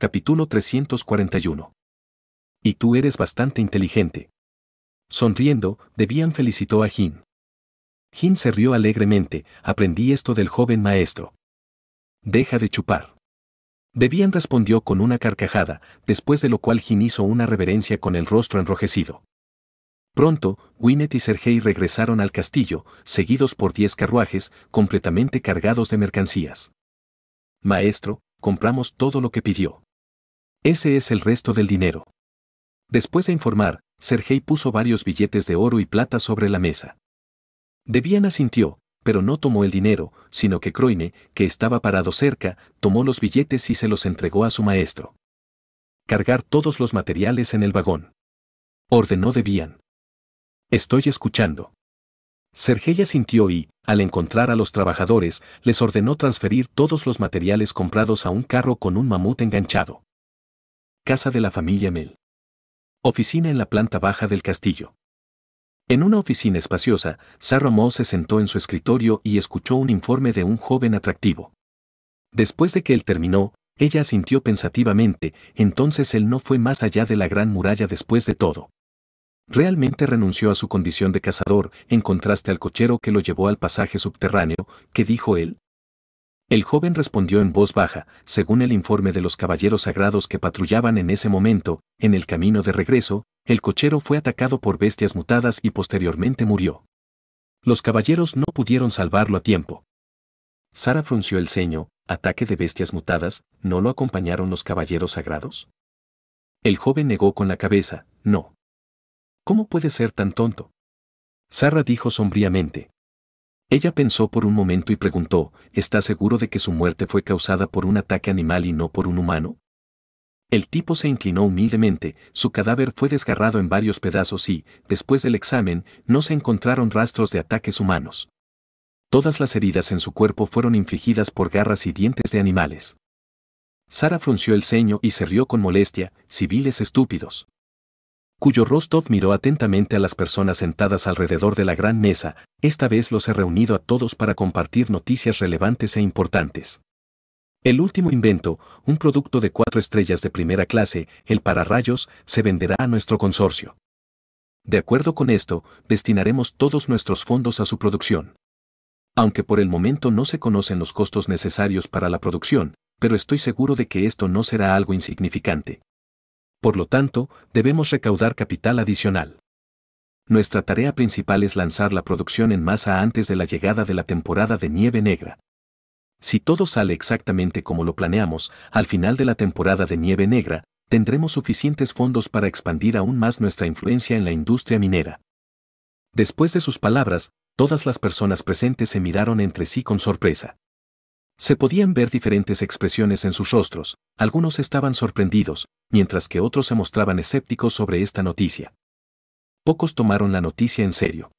capítulo 341. Y tú eres bastante inteligente. Sonriendo, Debian felicitó a Jin. Jin se rió alegremente, aprendí esto del joven maestro. Deja de chupar. Debian respondió con una carcajada, después de lo cual Jin hizo una reverencia con el rostro enrojecido. Pronto, Winnet y Sergei regresaron al castillo, seguidos por diez carruajes, completamente cargados de mercancías. Maestro, compramos todo lo que pidió. Ese es el resto del dinero. Después de informar, Sergei puso varios billetes de oro y plata sobre la mesa. Debian asintió, pero no tomó el dinero, sino que Croine, que estaba parado cerca, tomó los billetes y se los entregó a su maestro. Cargar todos los materiales en el vagón. Ordenó Debian. Estoy escuchando. Sergei asintió y, al encontrar a los trabajadores, les ordenó transferir todos los materiales comprados a un carro con un mamut enganchado casa de la familia Mel. Oficina en la planta baja del castillo. En una oficina espaciosa, Sarah se sentó en su escritorio y escuchó un informe de un joven atractivo. Después de que él terminó, ella asintió pensativamente, entonces él no fue más allá de la gran muralla después de todo. Realmente renunció a su condición de cazador, en contraste al cochero que lo llevó al pasaje subterráneo, que dijo él, el joven respondió en voz baja, según el informe de los caballeros sagrados que patrullaban en ese momento, en el camino de regreso, el cochero fue atacado por bestias mutadas y posteriormente murió. Los caballeros no pudieron salvarlo a tiempo. Sara frunció el ceño, ataque de bestias mutadas, ¿no lo acompañaron los caballeros sagrados? El joven negó con la cabeza, no. ¿Cómo puede ser tan tonto? Sara dijo sombríamente, ella pensó por un momento y preguntó, ¿está seguro de que su muerte fue causada por un ataque animal y no por un humano? El tipo se inclinó humildemente, su cadáver fue desgarrado en varios pedazos y, después del examen, no se encontraron rastros de ataques humanos. Todas las heridas en su cuerpo fueron infligidas por garras y dientes de animales. Sara frunció el ceño y se rió con molestia, civiles estúpidos cuyo Rostov miró atentamente a las personas sentadas alrededor de la gran mesa, esta vez los he reunido a todos para compartir noticias relevantes e importantes. El último invento, un producto de cuatro estrellas de primera clase, el pararrayos, se venderá a nuestro consorcio. De acuerdo con esto, destinaremos todos nuestros fondos a su producción. Aunque por el momento no se conocen los costos necesarios para la producción, pero estoy seguro de que esto no será algo insignificante. Por lo tanto, debemos recaudar capital adicional. Nuestra tarea principal es lanzar la producción en masa antes de la llegada de la temporada de nieve negra. Si todo sale exactamente como lo planeamos, al final de la temporada de nieve negra, tendremos suficientes fondos para expandir aún más nuestra influencia en la industria minera. Después de sus palabras, todas las personas presentes se miraron entre sí con sorpresa. Se podían ver diferentes expresiones en sus rostros, algunos estaban sorprendidos, mientras que otros se mostraban escépticos sobre esta noticia. Pocos tomaron la noticia en serio.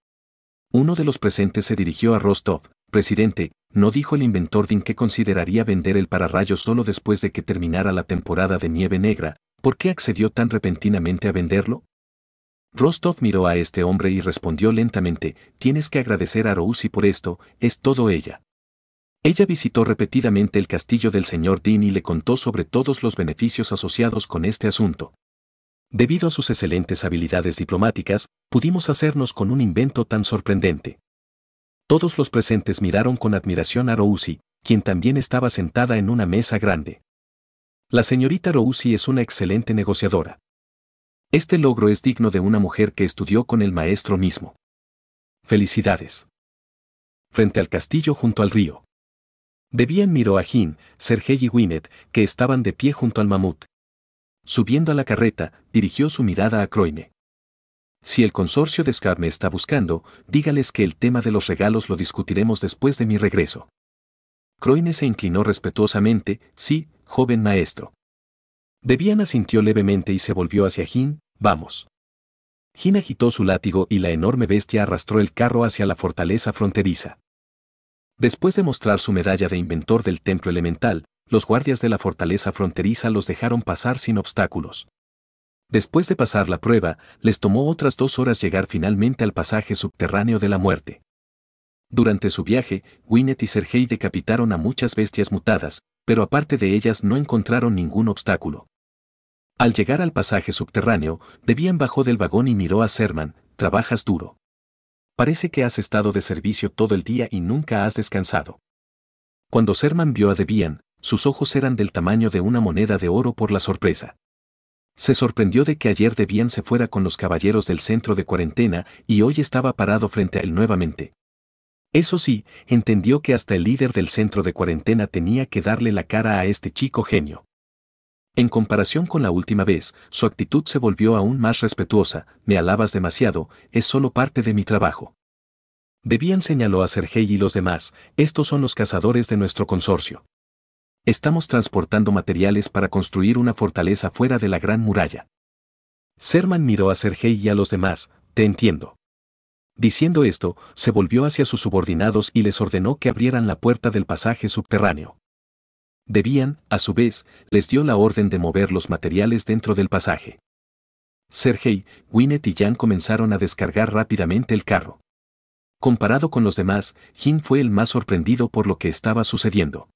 Uno de los presentes se dirigió a Rostov, presidente, no dijo el inventor Din que consideraría vender el pararrayo solo después de que terminara la temporada de nieve negra, ¿por qué accedió tan repentinamente a venderlo? Rostov miró a este hombre y respondió lentamente, tienes que agradecer a Rousi por esto, es todo ella. Ella visitó repetidamente el castillo del señor Dean y le contó sobre todos los beneficios asociados con este asunto. Debido a sus excelentes habilidades diplomáticas, pudimos hacernos con un invento tan sorprendente. Todos los presentes miraron con admiración a Rousey, quien también estaba sentada en una mesa grande. La señorita Rousey es una excelente negociadora. Este logro es digno de una mujer que estudió con el maestro mismo. Felicidades. Frente al castillo junto al río. Debian miró a Jim, Sergei y Winnet, que estaban de pie junto al mamut. Subiendo a la carreta, dirigió su mirada a Croine. Si el consorcio de Scar me está buscando, dígales que el tema de los regalos lo discutiremos después de mi regreso. Croine se inclinó respetuosamente, sí, joven maestro. Debian asintió levemente y se volvió hacia Jin, vamos. Jin agitó su látigo y la enorme bestia arrastró el carro hacia la fortaleza fronteriza. Después de mostrar su medalla de inventor del templo elemental, los guardias de la fortaleza fronteriza los dejaron pasar sin obstáculos. Después de pasar la prueba, les tomó otras dos horas llegar finalmente al pasaje subterráneo de la muerte. Durante su viaje, Winnet y Sergei decapitaron a muchas bestias mutadas, pero aparte de ellas no encontraron ningún obstáculo. Al llegar al pasaje subterráneo, Debian bajó del vagón y miró a Serman, trabajas duro. Parece que has estado de servicio todo el día y nunca has descansado. Cuando Serman vio a Debian, sus ojos eran del tamaño de una moneda de oro por la sorpresa. Se sorprendió de que ayer Debian se fuera con los caballeros del centro de cuarentena y hoy estaba parado frente a él nuevamente. Eso sí, entendió que hasta el líder del centro de cuarentena tenía que darle la cara a este chico genio. En comparación con la última vez, su actitud se volvió aún más respetuosa, me alabas demasiado, es solo parte de mi trabajo. Debían señaló a Sergei y los demás, estos son los cazadores de nuestro consorcio. Estamos transportando materiales para construir una fortaleza fuera de la gran muralla. Serman miró a Sergei y a los demás, te entiendo. Diciendo esto, se volvió hacia sus subordinados y les ordenó que abrieran la puerta del pasaje subterráneo. Debian, a su vez, les dio la orden de mover los materiales dentro del pasaje. Sergei, Winnet y Jan comenzaron a descargar rápidamente el carro. Comparado con los demás, Jin fue el más sorprendido por lo que estaba sucediendo.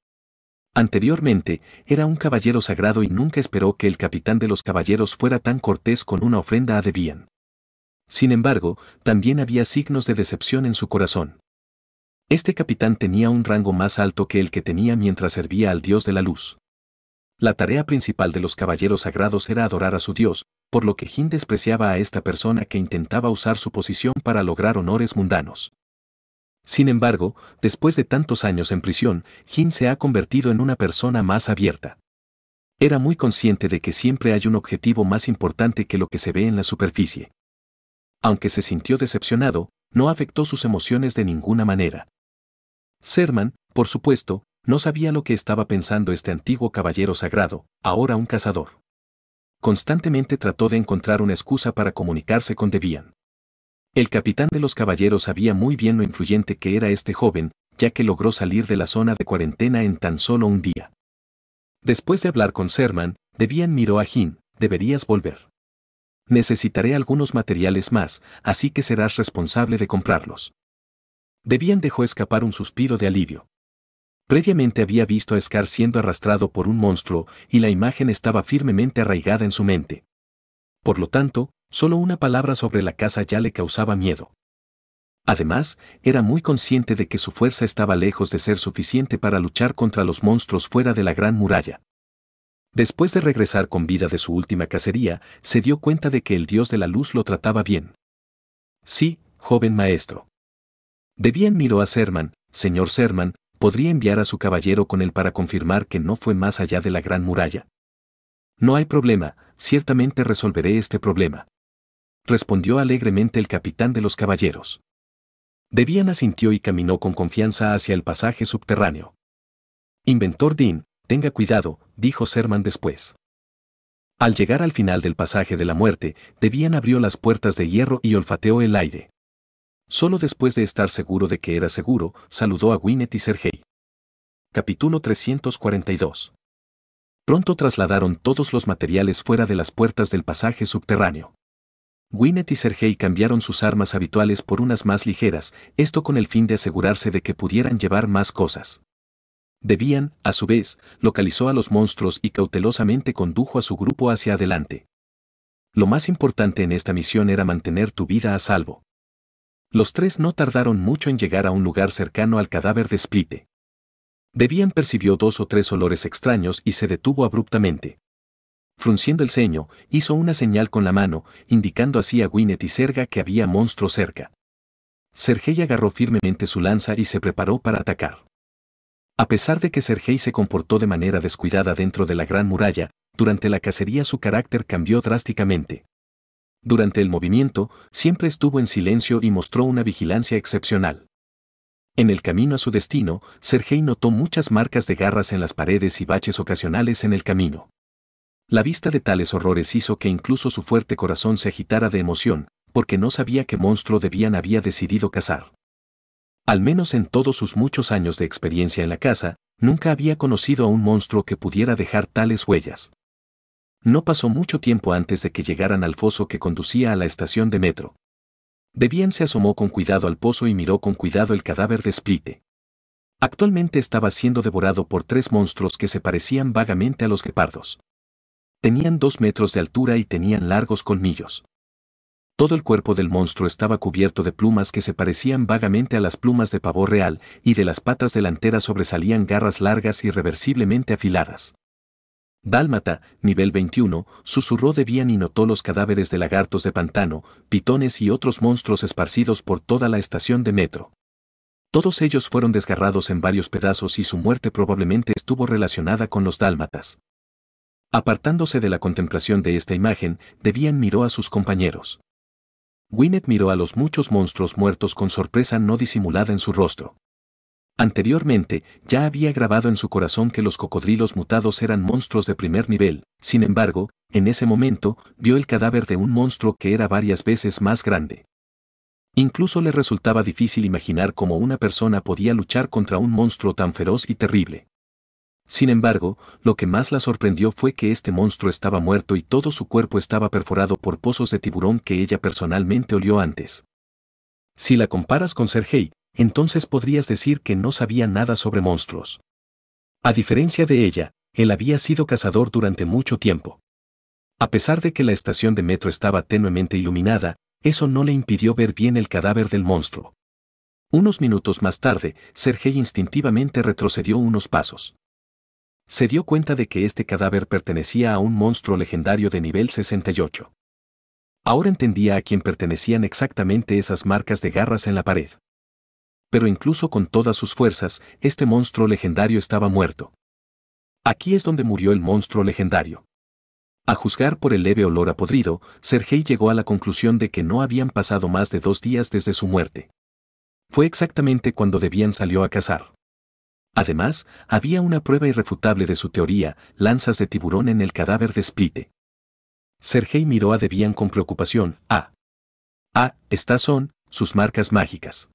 Anteriormente, era un caballero sagrado y nunca esperó que el capitán de los caballeros fuera tan cortés con una ofrenda a Debian. Sin embargo, también había signos de decepción en su corazón. Este capitán tenía un rango más alto que el que tenía mientras servía al Dios de la Luz. La tarea principal de los caballeros sagrados era adorar a su Dios, por lo que Jin despreciaba a esta persona que intentaba usar su posición para lograr honores mundanos. Sin embargo, después de tantos años en prisión, Jin se ha convertido en una persona más abierta. Era muy consciente de que siempre hay un objetivo más importante que lo que se ve en la superficie. Aunque se sintió decepcionado, no afectó sus emociones de ninguna manera. Serman, por supuesto, no sabía lo que estaba pensando este antiguo caballero sagrado, ahora un cazador. Constantemente trató de encontrar una excusa para comunicarse con Debian. El capitán de los caballeros sabía muy bien lo influyente que era este joven, ya que logró salir de la zona de cuarentena en tan solo un día. Después de hablar con Serman, Debian miró a Jin, deberías volver. Necesitaré algunos materiales más, así que serás responsable de comprarlos. Debian dejó escapar un suspiro de alivio. Previamente había visto a Scar siendo arrastrado por un monstruo y la imagen estaba firmemente arraigada en su mente. Por lo tanto, solo una palabra sobre la casa ya le causaba miedo. Además, era muy consciente de que su fuerza estaba lejos de ser suficiente para luchar contra los monstruos fuera de la gran muralla. Después de regresar con vida de su última cacería, se dio cuenta de que el dios de la luz lo trataba bien. Sí, joven maestro. Debian miró a Serman, señor Serman, podría enviar a su caballero con él para confirmar que no fue más allá de la gran muralla. No hay problema, ciertamente resolveré este problema. Respondió alegremente el capitán de los caballeros. Debian asintió y caminó con confianza hacia el pasaje subterráneo. Inventor Dean, tenga cuidado, dijo Serman después. Al llegar al final del pasaje de la muerte, Debian abrió las puertas de hierro y olfateó el aire. Solo después de estar seguro de que era seguro, saludó a Winnet y Sergei. Capítulo 342. Pronto trasladaron todos los materiales fuera de las puertas del pasaje subterráneo. Winnet y Sergei cambiaron sus armas habituales por unas más ligeras, esto con el fin de asegurarse de que pudieran llevar más cosas. Debían, a su vez, localizó a los monstruos y cautelosamente condujo a su grupo hacia adelante. Lo más importante en esta misión era mantener tu vida a salvo. Los tres no tardaron mucho en llegar a un lugar cercano al cadáver de Splite. Debian percibió dos o tres olores extraños y se detuvo abruptamente. Frunciendo el ceño, hizo una señal con la mano, indicando así a Gwyneth y Serga que había monstruos cerca. Sergei agarró firmemente su lanza y se preparó para atacar. A pesar de que Sergei se comportó de manera descuidada dentro de la gran muralla, durante la cacería su carácter cambió drásticamente durante el movimiento, siempre estuvo en silencio y mostró una vigilancia excepcional. En el camino a su destino, Sergei notó muchas marcas de garras en las paredes y baches ocasionales en el camino. La vista de tales horrores hizo que incluso su fuerte corazón se agitara de emoción, porque no sabía qué monstruo debían había decidido cazar. Al menos en todos sus muchos años de experiencia en la casa, nunca había conocido a un monstruo que pudiera dejar tales huellas. No pasó mucho tiempo antes de que llegaran al foso que conducía a la estación de metro. Debian se asomó con cuidado al pozo y miró con cuidado el cadáver de Splite. Actualmente estaba siendo devorado por tres monstruos que se parecían vagamente a los guepardos. Tenían dos metros de altura y tenían largos colmillos. Todo el cuerpo del monstruo estaba cubierto de plumas que se parecían vagamente a las plumas de pavor real, y de las patas delanteras sobresalían garras largas y reversiblemente afiladas. Dálmata, nivel 21, susurró Debian y notó los cadáveres de lagartos de pantano, pitones y otros monstruos esparcidos por toda la estación de metro. Todos ellos fueron desgarrados en varios pedazos y su muerte probablemente estuvo relacionada con los dálmatas. Apartándose de la contemplación de esta imagen, Debian miró a sus compañeros. Winnet miró a los muchos monstruos muertos con sorpresa no disimulada en su rostro. Anteriormente, ya había grabado en su corazón que los cocodrilos mutados eran monstruos de primer nivel, sin embargo, en ese momento, vio el cadáver de un monstruo que era varias veces más grande. Incluso le resultaba difícil imaginar cómo una persona podía luchar contra un monstruo tan feroz y terrible. Sin embargo, lo que más la sorprendió fue que este monstruo estaba muerto y todo su cuerpo estaba perforado por pozos de tiburón que ella personalmente olió antes. Si la comparas con Sergei, entonces podrías decir que no sabía nada sobre monstruos. A diferencia de ella, él había sido cazador durante mucho tiempo. A pesar de que la estación de metro estaba tenuemente iluminada, eso no le impidió ver bien el cadáver del monstruo. Unos minutos más tarde, Sergei instintivamente retrocedió unos pasos. Se dio cuenta de que este cadáver pertenecía a un monstruo legendario de nivel 68. Ahora entendía a quién pertenecían exactamente esas marcas de garras en la pared pero incluso con todas sus fuerzas, este monstruo legendario estaba muerto. Aquí es donde murió el monstruo legendario. A juzgar por el leve olor a podrido, Sergei llegó a la conclusión de que no habían pasado más de dos días desde su muerte. Fue exactamente cuando Debian salió a cazar. Además, había una prueba irrefutable de su teoría, lanzas de tiburón en el cadáver de Splite. Sergei miró a Debian con preocupación. Ah. Ah, estas son sus marcas mágicas.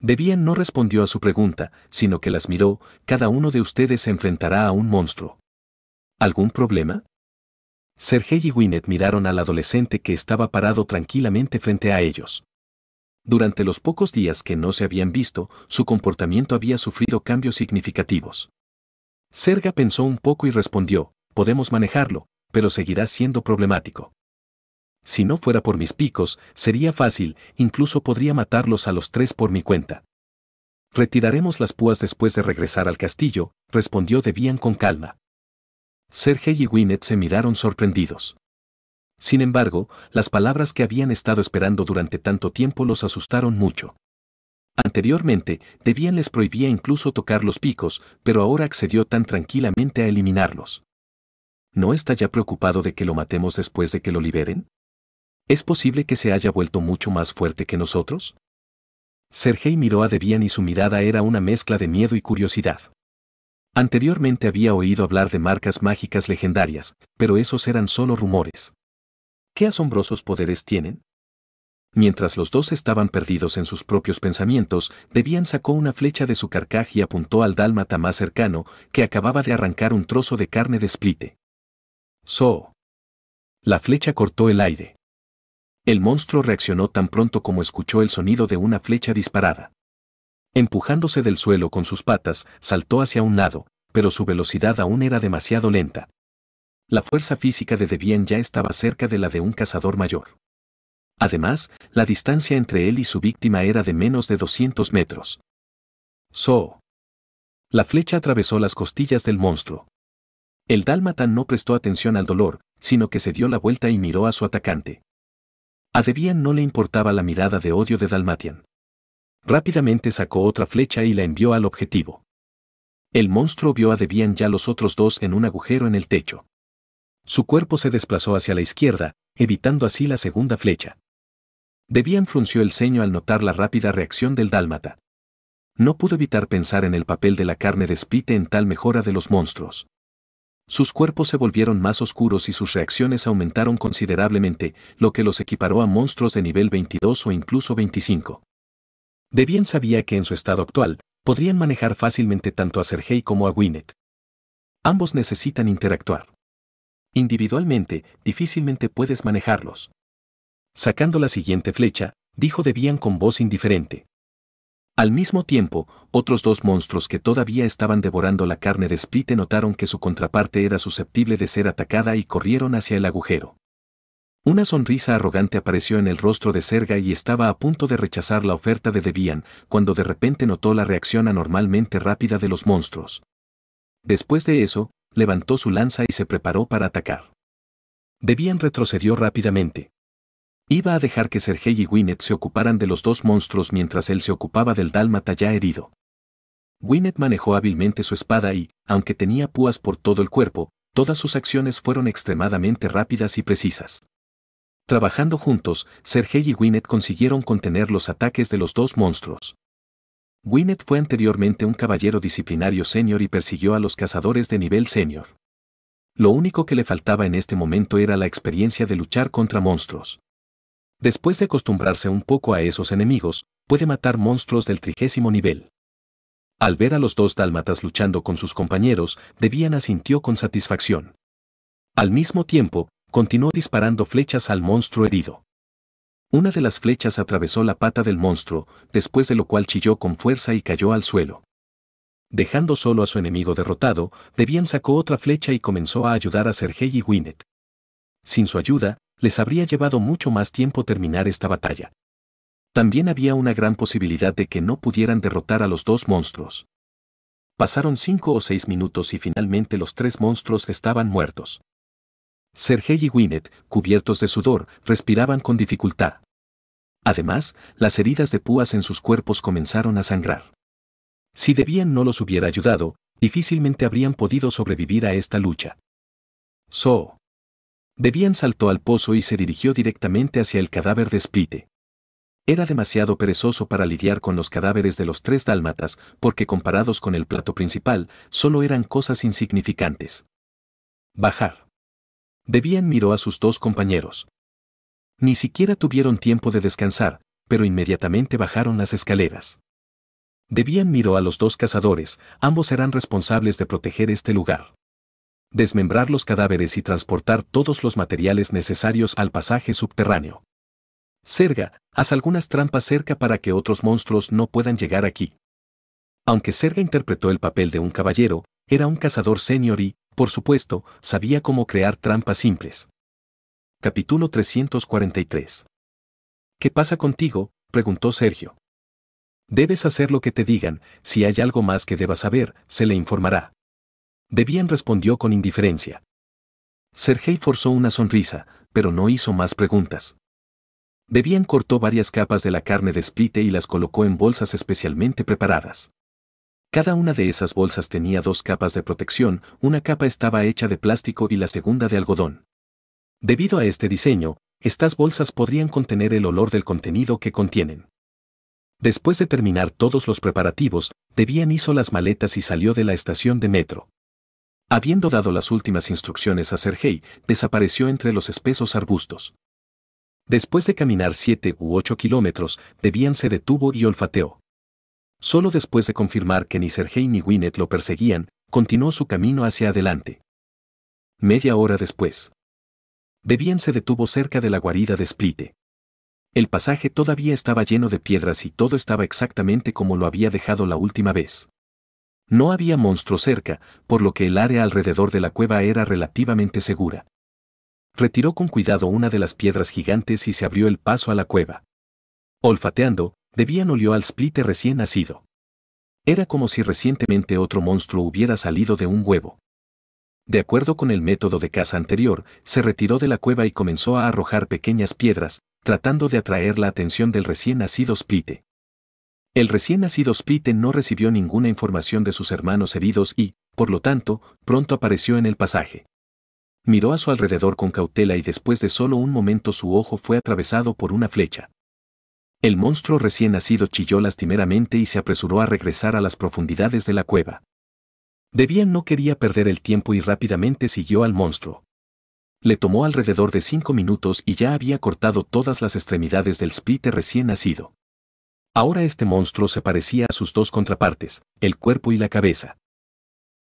Debian no respondió a su pregunta, sino que las miró, cada uno de ustedes se enfrentará a un monstruo. ¿Algún problema? Sergei y Winnet miraron al adolescente que estaba parado tranquilamente frente a ellos. Durante los pocos días que no se habían visto, su comportamiento había sufrido cambios significativos. Serga pensó un poco y respondió, podemos manejarlo, pero seguirá siendo problemático. Si no fuera por mis picos, sería fácil, incluso podría matarlos a los tres por mi cuenta. Retiraremos las púas después de regresar al castillo, respondió Debian con calma. Sergey y Winnet se miraron sorprendidos. Sin embargo, las palabras que habían estado esperando durante tanto tiempo los asustaron mucho. Anteriormente, Debian les prohibía incluso tocar los picos, pero ahora accedió tan tranquilamente a eliminarlos. ¿No está ya preocupado de que lo matemos después de que lo liberen? ¿Es posible que se haya vuelto mucho más fuerte que nosotros? Sergei miró a Debian y su mirada era una mezcla de miedo y curiosidad. Anteriormente había oído hablar de marcas mágicas legendarias, pero esos eran solo rumores. ¿Qué asombrosos poderes tienen? Mientras los dos estaban perdidos en sus propios pensamientos, Debian sacó una flecha de su carcaj y apuntó al dálmata más cercano, que acababa de arrancar un trozo de carne de splite. So. La flecha cortó el aire. El monstruo reaccionó tan pronto como escuchó el sonido de una flecha disparada. Empujándose del suelo con sus patas, saltó hacia un lado, pero su velocidad aún era demasiado lenta. La fuerza física de Debian ya estaba cerca de la de un cazador mayor. Además, la distancia entre él y su víctima era de menos de 200 metros. So. La flecha atravesó las costillas del monstruo. El dálmata no prestó atención al dolor, sino que se dio la vuelta y miró a su atacante. A Debian no le importaba la mirada de odio de Dalmatian. Rápidamente sacó otra flecha y la envió al objetivo. El monstruo vio a Debian ya los otros dos en un agujero en el techo. Su cuerpo se desplazó hacia la izquierda, evitando así la segunda flecha. Debian frunció el ceño al notar la rápida reacción del dálmata. No pudo evitar pensar en el papel de la carne de Spite en tal mejora de los monstruos. Sus cuerpos se volvieron más oscuros y sus reacciones aumentaron considerablemente, lo que los equiparó a monstruos de nivel 22 o incluso 25. De sabía que en su estado actual, podrían manejar fácilmente tanto a Sergei como a Gwyneth. Ambos necesitan interactuar. Individualmente, difícilmente puedes manejarlos. Sacando la siguiente flecha, dijo Debian con voz indiferente. Al mismo tiempo, otros dos monstruos que todavía estaban devorando la carne de Splite notaron que su contraparte era susceptible de ser atacada y corrieron hacia el agujero. Una sonrisa arrogante apareció en el rostro de Serga y estaba a punto de rechazar la oferta de Debian, cuando de repente notó la reacción anormalmente rápida de los monstruos. Después de eso, levantó su lanza y se preparó para atacar. Debian retrocedió rápidamente. Iba a dejar que Sergei y Winnet se ocuparan de los dos monstruos mientras él se ocupaba del dálmata ya herido. Winnet manejó hábilmente su espada y, aunque tenía púas por todo el cuerpo, todas sus acciones fueron extremadamente rápidas y precisas. Trabajando juntos, Sergei y Winnet consiguieron contener los ataques de los dos monstruos. Winnet fue anteriormente un caballero disciplinario senior y persiguió a los cazadores de nivel senior. Lo único que le faltaba en este momento era la experiencia de luchar contra monstruos después de acostumbrarse un poco a esos enemigos, puede matar monstruos del trigésimo nivel. Al ver a los dos dálmatas luchando con sus compañeros, Debian asintió con satisfacción. Al mismo tiempo, continuó disparando flechas al monstruo herido. Una de las flechas atravesó la pata del monstruo, después de lo cual chilló con fuerza y cayó al suelo. Dejando solo a su enemigo derrotado, Debian sacó otra flecha y comenzó a ayudar a Sergei y Winnet. Sin su ayuda, les habría llevado mucho más tiempo terminar esta batalla. También había una gran posibilidad de que no pudieran derrotar a los dos monstruos. Pasaron cinco o seis minutos y finalmente los tres monstruos estaban muertos. Sergei y Winnet, cubiertos de sudor, respiraban con dificultad. Además, las heridas de púas en sus cuerpos comenzaron a sangrar. Si Debian no los hubiera ayudado, difícilmente habrían podido sobrevivir a esta lucha. So. Debian saltó al pozo y se dirigió directamente hacia el cadáver de Splite. Era demasiado perezoso para lidiar con los cadáveres de los tres dálmatas, porque comparados con el plato principal, solo eran cosas insignificantes. Bajar. Debian miró a sus dos compañeros. Ni siquiera tuvieron tiempo de descansar, pero inmediatamente bajaron las escaleras. Debian miró a los dos cazadores, ambos eran responsables de proteger este lugar desmembrar los cadáveres y transportar todos los materiales necesarios al pasaje subterráneo. Serga, haz algunas trampas cerca para que otros monstruos no puedan llegar aquí. Aunque Serga interpretó el papel de un caballero, era un cazador senior y, por supuesto, sabía cómo crear trampas simples. Capítulo 343. ¿Qué pasa contigo? preguntó Sergio. Debes hacer lo que te digan, si hay algo más que debas saber, se le informará. Debian respondió con indiferencia. Sergei forzó una sonrisa, pero no hizo más preguntas. Debian cortó varias capas de la carne de esplite y las colocó en bolsas especialmente preparadas. Cada una de esas bolsas tenía dos capas de protección, una capa estaba hecha de plástico y la segunda de algodón. Debido a este diseño, estas bolsas podrían contener el olor del contenido que contienen. Después de terminar todos los preparativos, Debian hizo las maletas y salió de la estación de metro. Habiendo dado las últimas instrucciones a Sergei, desapareció entre los espesos arbustos. Después de caminar siete u ocho kilómetros, Debian se detuvo y olfateó. Solo después de confirmar que ni Sergei ni Winnet lo perseguían, continuó su camino hacia adelante. Media hora después. Debian se detuvo cerca de la guarida de Splite. El pasaje todavía estaba lleno de piedras y todo estaba exactamente como lo había dejado la última vez. No había monstruo cerca, por lo que el área alrededor de la cueva era relativamente segura. Retiró con cuidado una de las piedras gigantes y se abrió el paso a la cueva. Olfateando, Debian olió al splite recién nacido. Era como si recientemente otro monstruo hubiera salido de un huevo. De acuerdo con el método de caza anterior, se retiró de la cueva y comenzó a arrojar pequeñas piedras, tratando de atraer la atención del recién nacido Splite. El recién nacido Splitten no recibió ninguna información de sus hermanos heridos y, por lo tanto, pronto apareció en el pasaje. Miró a su alrededor con cautela y después de solo un momento su ojo fue atravesado por una flecha. El monstruo recién nacido chilló lastimeramente y se apresuró a regresar a las profundidades de la cueva. Debian no quería perder el tiempo y rápidamente siguió al monstruo. Le tomó alrededor de cinco minutos y ya había cortado todas las extremidades del splitter recién nacido. Ahora este monstruo se parecía a sus dos contrapartes, el cuerpo y la cabeza.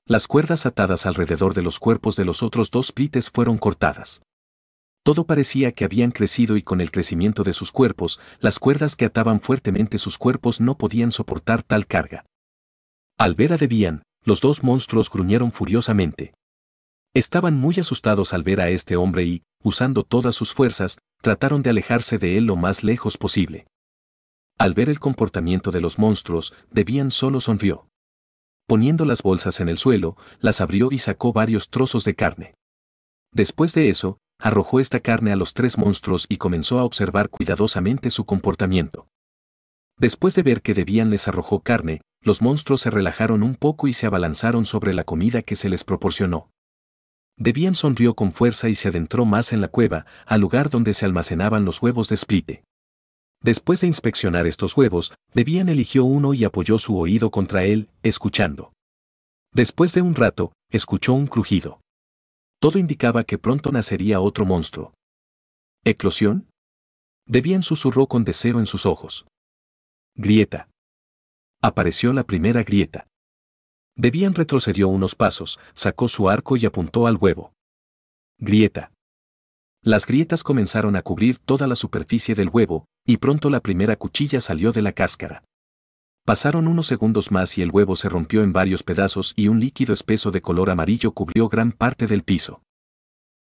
Las cuerdas atadas alrededor de los cuerpos de los otros dos plites fueron cortadas. Todo parecía que habían crecido y con el crecimiento de sus cuerpos, las cuerdas que ataban fuertemente sus cuerpos no podían soportar tal carga. Al ver a Debian, los dos monstruos gruñeron furiosamente. Estaban muy asustados al ver a este hombre y, usando todas sus fuerzas, trataron de alejarse de él lo más lejos posible. Al ver el comportamiento de los monstruos, Debian solo sonrió. Poniendo las bolsas en el suelo, las abrió y sacó varios trozos de carne. Después de eso, arrojó esta carne a los tres monstruos y comenzó a observar cuidadosamente su comportamiento. Después de ver que Debian les arrojó carne, los monstruos se relajaron un poco y se abalanzaron sobre la comida que se les proporcionó. Debian sonrió con fuerza y se adentró más en la cueva, al lugar donde se almacenaban los huevos de Splite. Después de inspeccionar estos huevos, Debian eligió uno y apoyó su oído contra él, escuchando. Después de un rato, escuchó un crujido. Todo indicaba que pronto nacería otro monstruo. ¿Eclosión? Debian susurró con deseo en sus ojos. Grieta. Apareció la primera grieta. Debian retrocedió unos pasos, sacó su arco y apuntó al huevo. Grieta. Las grietas comenzaron a cubrir toda la superficie del huevo, y pronto la primera cuchilla salió de la cáscara. Pasaron unos segundos más y el huevo se rompió en varios pedazos y un líquido espeso de color amarillo cubrió gran parte del piso.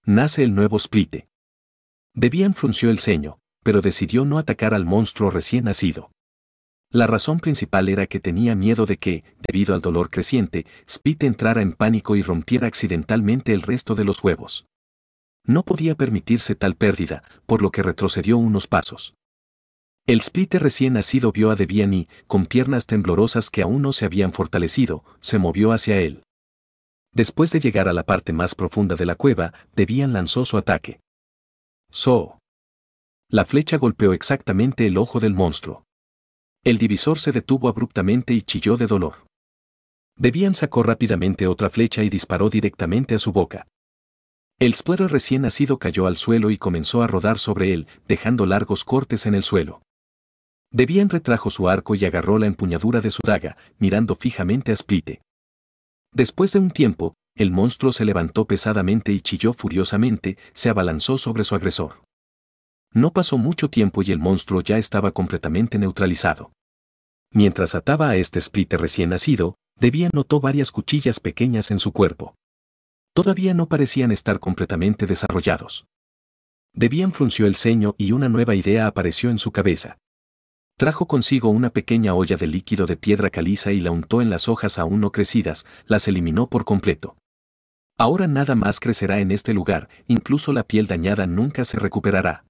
Nace el nuevo splite. Debian frunció el ceño, pero decidió no atacar al monstruo recién nacido. La razón principal era que tenía miedo de que, debido al dolor creciente, Spite entrara en pánico y rompiera accidentalmente el resto de los huevos. No podía permitirse tal pérdida, por lo que retrocedió unos pasos. El splitter recién nacido vio a y, con piernas temblorosas que aún no se habían fortalecido, se movió hacia él. Después de llegar a la parte más profunda de la cueva, Debian lanzó su ataque. So. La flecha golpeó exactamente el ojo del monstruo. El divisor se detuvo abruptamente y chilló de dolor. Debian sacó rápidamente otra flecha y disparó directamente a su boca. El splitter recién nacido cayó al suelo y comenzó a rodar sobre él, dejando largos cortes en el suelo. Debian retrajo su arco y agarró la empuñadura de su daga, mirando fijamente a Splite. Después de un tiempo, el monstruo se levantó pesadamente y chilló furiosamente, se abalanzó sobre su agresor. No pasó mucho tiempo y el monstruo ya estaba completamente neutralizado. Mientras ataba a este Splite recién nacido, Debian notó varias cuchillas pequeñas en su cuerpo. Todavía no parecían estar completamente desarrollados. Debian frunció el ceño y una nueva idea apareció en su cabeza. Trajo consigo una pequeña olla de líquido de piedra caliza y la untó en las hojas aún no crecidas, las eliminó por completo. Ahora nada más crecerá en este lugar, incluso la piel dañada nunca se recuperará.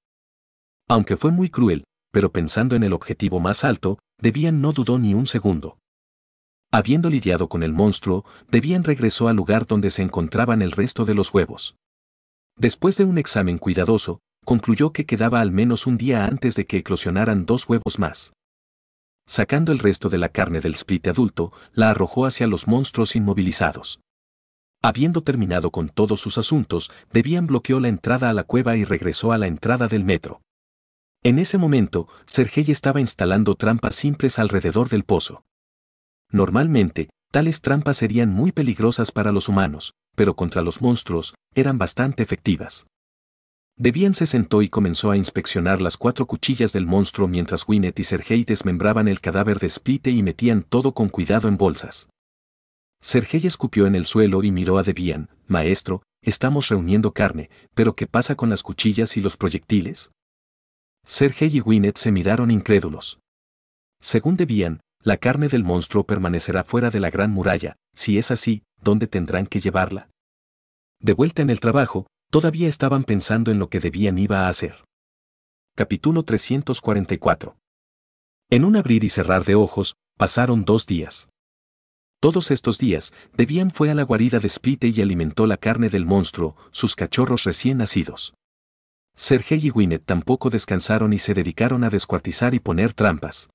Aunque fue muy cruel, pero pensando en el objetivo más alto, Debian no dudó ni un segundo. Habiendo lidiado con el monstruo, Debian regresó al lugar donde se encontraban el resto de los huevos. Después de un examen cuidadoso, concluyó que quedaba al menos un día antes de que eclosionaran dos huevos más. Sacando el resto de la carne del split adulto, la arrojó hacia los monstruos inmovilizados. Habiendo terminado con todos sus asuntos, Debian bloqueó la entrada a la cueva y regresó a la entrada del metro. En ese momento, Sergei estaba instalando trampas simples alrededor del pozo. Normalmente, tales trampas serían muy peligrosas para los humanos, pero contra los monstruos, eran bastante efectivas. Debian se sentó y comenzó a inspeccionar las cuatro cuchillas del monstruo mientras Winnet y Sergei desmembraban el cadáver de Splite y metían todo con cuidado en bolsas. Sergei escupió en el suelo y miró a Debian, Maestro, estamos reuniendo carne, pero ¿qué pasa con las cuchillas y los proyectiles? Sergei y Winnet se miraron incrédulos. Según Debian, la carne del monstruo permanecerá fuera de la gran muralla, si es así, ¿dónde tendrán que llevarla? De vuelta en el trabajo, Todavía estaban pensando en lo que debían iba a hacer. Capítulo 344. En un abrir y cerrar de ojos, pasaron dos días. Todos estos días, Debian fue a la guarida de Spite y alimentó la carne del monstruo, sus cachorros recién nacidos. Sergei y Winnet tampoco descansaron y se dedicaron a descuartizar y poner trampas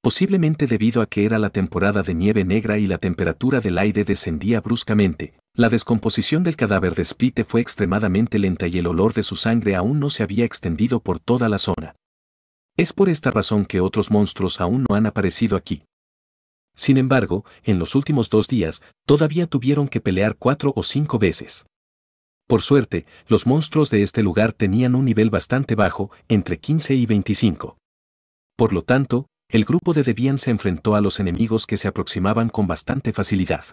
posiblemente debido a que era la temporada de nieve negra y la temperatura del aire descendía bruscamente. La descomposición del cadáver de Splite fue extremadamente lenta y el olor de su sangre aún no se había extendido por toda la zona. Es por esta razón que otros monstruos aún no han aparecido aquí. Sin embargo, en los últimos dos días, todavía tuvieron que pelear cuatro o cinco veces. Por suerte, los monstruos de este lugar tenían un nivel bastante bajo, entre 15 y 25. Por lo tanto, el grupo de Debian se enfrentó a los enemigos que se aproximaban con bastante facilidad.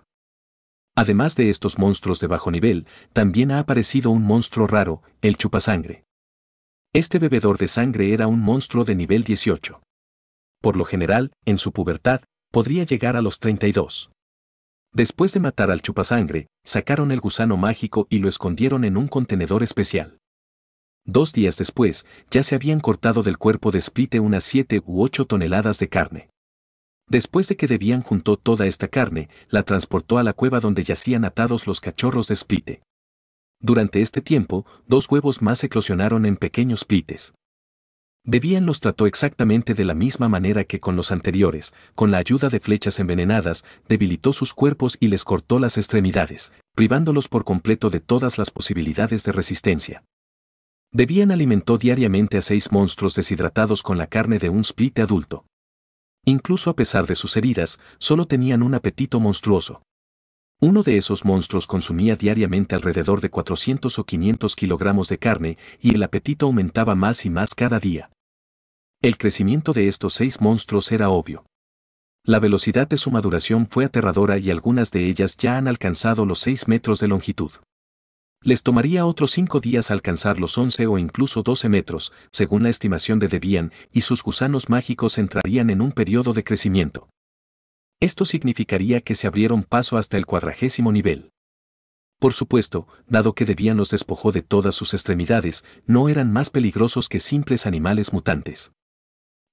Además de estos monstruos de bajo nivel, también ha aparecido un monstruo raro, el chupasangre. Este bebedor de sangre era un monstruo de nivel 18. Por lo general, en su pubertad, podría llegar a los 32. Después de matar al chupasangre, sacaron el gusano mágico y lo escondieron en un contenedor especial. Dos días después, ya se habían cortado del cuerpo de Splite unas siete u ocho toneladas de carne. Después de que Debian juntó toda esta carne, la transportó a la cueva donde yacían atados los cachorros de Splite. Durante este tiempo, dos huevos más eclosionaron en pequeños Splites. Debian los trató exactamente de la misma manera que con los anteriores, con la ayuda de flechas envenenadas, debilitó sus cuerpos y les cortó las extremidades, privándolos por completo de todas las posibilidades de resistencia. Debían alimentó diariamente a seis monstruos deshidratados con la carne de un split adulto. Incluso a pesar de sus heridas, solo tenían un apetito monstruoso. Uno de esos monstruos consumía diariamente alrededor de 400 o 500 kilogramos de carne y el apetito aumentaba más y más cada día. El crecimiento de estos seis monstruos era obvio. La velocidad de su maduración fue aterradora y algunas de ellas ya han alcanzado los 6 metros de longitud les tomaría otros cinco días alcanzar los 11 o incluso 12 metros, según la estimación de Debian, y sus gusanos mágicos entrarían en un periodo de crecimiento. Esto significaría que se abrieron paso hasta el cuadragésimo nivel. Por supuesto, dado que Debian los despojó de todas sus extremidades, no eran más peligrosos que simples animales mutantes.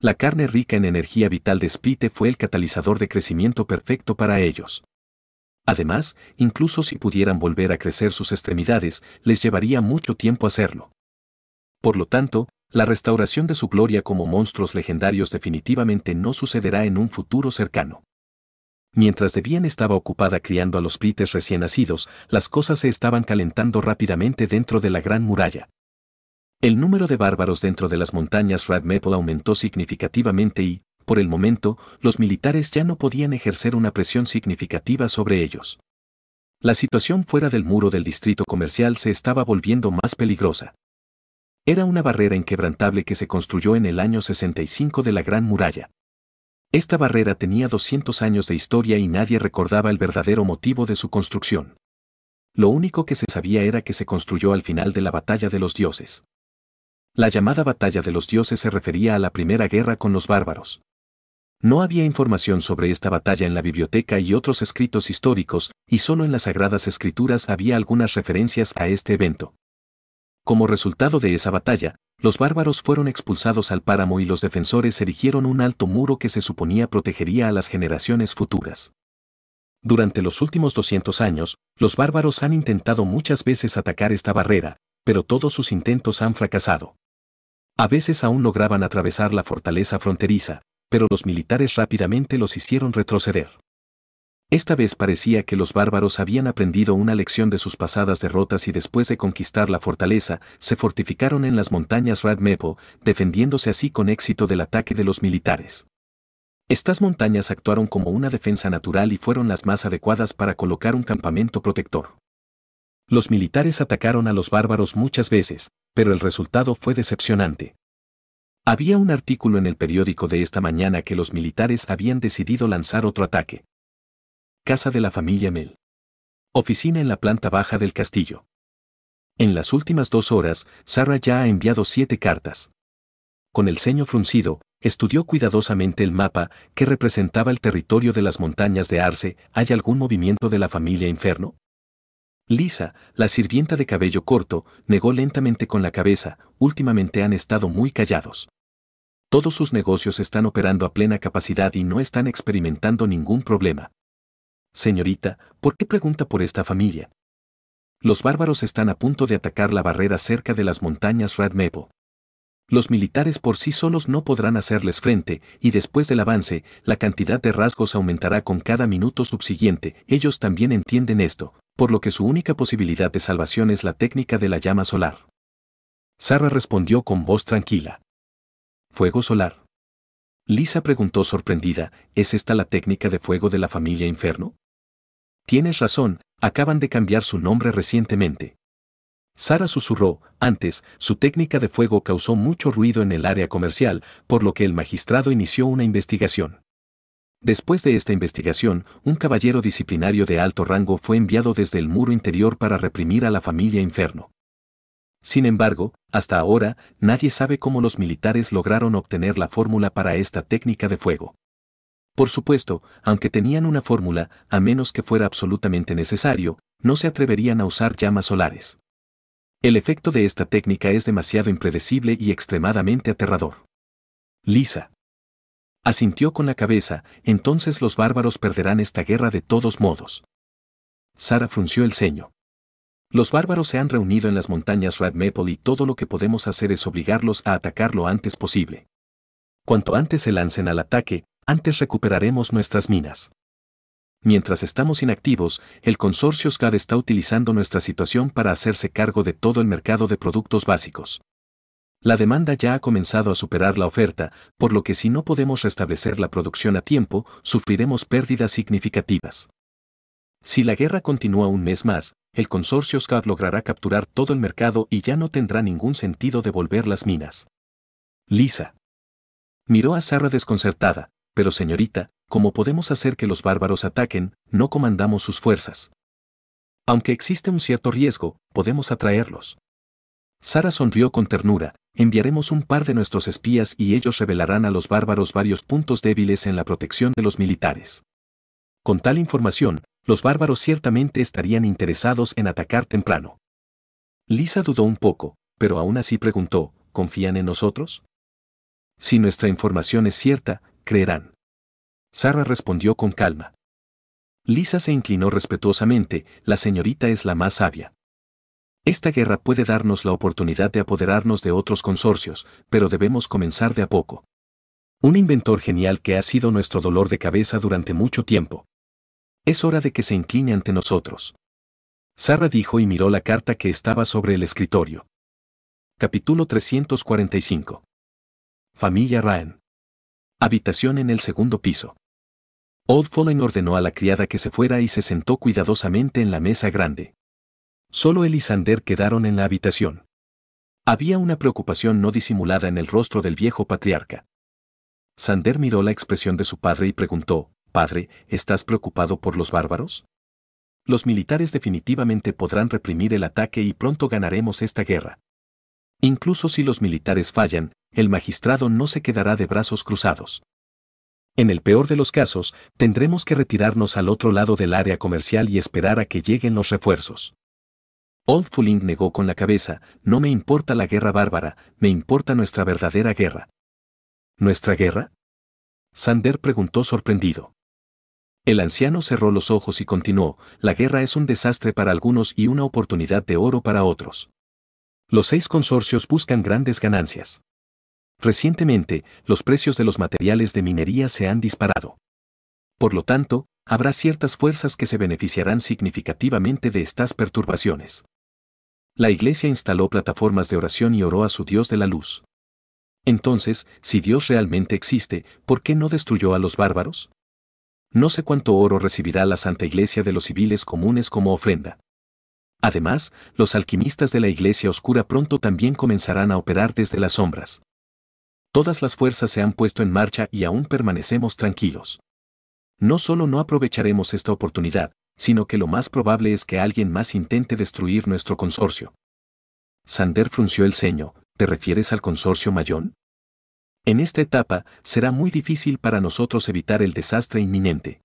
La carne rica en energía vital de Splite fue el catalizador de crecimiento perfecto para ellos. Además, incluso si pudieran volver a crecer sus extremidades, les llevaría mucho tiempo hacerlo. Por lo tanto, la restauración de su gloria como monstruos legendarios definitivamente no sucederá en un futuro cercano. Mientras Debian estaba ocupada criando a los prites recién nacidos, las cosas se estaban calentando rápidamente dentro de la gran muralla. El número de bárbaros dentro de las montañas Red Maple aumentó significativamente y, el momento, los militares ya no podían ejercer una presión significativa sobre ellos. La situación fuera del muro del distrito comercial se estaba volviendo más peligrosa. Era una barrera inquebrantable que se construyó en el año 65 de la Gran Muralla. Esta barrera tenía 200 años de historia y nadie recordaba el verdadero motivo de su construcción. Lo único que se sabía era que se construyó al final de la Batalla de los Dioses. La llamada Batalla de los Dioses se refería a la primera guerra con los bárbaros. No había información sobre esta batalla en la biblioteca y otros escritos históricos, y solo en las Sagradas Escrituras había algunas referencias a este evento. Como resultado de esa batalla, los bárbaros fueron expulsados al páramo y los defensores erigieron un alto muro que se suponía protegería a las generaciones futuras. Durante los últimos 200 años, los bárbaros han intentado muchas veces atacar esta barrera, pero todos sus intentos han fracasado. A veces aún lograban atravesar la fortaleza fronteriza, pero los militares rápidamente los hicieron retroceder. Esta vez parecía que los bárbaros habían aprendido una lección de sus pasadas derrotas y después de conquistar la fortaleza, se fortificaron en las montañas Radmepo, defendiéndose así con éxito del ataque de los militares. Estas montañas actuaron como una defensa natural y fueron las más adecuadas para colocar un campamento protector. Los militares atacaron a los bárbaros muchas veces, pero el resultado fue decepcionante. Había un artículo en el periódico de esta mañana que los militares habían decidido lanzar otro ataque. Casa de la familia Mel. Oficina en la planta baja del castillo. En las últimas dos horas, Sarah ya ha enviado siete cartas. Con el ceño fruncido, estudió cuidadosamente el mapa que representaba el territorio de las montañas de Arce. ¿Hay algún movimiento de la familia Inferno? Lisa, la sirvienta de cabello corto, negó lentamente con la cabeza, últimamente han estado muy callados. Todos sus negocios están operando a plena capacidad y no están experimentando ningún problema. Señorita, ¿por qué pregunta por esta familia? Los bárbaros están a punto de atacar la barrera cerca de las montañas Red Maple. Los militares por sí solos no podrán hacerles frente, y después del avance, la cantidad de rasgos aumentará con cada minuto subsiguiente. Ellos también entienden esto, por lo que su única posibilidad de salvación es la técnica de la llama solar. Sara respondió con voz tranquila. Fuego solar. Lisa preguntó sorprendida, ¿es esta la técnica de fuego de la familia Inferno? Tienes razón, acaban de cambiar su nombre recientemente. Sara susurró, antes, su técnica de fuego causó mucho ruido en el área comercial, por lo que el magistrado inició una investigación. Después de esta investigación, un caballero disciplinario de alto rango fue enviado desde el muro interior para reprimir a la familia Inferno. Sin embargo, hasta ahora, nadie sabe cómo los militares lograron obtener la fórmula para esta técnica de fuego. Por supuesto, aunque tenían una fórmula, a menos que fuera absolutamente necesario, no se atreverían a usar llamas solares. El efecto de esta técnica es demasiado impredecible y extremadamente aterrador. Lisa. Asintió con la cabeza, entonces los bárbaros perderán esta guerra de todos modos. Sara frunció el ceño. Los bárbaros se han reunido en las montañas Red Maple y todo lo que podemos hacer es obligarlos a atacar lo antes posible. Cuanto antes se lancen al ataque, antes recuperaremos nuestras minas. Mientras estamos inactivos, el consorcio Scar está utilizando nuestra situación para hacerse cargo de todo el mercado de productos básicos. La demanda ya ha comenzado a superar la oferta, por lo que si no podemos restablecer la producción a tiempo, sufriremos pérdidas significativas. Si la guerra continúa un mes más, el consorcio Scott logrará capturar todo el mercado y ya no tendrá ningún sentido devolver las minas. Lisa. Miró a Sara desconcertada, pero señorita, como podemos hacer que los bárbaros ataquen? No comandamos sus fuerzas. Aunque existe un cierto riesgo, podemos atraerlos. Sara sonrió con ternura, enviaremos un par de nuestros espías y ellos revelarán a los bárbaros varios puntos débiles en la protección de los militares. Con tal información, los bárbaros ciertamente estarían interesados en atacar temprano. Lisa dudó un poco, pero aún así preguntó, ¿confían en nosotros? Si nuestra información es cierta, creerán. Sara respondió con calma. Lisa se inclinó respetuosamente, la señorita es la más sabia. Esta guerra puede darnos la oportunidad de apoderarnos de otros consorcios, pero debemos comenzar de a poco. Un inventor genial que ha sido nuestro dolor de cabeza durante mucho tiempo. Es hora de que se incline ante nosotros. Sarra dijo y miró la carta que estaba sobre el escritorio. Capítulo 345. Familia Ryan. Habitación en el segundo piso. Old Fallen ordenó a la criada que se fuera y se sentó cuidadosamente en la mesa grande. Solo él y Sander quedaron en la habitación. Había una preocupación no disimulada en el rostro del viejo patriarca. Sander miró la expresión de su padre y preguntó, Padre, ¿estás preocupado por los bárbaros? Los militares definitivamente podrán reprimir el ataque y pronto ganaremos esta guerra. Incluso si los militares fallan, el magistrado no se quedará de brazos cruzados. En el peor de los casos, tendremos que retirarnos al otro lado del área comercial y esperar a que lleguen los refuerzos. Old Fuling negó con la cabeza, no me importa la guerra bárbara, me importa nuestra verdadera guerra. ¿Nuestra guerra? Sander preguntó sorprendido. El anciano cerró los ojos y continuó, la guerra es un desastre para algunos y una oportunidad de oro para otros. Los seis consorcios buscan grandes ganancias. Recientemente, los precios de los materiales de minería se han disparado. Por lo tanto, habrá ciertas fuerzas que se beneficiarán significativamente de estas perturbaciones. La iglesia instaló plataformas de oración y oró a su Dios de la luz. Entonces, si Dios realmente existe, ¿por qué no destruyó a los bárbaros? No sé cuánto oro recibirá la Santa Iglesia de los civiles comunes como ofrenda. Además, los alquimistas de la Iglesia Oscura pronto también comenzarán a operar desde las sombras. Todas las fuerzas se han puesto en marcha y aún permanecemos tranquilos. No solo no aprovecharemos esta oportunidad, sino que lo más probable es que alguien más intente destruir nuestro consorcio. Sander frunció el ceño, ¿te refieres al consorcio Mayón? En esta etapa, será muy difícil para nosotros evitar el desastre inminente.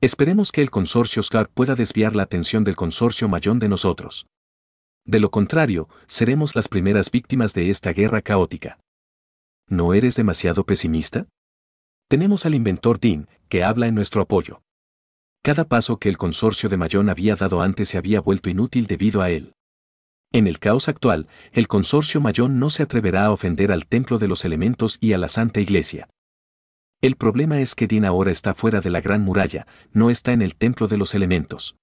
Esperemos que el consorcio SCAR pueda desviar la atención del consorcio Mayón de nosotros. De lo contrario, seremos las primeras víctimas de esta guerra caótica. ¿No eres demasiado pesimista? Tenemos al inventor Dean, que habla en nuestro apoyo. Cada paso que el consorcio de Mayón había dado antes se había vuelto inútil debido a él. En el caos actual, el consorcio Mayón no se atreverá a ofender al templo de los elementos y a la Santa Iglesia. El problema es que Din ahora está fuera de la gran muralla, no está en el templo de los elementos.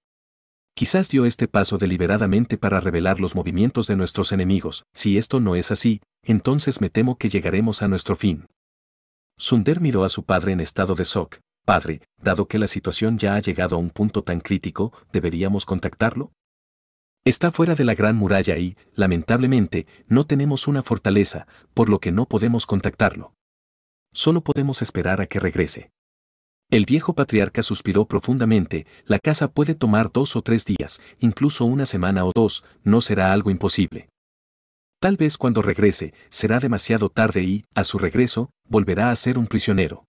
Quizás dio este paso deliberadamente para revelar los movimientos de nuestros enemigos, si esto no es así, entonces me temo que llegaremos a nuestro fin. Sunder miró a su padre en estado de shock, Padre, dado que la situación ya ha llegado a un punto tan crítico, ¿deberíamos contactarlo? Está fuera de la gran muralla y, lamentablemente, no tenemos una fortaleza, por lo que no podemos contactarlo. Solo podemos esperar a que regrese. El viejo patriarca suspiró profundamente, la casa puede tomar dos o tres días, incluso una semana o dos, no será algo imposible. Tal vez cuando regrese, será demasiado tarde y, a su regreso, volverá a ser un prisionero.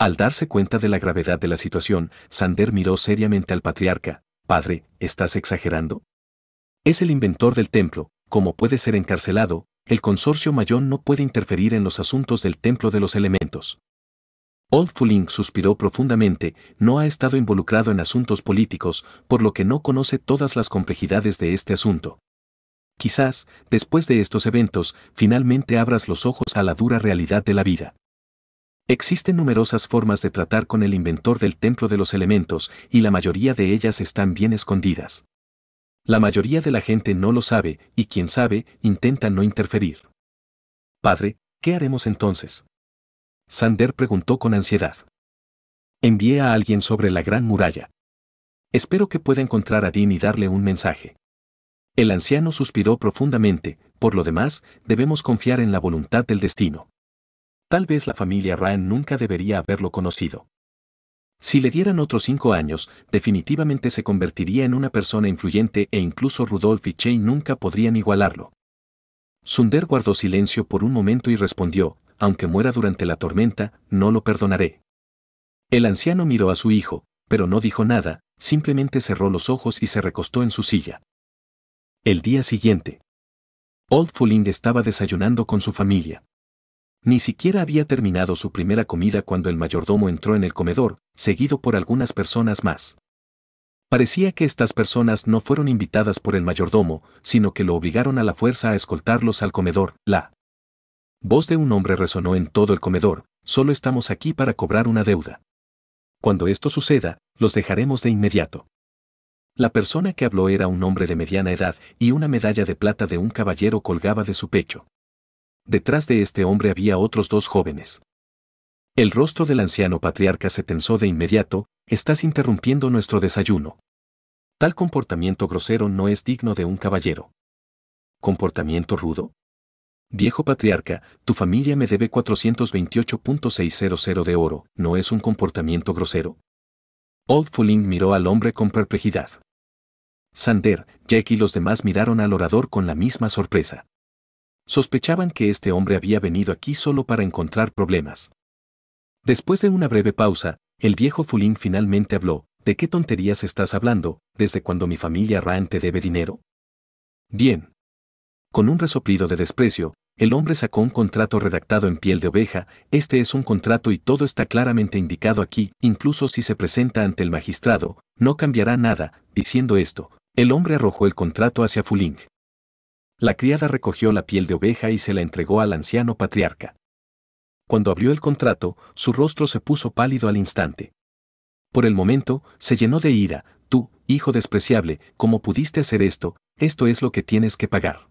Al darse cuenta de la gravedad de la situación, Sander miró seriamente al patriarca. Padre, ¿estás exagerando? Es el inventor del templo, como puede ser encarcelado, el consorcio Mayón no puede interferir en los asuntos del templo de los elementos. Old Fuling suspiró profundamente, no ha estado involucrado en asuntos políticos, por lo que no conoce todas las complejidades de este asunto. Quizás, después de estos eventos, finalmente abras los ojos a la dura realidad de la vida. Existen numerosas formas de tratar con el inventor del templo de los elementos, y la mayoría de ellas están bien escondidas. La mayoría de la gente no lo sabe, y quien sabe, intenta no interferir. Padre, ¿qué haremos entonces? Sander preguntó con ansiedad. Envié a alguien sobre la gran muralla. Espero que pueda encontrar a Dean y darle un mensaje. El anciano suspiró profundamente, por lo demás, debemos confiar en la voluntad del destino. Tal vez la familia Ryan nunca debería haberlo conocido. Si le dieran otros cinco años, definitivamente se convertiría en una persona influyente e incluso Rudolf y Che nunca podrían igualarlo. Sunder guardó silencio por un momento y respondió, aunque muera durante la tormenta, no lo perdonaré. El anciano miró a su hijo, pero no dijo nada, simplemente cerró los ojos y se recostó en su silla. El día siguiente. Old Fuling estaba desayunando con su familia. Ni siquiera había terminado su primera comida cuando el mayordomo entró en el comedor, seguido por algunas personas más. Parecía que estas personas no fueron invitadas por el mayordomo, sino que lo obligaron a la fuerza a escoltarlos al comedor. La voz de un hombre resonó en todo el comedor, solo estamos aquí para cobrar una deuda. Cuando esto suceda, los dejaremos de inmediato. La persona que habló era un hombre de mediana edad y una medalla de plata de un caballero colgaba de su pecho detrás de este hombre había otros dos jóvenes. El rostro del anciano patriarca se tensó de inmediato, estás interrumpiendo nuestro desayuno. Tal comportamiento grosero no es digno de un caballero. ¿Comportamiento rudo? Viejo patriarca, tu familia me debe 428.600 de oro, ¿no es un comportamiento grosero? Old Fuling miró al hombre con perplejidad. Sander, Jack y los demás miraron al orador con la misma sorpresa. Sospechaban que este hombre había venido aquí solo para encontrar problemas. Después de una breve pausa, el viejo Fuling finalmente habló, ¿de qué tonterías estás hablando, desde cuando mi familia Ran te debe dinero? Bien. Con un resoplido de desprecio, el hombre sacó un contrato redactado en piel de oveja, este es un contrato y todo está claramente indicado aquí, incluso si se presenta ante el magistrado, no cambiará nada, diciendo esto, el hombre arrojó el contrato hacia Fuling. La criada recogió la piel de oveja y se la entregó al anciano patriarca. Cuando abrió el contrato, su rostro se puso pálido al instante. Por el momento, se llenó de ira, tú, hijo despreciable, ¿cómo pudiste hacer esto? Esto es lo que tienes que pagar.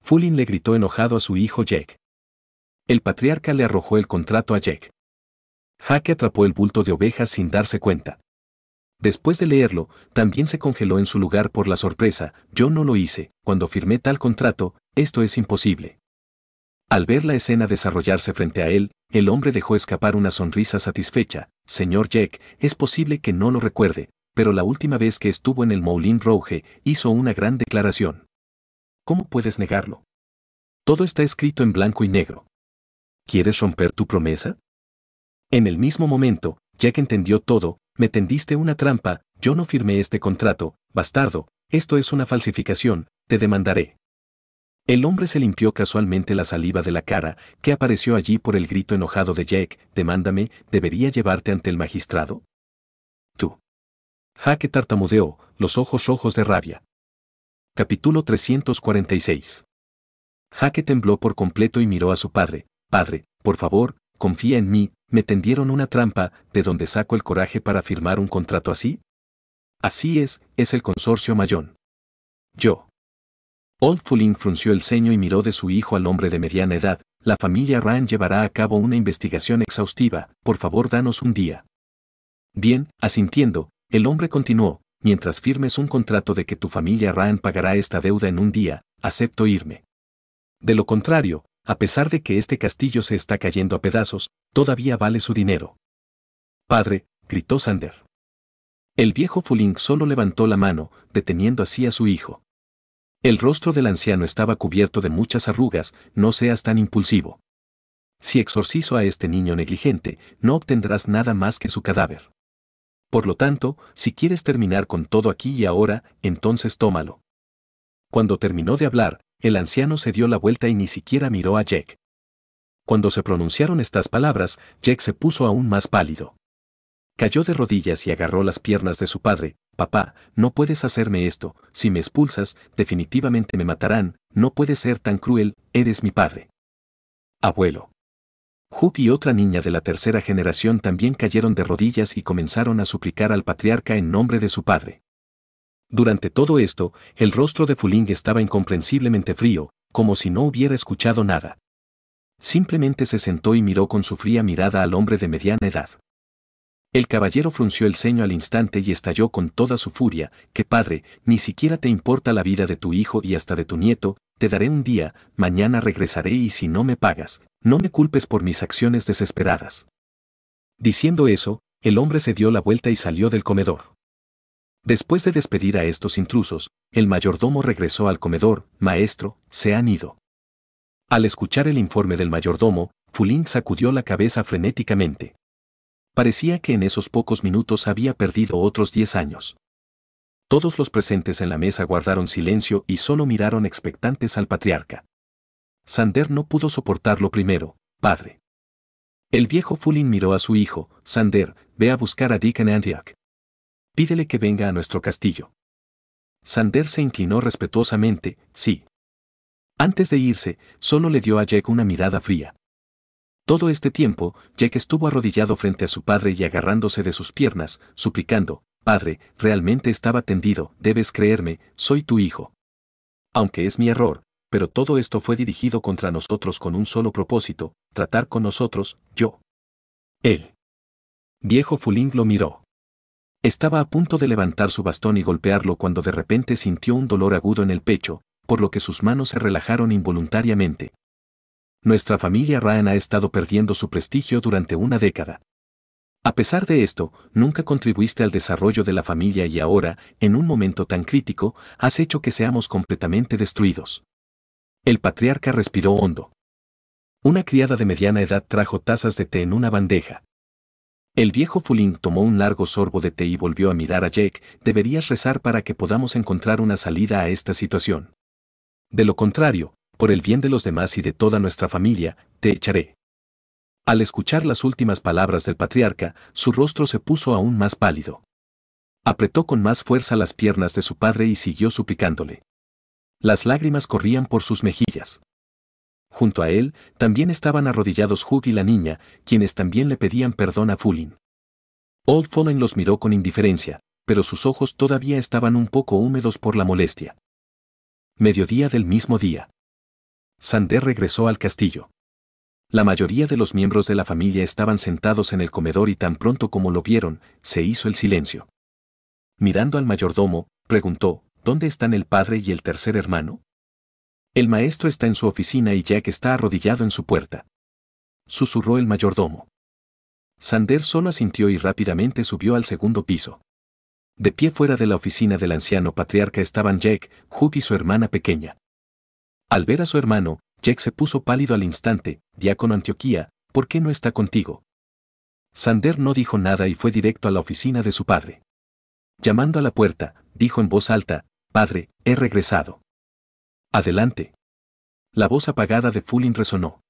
Fulin le gritó enojado a su hijo Jack. El patriarca le arrojó el contrato a Jack. Jack atrapó el bulto de ovejas sin darse cuenta. Después de leerlo, también se congeló en su lugar por la sorpresa, yo no lo hice, cuando firmé tal contrato, esto es imposible. Al ver la escena desarrollarse frente a él, el hombre dejó escapar una sonrisa satisfecha. Señor Jack, es posible que no lo recuerde, pero la última vez que estuvo en el Moulin Rouge hizo una gran declaración. ¿Cómo puedes negarlo? Todo está escrito en blanco y negro. ¿Quieres romper tu promesa? En el mismo momento, Jack entendió todo, me tendiste una trampa, yo no firmé este contrato, bastardo, esto es una falsificación, te demandaré. El hombre se limpió casualmente la saliva de la cara, que apareció allí por el grito enojado de Jake: demándame, ¿debería llevarte ante el magistrado? Tú. Jaque tartamudeó, los ojos rojos de rabia. Capítulo 346. Jaque tembló por completo y miró a su padre. Padre, por favor, confía en mí, me tendieron una trampa, de dónde saco el coraje para firmar un contrato así. Así es, es el consorcio Mayón. Yo. Old Fuling frunció el ceño y miró de su hijo al hombre de mediana edad. La familia Rand llevará a cabo una investigación exhaustiva, por favor danos un día. Bien, asintiendo, el hombre continuó, mientras firmes un contrato de que tu familia Rand pagará esta deuda en un día, acepto irme. De lo contrario, a pesar de que este castillo se está cayendo a pedazos, todavía vale su dinero. Padre, gritó Sander. El viejo Fulink solo levantó la mano, deteniendo así a su hijo. El rostro del anciano estaba cubierto de muchas arrugas, no seas tan impulsivo. Si exorcizo a este niño negligente, no obtendrás nada más que su cadáver. Por lo tanto, si quieres terminar con todo aquí y ahora, entonces tómalo. Cuando terminó de hablar, el anciano se dio la vuelta y ni siquiera miró a Jack. Cuando se pronunciaron estas palabras, Jack se puso aún más pálido. Cayó de rodillas y agarró las piernas de su padre. Papá, no puedes hacerme esto, si me expulsas, definitivamente me matarán, no puedes ser tan cruel, eres mi padre. Abuelo. Hook y otra niña de la tercera generación también cayeron de rodillas y comenzaron a suplicar al patriarca en nombre de su padre. Durante todo esto, el rostro de Fuling estaba incomprensiblemente frío, como si no hubiera escuchado nada. Simplemente se sentó y miró con su fría mirada al hombre de mediana edad. El caballero frunció el ceño al instante y estalló con toda su furia, que padre, ni siquiera te importa la vida de tu hijo y hasta de tu nieto, te daré un día, mañana regresaré y si no me pagas, no me culpes por mis acciones desesperadas. Diciendo eso, el hombre se dio la vuelta y salió del comedor. Después de despedir a estos intrusos, el mayordomo regresó al comedor, Maestro, se han ido. Al escuchar el informe del mayordomo, Fulín sacudió la cabeza frenéticamente. Parecía que en esos pocos minutos había perdido otros diez años. Todos los presentes en la mesa guardaron silencio y solo miraron expectantes al patriarca. Sander no pudo soportarlo primero, padre. El viejo Fulín miró a su hijo, Sander, ve a buscar a Dick en Antioch. Pídele que venga a nuestro castillo. Sander se inclinó respetuosamente, sí. Antes de irse, solo le dio a Jack una mirada fría. Todo este tiempo, Jack estuvo arrodillado frente a su padre y agarrándose de sus piernas, suplicando, Padre, realmente estaba tendido, debes creerme, soy tu hijo. Aunque es mi error, pero todo esto fue dirigido contra nosotros con un solo propósito, tratar con nosotros, yo. Él. Viejo Fulín lo miró. Estaba a punto de levantar su bastón y golpearlo cuando de repente sintió un dolor agudo en el pecho, por lo que sus manos se relajaron involuntariamente. Nuestra familia Ryan ha estado perdiendo su prestigio durante una década. A pesar de esto, nunca contribuiste al desarrollo de la familia y ahora, en un momento tan crítico, has hecho que seamos completamente destruidos. El patriarca respiró hondo. Una criada de mediana edad trajo tazas de té en una bandeja. El viejo Fulín tomó un largo sorbo de té y volvió a mirar a Jake, deberías rezar para que podamos encontrar una salida a esta situación. De lo contrario, por el bien de los demás y de toda nuestra familia, te echaré. Al escuchar las últimas palabras del patriarca, su rostro se puso aún más pálido. Apretó con más fuerza las piernas de su padre y siguió suplicándole. Las lágrimas corrían por sus mejillas. Junto a él, también estaban arrodillados Hugh y la niña, quienes también le pedían perdón a Fulin. Old fulin los miró con indiferencia, pero sus ojos todavía estaban un poco húmedos por la molestia. Mediodía del mismo día. Sander regresó al castillo. La mayoría de los miembros de la familia estaban sentados en el comedor y tan pronto como lo vieron, se hizo el silencio. Mirando al mayordomo, preguntó, ¿Dónde están el padre y el tercer hermano? El maestro está en su oficina y Jack está arrodillado en su puerta. Susurró el mayordomo. Sander solo asintió y rápidamente subió al segundo piso. De pie fuera de la oficina del anciano patriarca estaban Jack, Hugh y su hermana pequeña. Al ver a su hermano, Jack se puso pálido al instante, diácono Antioquía, ¿por qué no está contigo? Sander no dijo nada y fue directo a la oficina de su padre. Llamando a la puerta, dijo en voz alta, Padre, he regresado. Adelante. La voz apagada de Fulin resonó.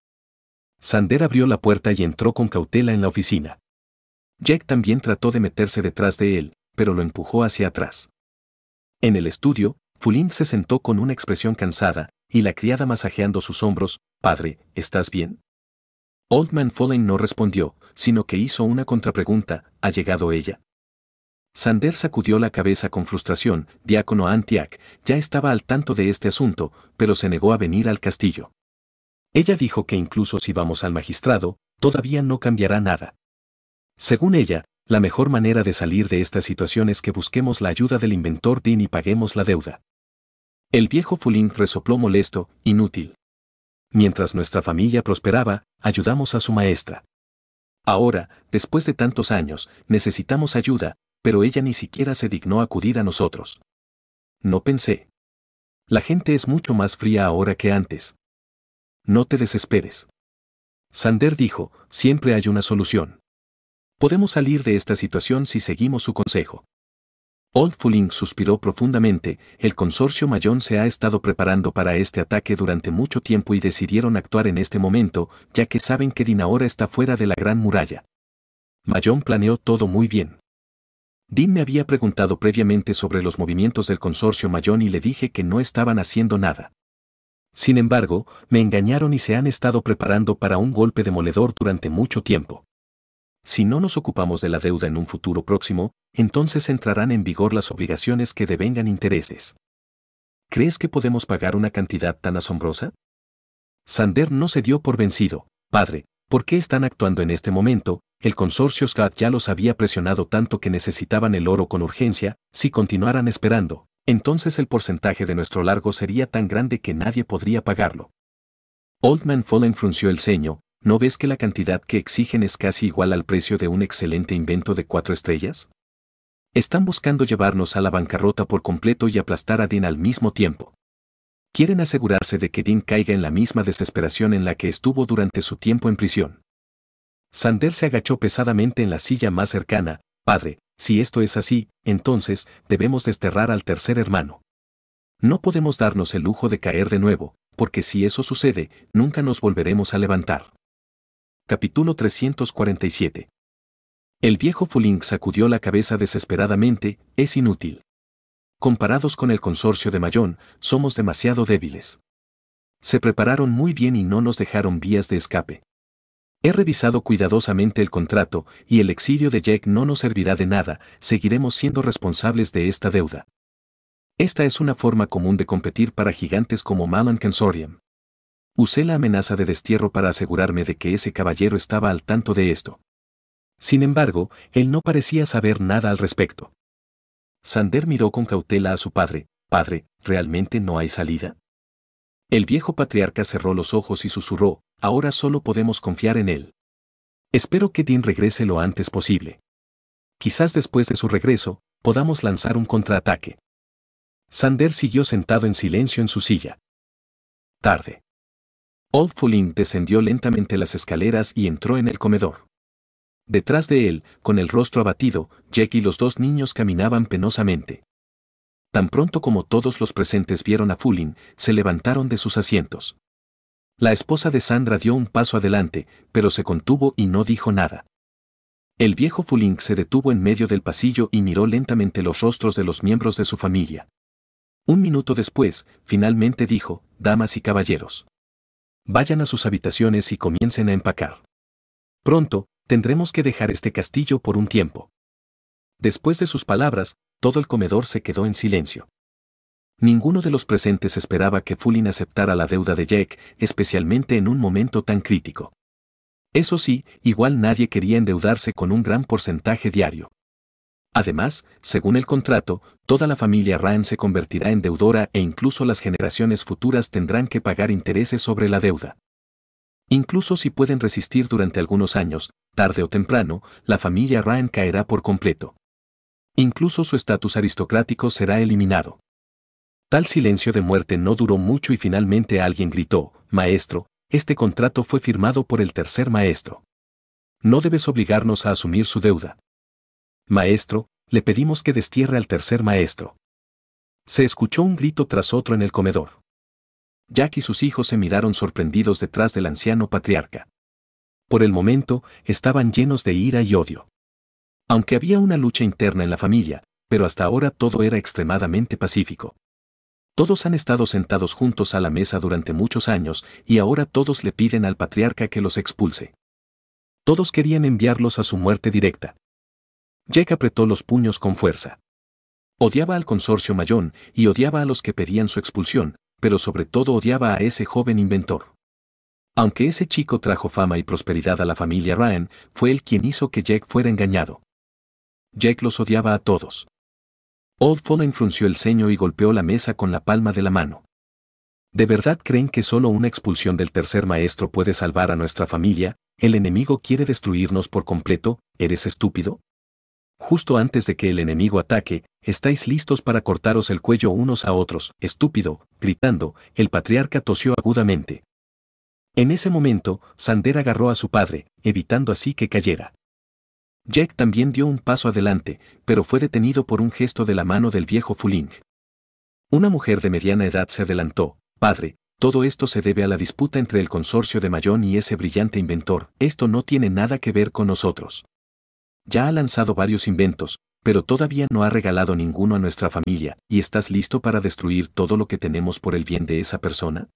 Sander abrió la puerta y entró con cautela en la oficina. Jack también trató de meterse detrás de él, pero lo empujó hacia atrás. En el estudio, Fulin se sentó con una expresión cansada, y la criada masajeando sus hombros, Padre, ¿estás bien? Oldman Fulin no respondió, sino que hizo una contrapregunta, ¿ha llegado ella? Sander sacudió la cabeza con frustración, diácono Antiac ya estaba al tanto de este asunto, pero se negó a venir al castillo. Ella dijo que incluso si vamos al magistrado, todavía no cambiará nada. Según ella, la mejor manera de salir de esta situación es que busquemos la ayuda del inventor Dean y paguemos la deuda. El viejo Fulín resopló molesto, inútil. Mientras nuestra familia prosperaba, ayudamos a su maestra. Ahora, después de tantos años, necesitamos ayuda, pero ella ni siquiera se dignó acudir a nosotros. No pensé. La gente es mucho más fría ahora que antes. No te desesperes. Sander dijo, siempre hay una solución. Podemos salir de esta situación si seguimos su consejo. Old Fuling suspiró profundamente, el consorcio Mayón se ha estado preparando para este ataque durante mucho tiempo y decidieron actuar en este momento, ya que saben que Dinaora está fuera de la gran muralla. Mayón planeó todo muy bien. Dean me había preguntado previamente sobre los movimientos del consorcio Mayón y le dije que no estaban haciendo nada. Sin embargo, me engañaron y se han estado preparando para un golpe demoledor durante mucho tiempo. Si no nos ocupamos de la deuda en un futuro próximo, entonces entrarán en vigor las obligaciones que devengan intereses. ¿Crees que podemos pagar una cantidad tan asombrosa? Sander no se dio por vencido. Padre, ¿Por qué están actuando en este momento? El consorcio Scott ya los había presionado tanto que necesitaban el oro con urgencia, si continuaran esperando, entonces el porcentaje de nuestro largo sería tan grande que nadie podría pagarlo. Oldman Fallen frunció el ceño, ¿no ves que la cantidad que exigen es casi igual al precio de un excelente invento de cuatro estrellas? Están buscando llevarnos a la bancarrota por completo y aplastar a Dean al mismo tiempo quieren asegurarse de que Dean caiga en la misma desesperación en la que estuvo durante su tiempo en prisión. Sander se agachó pesadamente en la silla más cercana, Padre, si esto es así, entonces debemos desterrar al tercer hermano. No podemos darnos el lujo de caer de nuevo, porque si eso sucede, nunca nos volveremos a levantar. Capítulo 347 El viejo Fuling sacudió la cabeza desesperadamente, es inútil comparados con el consorcio de Mayón, somos demasiado débiles. Se prepararon muy bien y no nos dejaron vías de escape. He revisado cuidadosamente el contrato y el exilio de Jack no nos servirá de nada, seguiremos siendo responsables de esta deuda. Esta es una forma común de competir para gigantes como Malan Consorium. Usé la amenaza de destierro para asegurarme de que ese caballero estaba al tanto de esto. Sin embargo, él no parecía saber nada al respecto. Sander miró con cautela a su padre. Padre, ¿realmente no hay salida? El viejo patriarca cerró los ojos y susurró, ahora solo podemos confiar en él. Espero que Dean regrese lo antes posible. Quizás después de su regreso, podamos lanzar un contraataque. Sander siguió sentado en silencio en su silla. Tarde. Old Fulin descendió lentamente las escaleras y entró en el comedor. Detrás de él, con el rostro abatido, Jack y los dos niños caminaban penosamente. Tan pronto como todos los presentes vieron a Fulin, se levantaron de sus asientos. La esposa de Sandra dio un paso adelante, pero se contuvo y no dijo nada. El viejo Fulin se detuvo en medio del pasillo y miró lentamente los rostros de los miembros de su familia. Un minuto después, finalmente dijo, Damas y caballeros. Vayan a sus habitaciones y comiencen a empacar. Pronto, Tendremos que dejar este castillo por un tiempo. Después de sus palabras, todo el comedor se quedó en silencio. Ninguno de los presentes esperaba que Fulin aceptara la deuda de Jack, especialmente en un momento tan crítico. Eso sí, igual nadie quería endeudarse con un gran porcentaje diario. Además, según el contrato, toda la familia Ryan se convertirá en deudora e incluso las generaciones futuras tendrán que pagar intereses sobre la deuda. Incluso si pueden resistir durante algunos años, tarde o temprano, la familia Ryan caerá por completo. Incluso su estatus aristocrático será eliminado. Tal silencio de muerte no duró mucho y finalmente alguien gritó, Maestro, este contrato fue firmado por el tercer maestro. No debes obligarnos a asumir su deuda. Maestro, le pedimos que destierre al tercer maestro. Se escuchó un grito tras otro en el comedor. Jack y sus hijos se miraron sorprendidos detrás del anciano patriarca. Por el momento, estaban llenos de ira y odio. Aunque había una lucha interna en la familia, pero hasta ahora todo era extremadamente pacífico. Todos han estado sentados juntos a la mesa durante muchos años y ahora todos le piden al patriarca que los expulse. Todos querían enviarlos a su muerte directa. Jack apretó los puños con fuerza. Odiaba al consorcio Mayón y odiaba a los que pedían su expulsión, pero sobre todo odiaba a ese joven inventor. Aunque ese chico trajo fama y prosperidad a la familia Ryan, fue él quien hizo que Jack fuera engañado. Jack los odiaba a todos. Old Fallen frunció el ceño y golpeó la mesa con la palma de la mano. ¿De verdad creen que solo una expulsión del tercer maestro puede salvar a nuestra familia? ¿El enemigo quiere destruirnos por completo? ¿Eres estúpido? justo antes de que el enemigo ataque, estáis listos para cortaros el cuello unos a otros, estúpido, gritando, el patriarca tosió agudamente. En ese momento, Sander agarró a su padre, evitando así que cayera. Jack también dio un paso adelante, pero fue detenido por un gesto de la mano del viejo Fuling. Una mujer de mediana edad se adelantó, padre, todo esto se debe a la disputa entre el consorcio de Mayón y ese brillante inventor, esto no tiene nada que ver con nosotros. Ya ha lanzado varios inventos, pero todavía no ha regalado ninguno a nuestra familia, y estás listo para destruir todo lo que tenemos por el bien de esa persona?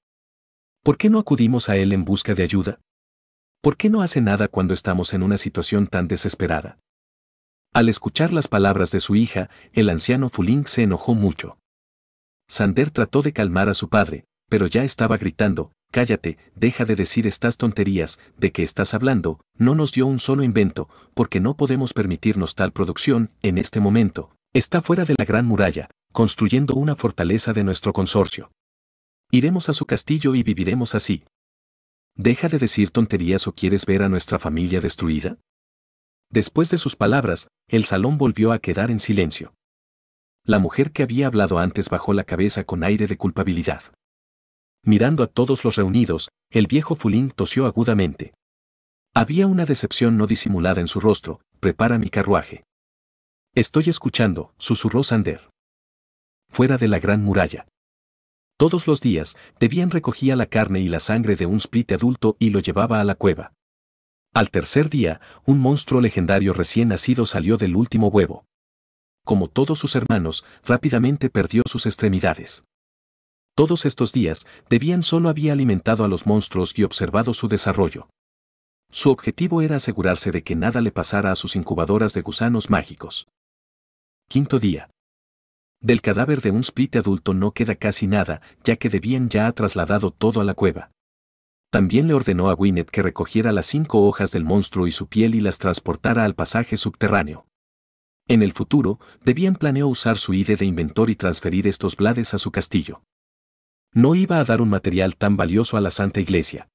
¿Por qué no acudimos a él en busca de ayuda? ¿Por qué no hace nada cuando estamos en una situación tan desesperada? Al escuchar las palabras de su hija, el anciano Fuling se enojó mucho. Sander trató de calmar a su padre, pero ya estaba gritando, cállate, deja de decir estas tonterías, de qué estás hablando, no nos dio un solo invento, porque no podemos permitirnos tal producción en este momento, está fuera de la gran muralla, construyendo una fortaleza de nuestro consorcio. Iremos a su castillo y viviremos así. Deja de decir tonterías o quieres ver a nuestra familia destruida. Después de sus palabras, el salón volvió a quedar en silencio. La mujer que había hablado antes bajó la cabeza con aire de culpabilidad mirando a todos los reunidos, el viejo Fulín tosió agudamente. Había una decepción no disimulada en su rostro, prepara mi carruaje. Estoy escuchando, susurró Sander. Fuera de la gran muralla. Todos los días, Debian recogía la carne y la sangre de un split adulto y lo llevaba a la cueva. Al tercer día, un monstruo legendario recién nacido salió del último huevo. Como todos sus hermanos, rápidamente perdió sus extremidades. Todos estos días, Debian solo había alimentado a los monstruos y observado su desarrollo. Su objetivo era asegurarse de que nada le pasara a sus incubadoras de gusanos mágicos. Quinto día. Del cadáver de un split adulto no queda casi nada, ya que Debian ya ha trasladado todo a la cueva. También le ordenó a Winnet que recogiera las cinco hojas del monstruo y su piel y las transportara al pasaje subterráneo. En el futuro, Debian planeó usar su IDE de inventor y transferir estos blades a su castillo. No iba a dar un material tan valioso a la Santa Iglesia.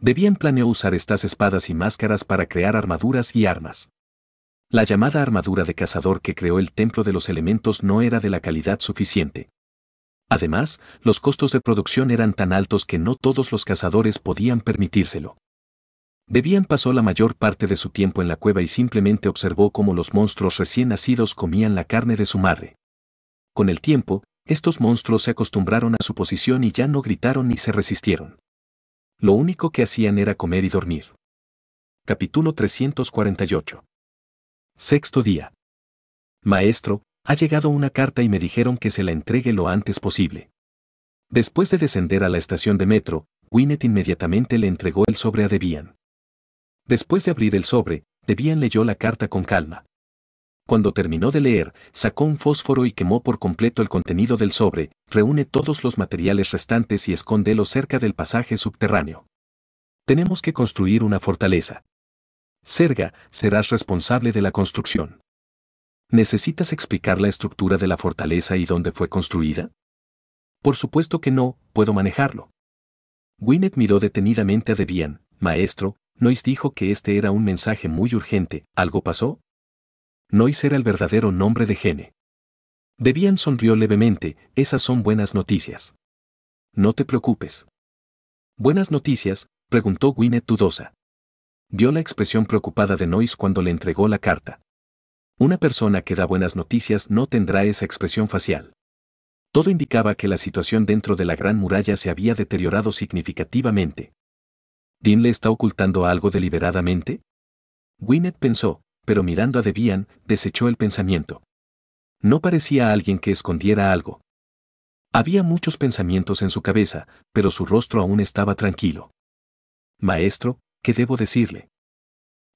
Debian planeó usar estas espadas y máscaras para crear armaduras y armas. La llamada armadura de cazador que creó el Templo de los Elementos no era de la calidad suficiente. Además, los costos de producción eran tan altos que no todos los cazadores podían permitírselo. Debian pasó la mayor parte de su tiempo en la cueva y simplemente observó cómo los monstruos recién nacidos comían la carne de su madre. Con el tiempo, estos monstruos se acostumbraron a su posición y ya no gritaron ni se resistieron. Lo único que hacían era comer y dormir. Capítulo 348. Sexto día. Maestro, ha llegado una carta y me dijeron que se la entregue lo antes posible. Después de descender a la estación de metro, Winnet inmediatamente le entregó el sobre a Debian. Después de abrir el sobre, Debian leyó la carta con calma. Cuando terminó de leer, sacó un fósforo y quemó por completo el contenido del sobre, reúne todos los materiales restantes y escóndelos cerca del pasaje subterráneo. Tenemos que construir una fortaleza. Serga, serás responsable de la construcción. ¿Necesitas explicar la estructura de la fortaleza y dónde fue construida? Por supuesto que no, puedo manejarlo. Gwyneth miró detenidamente a Debian, maestro, Nois dijo que este era un mensaje muy urgente, ¿algo pasó? Nois era el verdadero nombre de Gene. Debian sonrió levemente, esas son buenas noticias. No te preocupes. ¿Buenas noticias? preguntó Gwyneth dudosa. Vio la expresión preocupada de Nois cuando le entregó la carta. Una persona que da buenas noticias no tendrá esa expresión facial. Todo indicaba que la situación dentro de la gran muralla se había deteriorado significativamente. Din le está ocultando algo deliberadamente? Gwyneth pensó pero mirando a Debian, desechó el pensamiento. No parecía alguien que escondiera algo. Había muchos pensamientos en su cabeza, pero su rostro aún estaba tranquilo. Maestro, ¿qué debo decirle?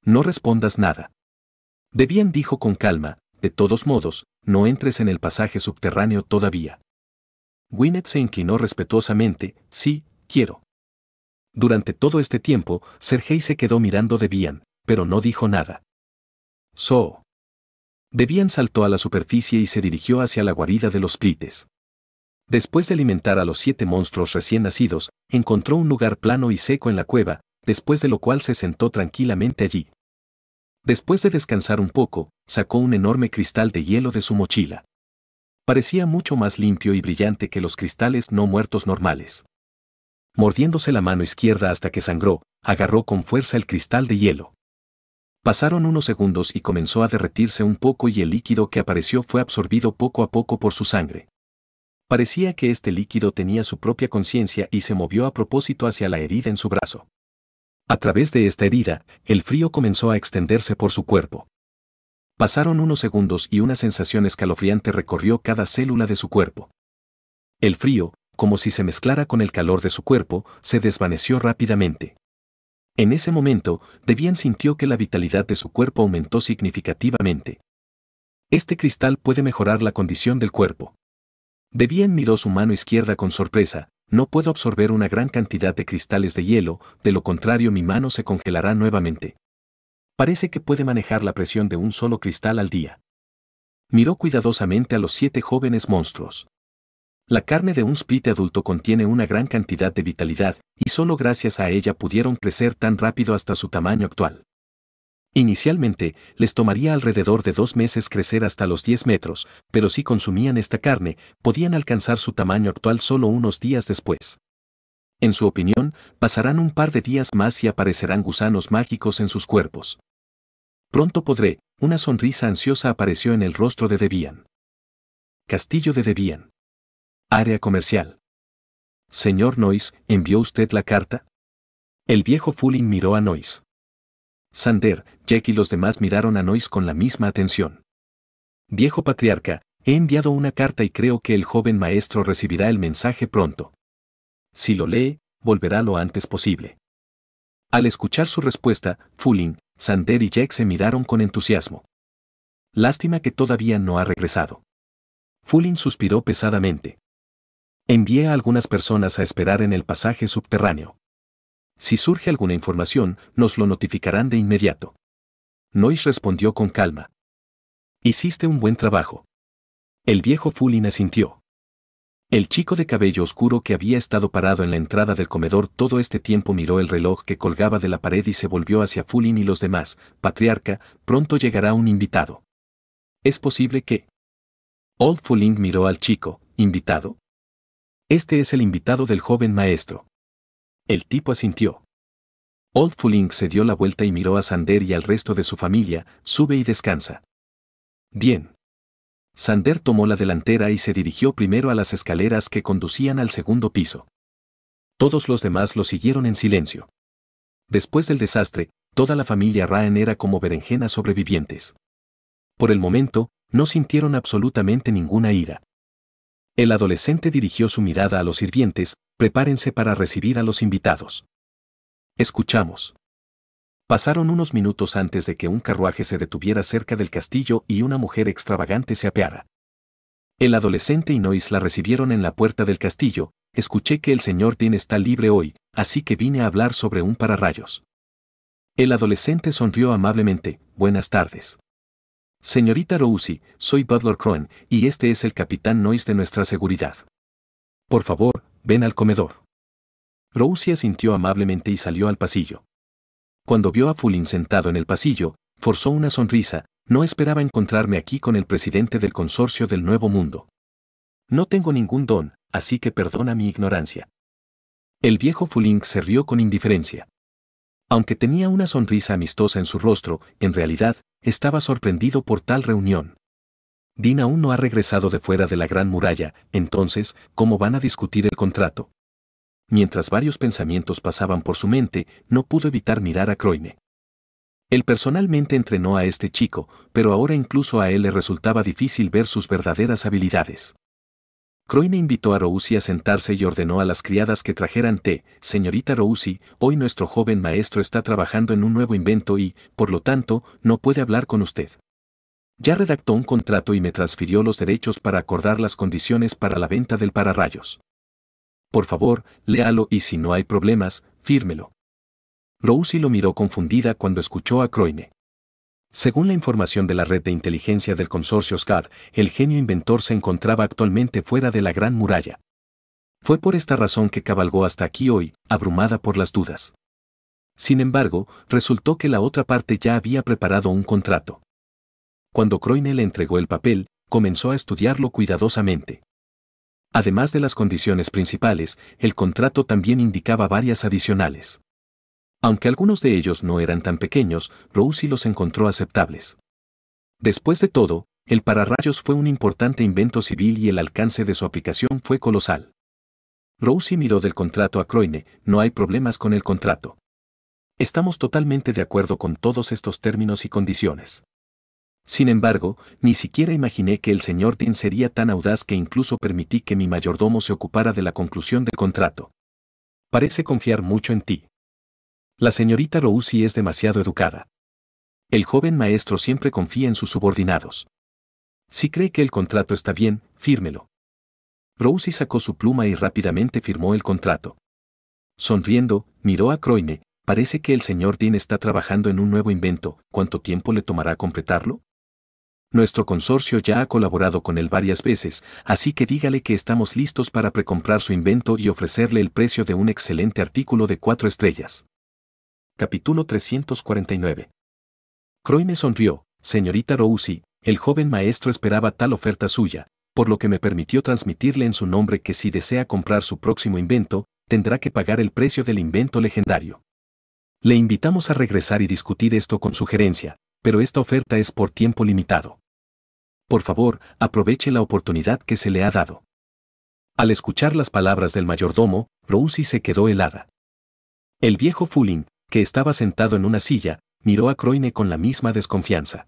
No respondas nada. Debian dijo con calma, de todos modos, no entres en el pasaje subterráneo todavía. Winnet se inclinó respetuosamente, sí, quiero. Durante todo este tiempo, Sergei se quedó mirando Debian, pero no dijo nada. So. Debian saltó a la superficie y se dirigió hacia la guarida de los plites. Después de alimentar a los siete monstruos recién nacidos, encontró un lugar plano y seco en la cueva, después de lo cual se sentó tranquilamente allí. Después de descansar un poco, sacó un enorme cristal de hielo de su mochila. Parecía mucho más limpio y brillante que los cristales no muertos normales. Mordiéndose la mano izquierda hasta que sangró, agarró con fuerza el cristal de hielo. Pasaron unos segundos y comenzó a derretirse un poco y el líquido que apareció fue absorbido poco a poco por su sangre. Parecía que este líquido tenía su propia conciencia y se movió a propósito hacia la herida en su brazo. A través de esta herida, el frío comenzó a extenderse por su cuerpo. Pasaron unos segundos y una sensación escalofriante recorrió cada célula de su cuerpo. El frío, como si se mezclara con el calor de su cuerpo, se desvaneció rápidamente. En ese momento, Debian sintió que la vitalidad de su cuerpo aumentó significativamente. Este cristal puede mejorar la condición del cuerpo. Debian miró su mano izquierda con sorpresa, no puedo absorber una gran cantidad de cristales de hielo, de lo contrario mi mano se congelará nuevamente. Parece que puede manejar la presión de un solo cristal al día. Miró cuidadosamente a los siete jóvenes monstruos. La carne de un split adulto contiene una gran cantidad de vitalidad, y solo gracias a ella pudieron crecer tan rápido hasta su tamaño actual. Inicialmente, les tomaría alrededor de dos meses crecer hasta los 10 metros, pero si consumían esta carne, podían alcanzar su tamaño actual solo unos días después. En su opinión, pasarán un par de días más y aparecerán gusanos mágicos en sus cuerpos. Pronto podré, una sonrisa ansiosa apareció en el rostro de Debian. Castillo de Debian. Área comercial. Señor Nois, ¿envió usted la carta? El viejo Fulin miró a Nois. Sander, Jack y los demás miraron a Nois con la misma atención. Viejo patriarca, he enviado una carta y creo que el joven maestro recibirá el mensaje pronto. Si lo lee, volverá lo antes posible. Al escuchar su respuesta, Fulin, Sander y Jack se miraron con entusiasmo. Lástima que todavía no ha regresado. Fulin suspiró pesadamente. Envié a algunas personas a esperar en el pasaje subterráneo. Si surge alguna información, nos lo notificarán de inmediato. Nois respondió con calma. Hiciste un buen trabajo. El viejo Fulin asintió. El chico de cabello oscuro que había estado parado en la entrada del comedor todo este tiempo miró el reloj que colgaba de la pared y se volvió hacia Fulin y los demás. Patriarca, pronto llegará un invitado. Es posible que... Old Fulin miró al chico, invitado. Este es el invitado del joven maestro. El tipo asintió. Old Fuling se dio la vuelta y miró a Sander y al resto de su familia, sube y descansa. Bien. Sander tomó la delantera y se dirigió primero a las escaleras que conducían al segundo piso. Todos los demás lo siguieron en silencio. Después del desastre, toda la familia Ryan era como berenjenas sobrevivientes. Por el momento, no sintieron absolutamente ninguna ira. El adolescente dirigió su mirada a los sirvientes, prepárense para recibir a los invitados. Escuchamos. Pasaron unos minutos antes de que un carruaje se detuviera cerca del castillo y una mujer extravagante se apeara. El adolescente y Nois la recibieron en la puerta del castillo, escuché que el señor Dean está libre hoy, así que vine a hablar sobre un pararrayos. El adolescente sonrió amablemente, buenas tardes. Señorita Rousey, soy Butler Crohn, y este es el capitán Nois de nuestra seguridad. Por favor, ven al comedor. Rousey asintió amablemente y salió al pasillo. Cuando vio a Fulin sentado en el pasillo, forzó una sonrisa, no esperaba encontrarme aquí con el presidente del consorcio del Nuevo Mundo. No tengo ningún don, así que perdona mi ignorancia. El viejo Fuling se rió con indiferencia. Aunque tenía una sonrisa amistosa en su rostro, en realidad, estaba sorprendido por tal reunión. Dean aún no ha regresado de fuera de la gran muralla, entonces, ¿cómo van a discutir el contrato? Mientras varios pensamientos pasaban por su mente, no pudo evitar mirar a Croime. Él personalmente entrenó a este chico, pero ahora incluso a él le resultaba difícil ver sus verdaderas habilidades. Croyne invitó a Rousi a sentarse y ordenó a las criadas que trajeran té. Señorita Rousi, hoy nuestro joven maestro está trabajando en un nuevo invento y, por lo tanto, no puede hablar con usted. Ya redactó un contrato y me transfirió los derechos para acordar las condiciones para la venta del pararrayos. Por favor, léalo y si no hay problemas, fírmelo. Rousi lo miró confundida cuando escuchó a Croyne. Según la información de la red de inteligencia del consorcio SCAD, el genio inventor se encontraba actualmente fuera de la Gran Muralla. Fue por esta razón que cabalgó hasta aquí hoy, abrumada por las dudas. Sin embargo, resultó que la otra parte ya había preparado un contrato. Cuando Croine le entregó el papel, comenzó a estudiarlo cuidadosamente. Además de las condiciones principales, el contrato también indicaba varias adicionales. Aunque algunos de ellos no eran tan pequeños, Rousey los encontró aceptables. Después de todo, el pararrayos fue un importante invento civil y el alcance de su aplicación fue colosal. Rousey miró del contrato a Croine, no hay problemas con el contrato. Estamos totalmente de acuerdo con todos estos términos y condiciones. Sin embargo, ni siquiera imaginé que el señor Dean sería tan audaz que incluso permití que mi mayordomo se ocupara de la conclusión del contrato. Parece confiar mucho en ti. La señorita Rousey es demasiado educada. El joven maestro siempre confía en sus subordinados. Si cree que el contrato está bien, fírmelo. Rousey sacó su pluma y rápidamente firmó el contrato. Sonriendo, miró a Croine, parece que el señor Dean está trabajando en un nuevo invento, ¿cuánto tiempo le tomará completarlo? Nuestro consorcio ya ha colaborado con él varias veces, así que dígale que estamos listos para precomprar su invento y ofrecerle el precio de un excelente artículo de cuatro estrellas capítulo 349. Croyne sonrió, señorita Rousi, el joven maestro esperaba tal oferta suya, por lo que me permitió transmitirle en su nombre que si desea comprar su próximo invento, tendrá que pagar el precio del invento legendario. Le invitamos a regresar y discutir esto con su gerencia, pero esta oferta es por tiempo limitado. Por favor, aproveche la oportunidad que se le ha dado. Al escuchar las palabras del mayordomo, Rousi se quedó helada. El viejo Fuling, que estaba sentado en una silla, miró a Croine con la misma desconfianza.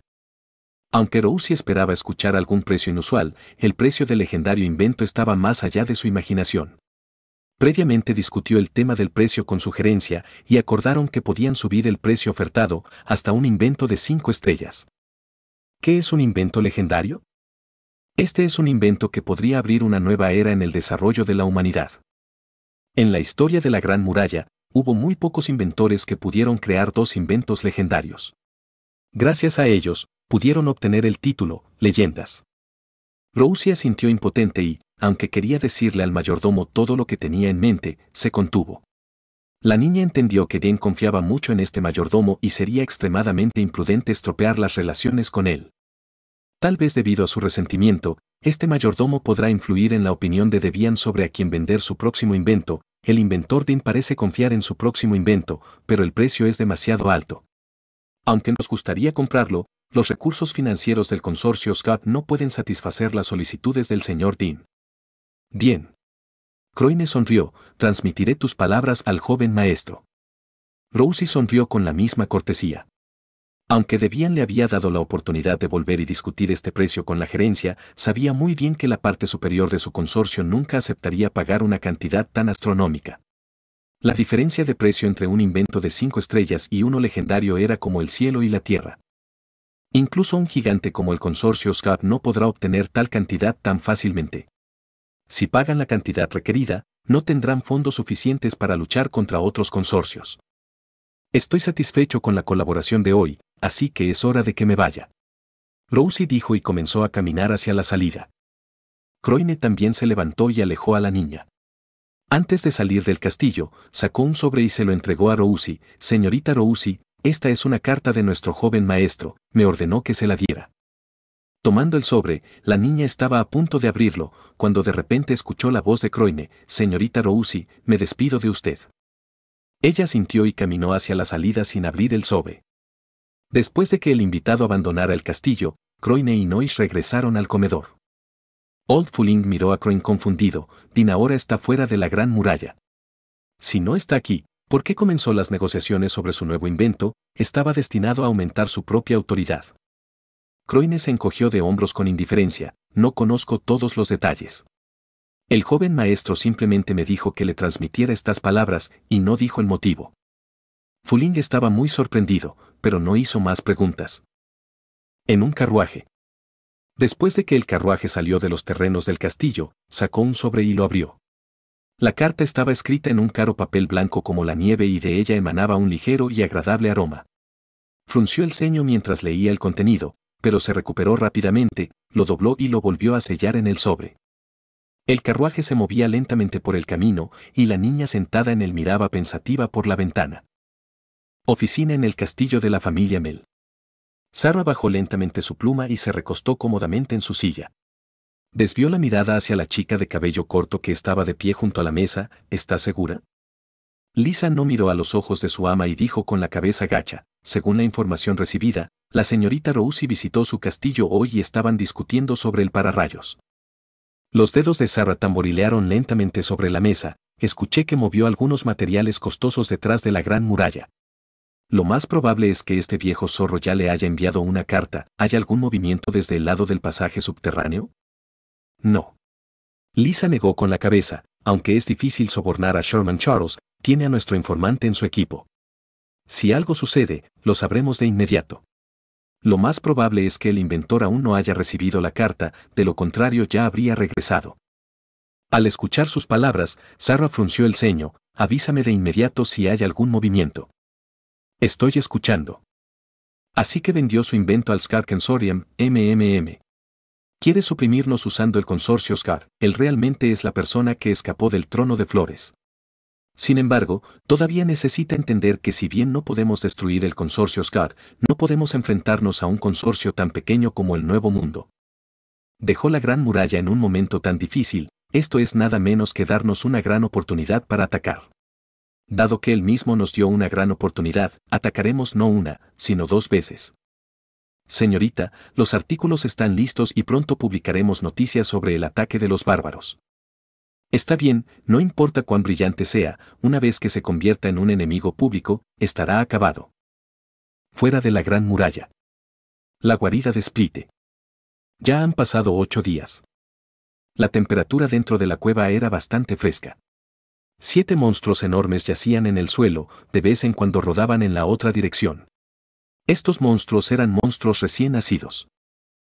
Aunque Roussi esperaba escuchar algún precio inusual, el precio del legendario invento estaba más allá de su imaginación. Previamente discutió el tema del precio con su gerencia y acordaron que podían subir el precio ofertado hasta un invento de cinco estrellas. ¿Qué es un invento legendario? Este es un invento que podría abrir una nueva era en el desarrollo de la humanidad. En la historia de la Gran Muralla, hubo muy pocos inventores que pudieron crear dos inventos legendarios. Gracias a ellos, pudieron obtener el título, leyendas. se sintió impotente y, aunque quería decirle al mayordomo todo lo que tenía en mente, se contuvo. La niña entendió que Dean confiaba mucho en este mayordomo y sería extremadamente imprudente estropear las relaciones con él. Tal vez debido a su resentimiento, este mayordomo podrá influir en la opinión de Debian sobre a quién vender su próximo invento, el inventor Dean parece confiar en su próximo invento, pero el precio es demasiado alto. Aunque nos gustaría comprarlo, los recursos financieros del consorcio Scott no pueden satisfacer las solicitudes del señor Dean. Bien. Croine sonrió, transmitiré tus palabras al joven maestro. Rosie sonrió con la misma cortesía. Aunque Debian le había dado la oportunidad de volver y discutir este precio con la gerencia, sabía muy bien que la parte superior de su consorcio nunca aceptaría pagar una cantidad tan astronómica. La diferencia de precio entre un invento de cinco estrellas y uno legendario era como el cielo y la tierra. Incluso un gigante como el consorcio SCAP no podrá obtener tal cantidad tan fácilmente. Si pagan la cantidad requerida, no tendrán fondos suficientes para luchar contra otros consorcios. Estoy satisfecho con la colaboración de hoy, así que es hora de que me vaya. Rousi dijo y comenzó a caminar hacia la salida. Croine también se levantó y alejó a la niña. Antes de salir del castillo, sacó un sobre y se lo entregó a Rousi, Señorita Rousi, esta es una carta de nuestro joven maestro, me ordenó que se la diera. Tomando el sobre, la niña estaba a punto de abrirlo, cuando de repente escuchó la voz de Croine, Señorita Rousi, me despido de usted. Ella sintió y caminó hacia la salida sin abrir el sobre. Después de que el invitado abandonara el castillo, Croine y Nois regresaron al comedor. Old Fuling miró a Croyne confundido, Din ahora está fuera de la gran muralla. Si no está aquí, ¿por qué comenzó las negociaciones sobre su nuevo invento? Estaba destinado a aumentar su propia autoridad. Croyne se encogió de hombros con indiferencia, no conozco todos los detalles. El joven maestro simplemente me dijo que le transmitiera estas palabras y no dijo el motivo. Fuling estaba muy sorprendido, pero no hizo más preguntas. En un carruaje. Después de que el carruaje salió de los terrenos del castillo, sacó un sobre y lo abrió. La carta estaba escrita en un caro papel blanco como la nieve y de ella emanaba un ligero y agradable aroma. Frunció el ceño mientras leía el contenido, pero se recuperó rápidamente, lo dobló y lo volvió a sellar en el sobre. El carruaje se movía lentamente por el camino, y la niña sentada en él miraba pensativa por la ventana. Oficina en el castillo de la familia Mel. Sara bajó lentamente su pluma y se recostó cómodamente en su silla. Desvió la mirada hacia la chica de cabello corto que estaba de pie junto a la mesa, ¿está segura? Lisa no miró a los ojos de su ama y dijo con la cabeza gacha, según la información recibida, la señorita Rousey visitó su castillo hoy y estaban discutiendo sobre el pararrayos. Los dedos de Sara tamborilearon lentamente sobre la mesa, escuché que movió algunos materiales costosos detrás de la gran muralla. Lo más probable es que este viejo zorro ya le haya enviado una carta. ¿Hay algún movimiento desde el lado del pasaje subterráneo? No. Lisa negó con la cabeza, aunque es difícil sobornar a Sherman Charles, tiene a nuestro informante en su equipo. Si algo sucede, lo sabremos de inmediato. Lo más probable es que el inventor aún no haya recibido la carta, de lo contrario ya habría regresado. Al escuchar sus palabras, Sarah frunció el ceño, avísame de inmediato si hay algún movimiento. Estoy escuchando. Así que vendió su invento al SCAR consortium MMM. Quiere suprimirnos usando el consorcio SCAR, él realmente es la persona que escapó del trono de flores. Sin embargo, todavía necesita entender que si bien no podemos destruir el consorcio SCAR, no podemos enfrentarnos a un consorcio tan pequeño como el Nuevo Mundo. Dejó la gran muralla en un momento tan difícil, esto es nada menos que darnos una gran oportunidad para atacar. Dado que Él mismo nos dio una gran oportunidad, atacaremos no una, sino dos veces. Señorita, los artículos están listos y pronto publicaremos noticias sobre el ataque de los bárbaros. Está bien, no importa cuán brillante sea, una vez que se convierta en un enemigo público, estará acabado. Fuera de la gran muralla. La guarida de Splite. Ya han pasado ocho días. La temperatura dentro de la cueva era bastante fresca. Siete monstruos enormes yacían en el suelo, de vez en cuando rodaban en la otra dirección. Estos monstruos eran monstruos recién nacidos.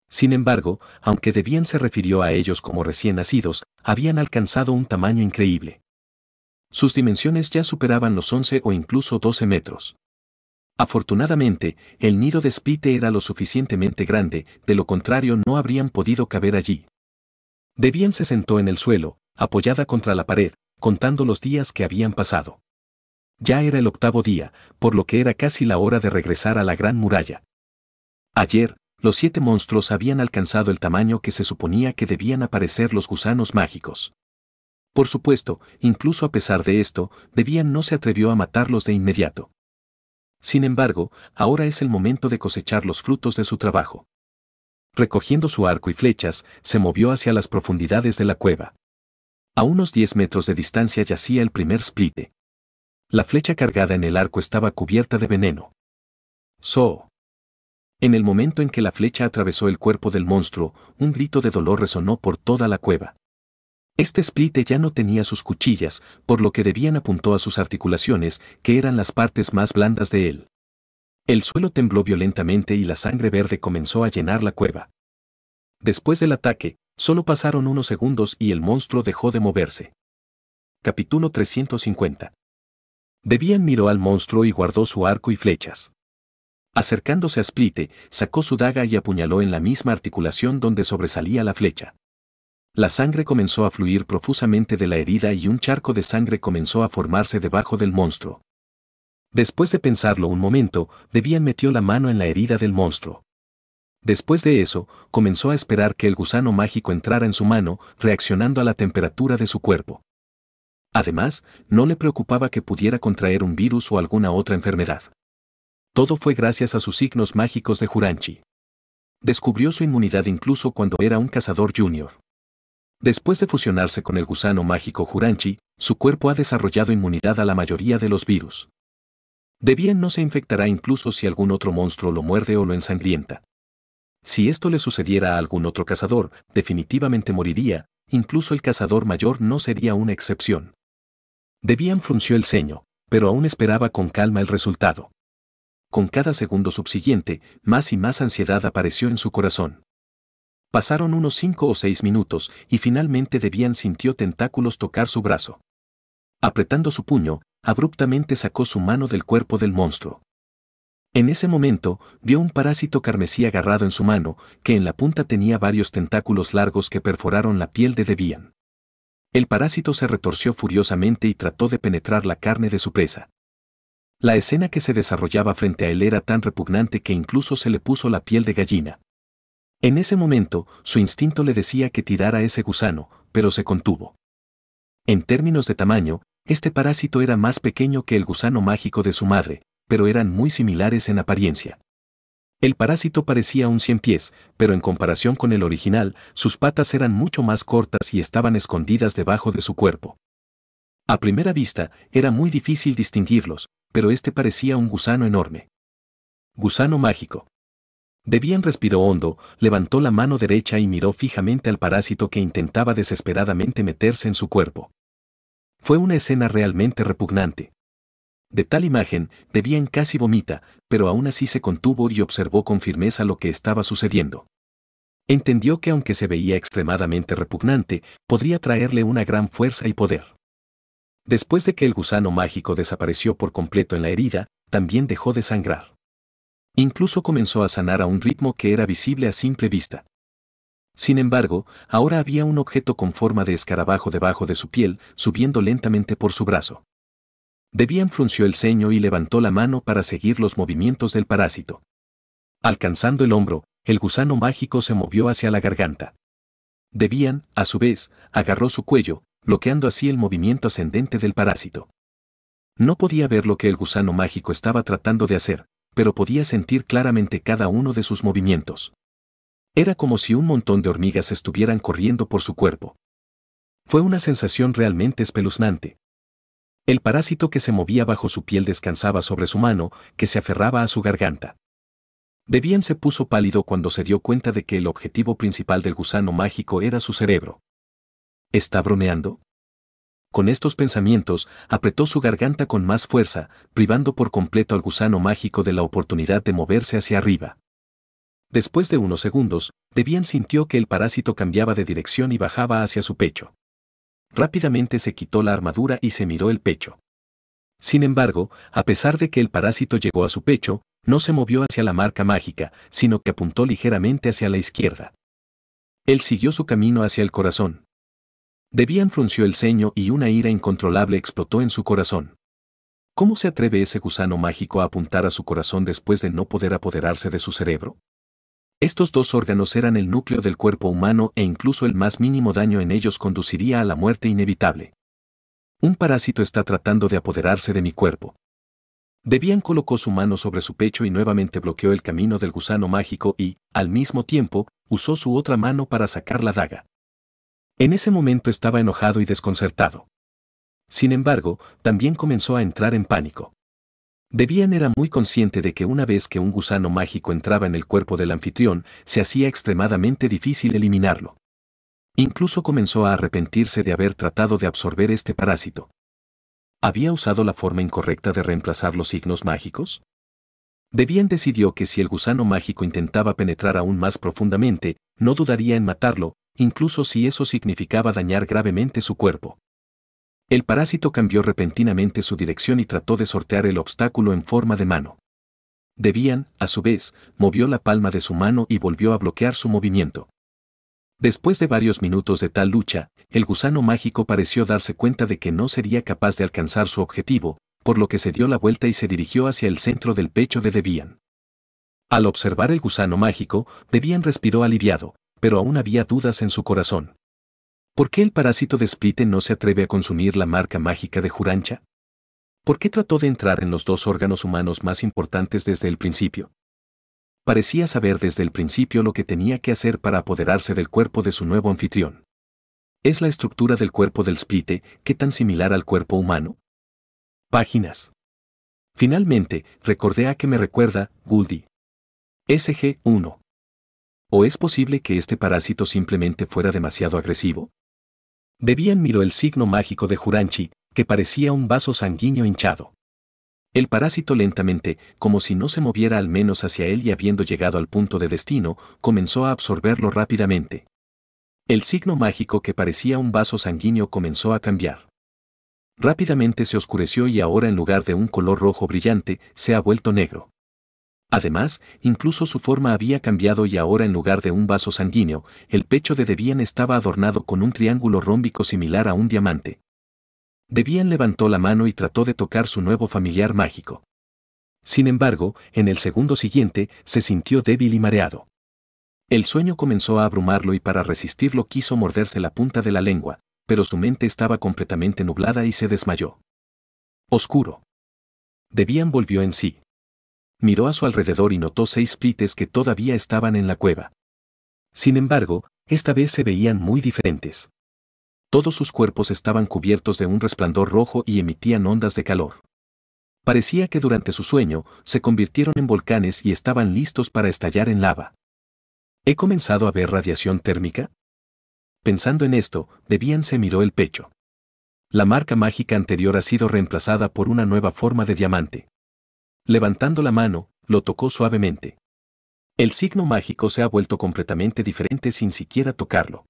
Sin embargo, aunque Debian se refirió a ellos como recién nacidos, habían alcanzado un tamaño increíble. Sus dimensiones ya superaban los 11 o incluso 12 metros. Afortunadamente, el nido de Spite era lo suficientemente grande, de lo contrario no habrían podido caber allí. Debian se sentó en el suelo, apoyada contra la pared, contando los días que habían pasado. Ya era el octavo día, por lo que era casi la hora de regresar a la gran muralla. Ayer, los siete monstruos habían alcanzado el tamaño que se suponía que debían aparecer los gusanos mágicos. Por supuesto, incluso a pesar de esto, Debian no se atrevió a matarlos de inmediato. Sin embargo, ahora es el momento de cosechar los frutos de su trabajo. Recogiendo su arco y flechas, se movió hacia las profundidades de la cueva. A unos 10 metros de distancia yacía el primer splite. La flecha cargada en el arco estaba cubierta de veneno. So. En el momento en que la flecha atravesó el cuerpo del monstruo, un grito de dolor resonó por toda la cueva. Este splite ya no tenía sus cuchillas, por lo que Debían apuntó a sus articulaciones, que eran las partes más blandas de él. El suelo tembló violentamente y la sangre verde comenzó a llenar la cueva. Después del ataque, Solo pasaron unos segundos y el monstruo dejó de moverse. Capítulo 350. Debian miró al monstruo y guardó su arco y flechas. Acercándose a Splite, sacó su daga y apuñaló en la misma articulación donde sobresalía la flecha. La sangre comenzó a fluir profusamente de la herida y un charco de sangre comenzó a formarse debajo del monstruo. Después de pensarlo un momento, Debian metió la mano en la herida del monstruo. Después de eso, comenzó a esperar que el gusano mágico entrara en su mano, reaccionando a la temperatura de su cuerpo. Además, no le preocupaba que pudiera contraer un virus o alguna otra enfermedad. Todo fue gracias a sus signos mágicos de Juranchi. Descubrió su inmunidad incluso cuando era un cazador junior. Después de fusionarse con el gusano mágico Juranchi, su cuerpo ha desarrollado inmunidad a la mayoría de los virus. De bien no se infectará incluso si algún otro monstruo lo muerde o lo ensangrienta. Si esto le sucediera a algún otro cazador, definitivamente moriría, incluso el cazador mayor no sería una excepción. Debian frunció el ceño, pero aún esperaba con calma el resultado. Con cada segundo subsiguiente, más y más ansiedad apareció en su corazón. Pasaron unos cinco o seis minutos y finalmente Debian sintió tentáculos tocar su brazo. Apretando su puño, abruptamente sacó su mano del cuerpo del monstruo. En ese momento, vio un parásito carmesí agarrado en su mano, que en la punta tenía varios tentáculos largos que perforaron la piel de Debian. El parásito se retorció furiosamente y trató de penetrar la carne de su presa. La escena que se desarrollaba frente a él era tan repugnante que incluso se le puso la piel de gallina. En ese momento, su instinto le decía que tirara ese gusano, pero se contuvo. En términos de tamaño, este parásito era más pequeño que el gusano mágico de su madre, pero eran muy similares en apariencia. El parásito parecía un cien pies, pero en comparación con el original, sus patas eran mucho más cortas y estaban escondidas debajo de su cuerpo. A primera vista, era muy difícil distinguirlos, pero este parecía un gusano enorme. Gusano mágico. Debian respiró hondo, levantó la mano derecha y miró fijamente al parásito que intentaba desesperadamente meterse en su cuerpo. Fue una escena realmente repugnante de tal imagen, debían casi vomita, pero aún así se contuvo y observó con firmeza lo que estaba sucediendo. Entendió que aunque se veía extremadamente repugnante, podría traerle una gran fuerza y poder. Después de que el gusano mágico desapareció por completo en la herida, también dejó de sangrar. Incluso comenzó a sanar a un ritmo que era visible a simple vista. Sin embargo, ahora había un objeto con forma de escarabajo debajo de su piel, subiendo lentamente por su brazo. Debian frunció el ceño y levantó la mano para seguir los movimientos del parásito. Alcanzando el hombro, el gusano mágico se movió hacia la garganta. Debian, a su vez, agarró su cuello, bloqueando así el movimiento ascendente del parásito. No podía ver lo que el gusano mágico estaba tratando de hacer, pero podía sentir claramente cada uno de sus movimientos. Era como si un montón de hormigas estuvieran corriendo por su cuerpo. Fue una sensación realmente espeluznante, el parásito que se movía bajo su piel descansaba sobre su mano, que se aferraba a su garganta. Debian se puso pálido cuando se dio cuenta de que el objetivo principal del gusano mágico era su cerebro. ¿Está bromeando? Con estos pensamientos, apretó su garganta con más fuerza, privando por completo al gusano mágico de la oportunidad de moverse hacia arriba. Después de unos segundos, Debian sintió que el parásito cambiaba de dirección y bajaba hacia su pecho rápidamente se quitó la armadura y se miró el pecho. Sin embargo, a pesar de que el parásito llegó a su pecho, no se movió hacia la marca mágica, sino que apuntó ligeramente hacia la izquierda. Él siguió su camino hacia el corazón. Debian frunció el ceño y una ira incontrolable explotó en su corazón. ¿Cómo se atreve ese gusano mágico a apuntar a su corazón después de no poder apoderarse de su cerebro? Estos dos órganos eran el núcleo del cuerpo humano e incluso el más mínimo daño en ellos conduciría a la muerte inevitable. Un parásito está tratando de apoderarse de mi cuerpo. Debian colocó su mano sobre su pecho y nuevamente bloqueó el camino del gusano mágico y, al mismo tiempo, usó su otra mano para sacar la daga. En ese momento estaba enojado y desconcertado. Sin embargo, también comenzó a entrar en pánico. Debian era muy consciente de que una vez que un gusano mágico entraba en el cuerpo del anfitrión, se hacía extremadamente difícil eliminarlo. Incluso comenzó a arrepentirse de haber tratado de absorber este parásito. ¿Había usado la forma incorrecta de reemplazar los signos mágicos? Debian decidió que si el gusano mágico intentaba penetrar aún más profundamente, no dudaría en matarlo, incluso si eso significaba dañar gravemente su cuerpo. El parásito cambió repentinamente su dirección y trató de sortear el obstáculo en forma de mano. Debian, a su vez, movió la palma de su mano y volvió a bloquear su movimiento. Después de varios minutos de tal lucha, el gusano mágico pareció darse cuenta de que no sería capaz de alcanzar su objetivo, por lo que se dio la vuelta y se dirigió hacia el centro del pecho de Debian. Al observar el gusano mágico, Debian respiró aliviado, pero aún había dudas en su corazón. ¿Por qué el parásito de Splite no se atreve a consumir la marca mágica de Jurancha? ¿Por qué trató de entrar en los dos órganos humanos más importantes desde el principio? Parecía saber desde el principio lo que tenía que hacer para apoderarse del cuerpo de su nuevo anfitrión. ¿Es la estructura del cuerpo del Splite que tan similar al cuerpo humano? Páginas. Finalmente, recordé a que me recuerda, Guldi. SG1. ¿O es posible que este parásito simplemente fuera demasiado agresivo? Debian miró el signo mágico de Juranchi, que parecía un vaso sanguíneo hinchado. El parásito lentamente, como si no se moviera al menos hacia él y habiendo llegado al punto de destino, comenzó a absorberlo rápidamente. El signo mágico que parecía un vaso sanguíneo comenzó a cambiar. Rápidamente se oscureció y ahora en lugar de un color rojo brillante, se ha vuelto negro. Además, incluso su forma había cambiado y ahora en lugar de un vaso sanguíneo, el pecho de Debian estaba adornado con un triángulo rómbico similar a un diamante. Debian levantó la mano y trató de tocar su nuevo familiar mágico. Sin embargo, en el segundo siguiente, se sintió débil y mareado. El sueño comenzó a abrumarlo y para resistirlo quiso morderse la punta de la lengua, pero su mente estaba completamente nublada y se desmayó. Oscuro. Debian volvió en sí miró a su alrededor y notó seis plites que todavía estaban en la cueva. Sin embargo, esta vez se veían muy diferentes. Todos sus cuerpos estaban cubiertos de un resplandor rojo y emitían ondas de calor. Parecía que durante su sueño se convirtieron en volcanes y estaban listos para estallar en lava. ¿He comenzado a ver radiación térmica? Pensando en esto, Debian se miró el pecho. La marca mágica anterior ha sido reemplazada por una nueva forma de diamante. Levantando la mano, lo tocó suavemente. El signo mágico se ha vuelto completamente diferente sin siquiera tocarlo.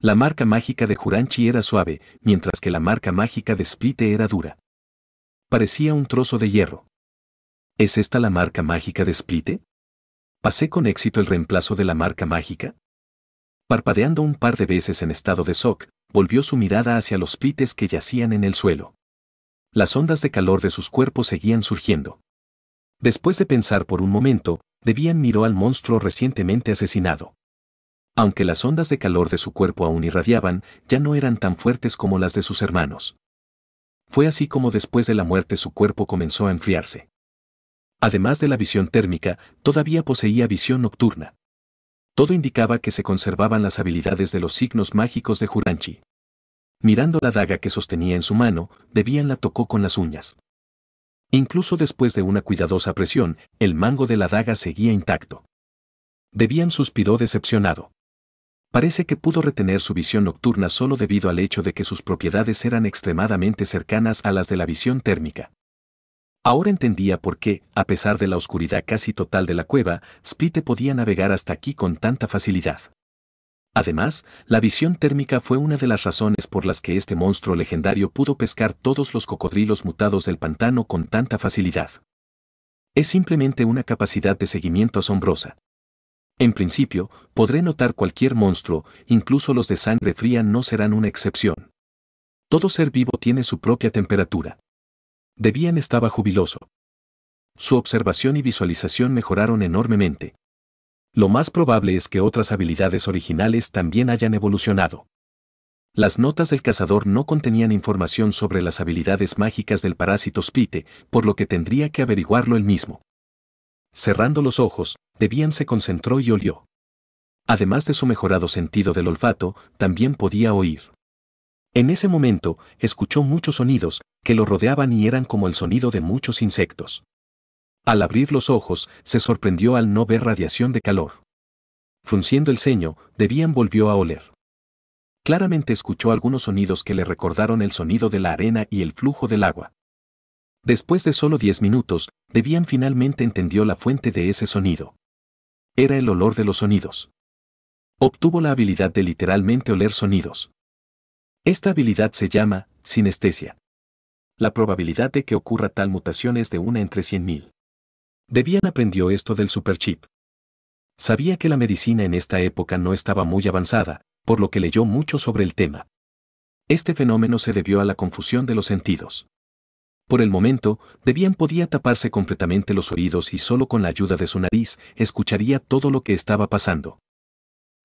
La marca mágica de Juranchi era suave, mientras que la marca mágica de Splite era dura. Parecía un trozo de hierro. ¿Es esta la marca mágica de Splite? ¿Pasé con éxito el reemplazo de la marca mágica? Parpadeando un par de veces en estado de shock, volvió su mirada hacia los Splites que yacían en el suelo. Las ondas de calor de sus cuerpos seguían surgiendo. Después de pensar por un momento, Debian miró al monstruo recientemente asesinado. Aunque las ondas de calor de su cuerpo aún irradiaban, ya no eran tan fuertes como las de sus hermanos. Fue así como después de la muerte su cuerpo comenzó a enfriarse. Además de la visión térmica, todavía poseía visión nocturna. Todo indicaba que se conservaban las habilidades de los signos mágicos de Juranchi. Mirando la daga que sostenía en su mano, Debian la tocó con las uñas. Incluso después de una cuidadosa presión, el mango de la daga seguía intacto. Debían suspiró decepcionado. Parece que pudo retener su visión nocturna solo debido al hecho de que sus propiedades eran extremadamente cercanas a las de la visión térmica. Ahora entendía por qué, a pesar de la oscuridad casi total de la cueva, Spite podía navegar hasta aquí con tanta facilidad. Además, la visión térmica fue una de las razones por las que este monstruo legendario pudo pescar todos los cocodrilos mutados del pantano con tanta facilidad. Es simplemente una capacidad de seguimiento asombrosa. En principio, podré notar cualquier monstruo, incluso los de sangre fría no serán una excepción. Todo ser vivo tiene su propia temperatura. Debian estaba jubiloso. Su observación y visualización mejoraron enormemente lo más probable es que otras habilidades originales también hayan evolucionado. Las notas del cazador no contenían información sobre las habilidades mágicas del parásito Spite, por lo que tendría que averiguarlo él mismo. Cerrando los ojos, Debian se concentró y olió. Además de su mejorado sentido del olfato, también podía oír. En ese momento, escuchó muchos sonidos, que lo rodeaban y eran como el sonido de muchos insectos. Al abrir los ojos, se sorprendió al no ver radiación de calor. Frunciendo el ceño, Debian volvió a oler. Claramente escuchó algunos sonidos que le recordaron el sonido de la arena y el flujo del agua. Después de solo diez minutos, Debian finalmente entendió la fuente de ese sonido. Era el olor de los sonidos. Obtuvo la habilidad de literalmente oler sonidos. Esta habilidad se llama sinestesia. La probabilidad de que ocurra tal mutación es de una entre 100.000. Debian aprendió esto del superchip. Sabía que la medicina en esta época no estaba muy avanzada, por lo que leyó mucho sobre el tema. Este fenómeno se debió a la confusión de los sentidos. Por el momento, Debian podía taparse completamente los oídos y solo con la ayuda de su nariz escucharía todo lo que estaba pasando.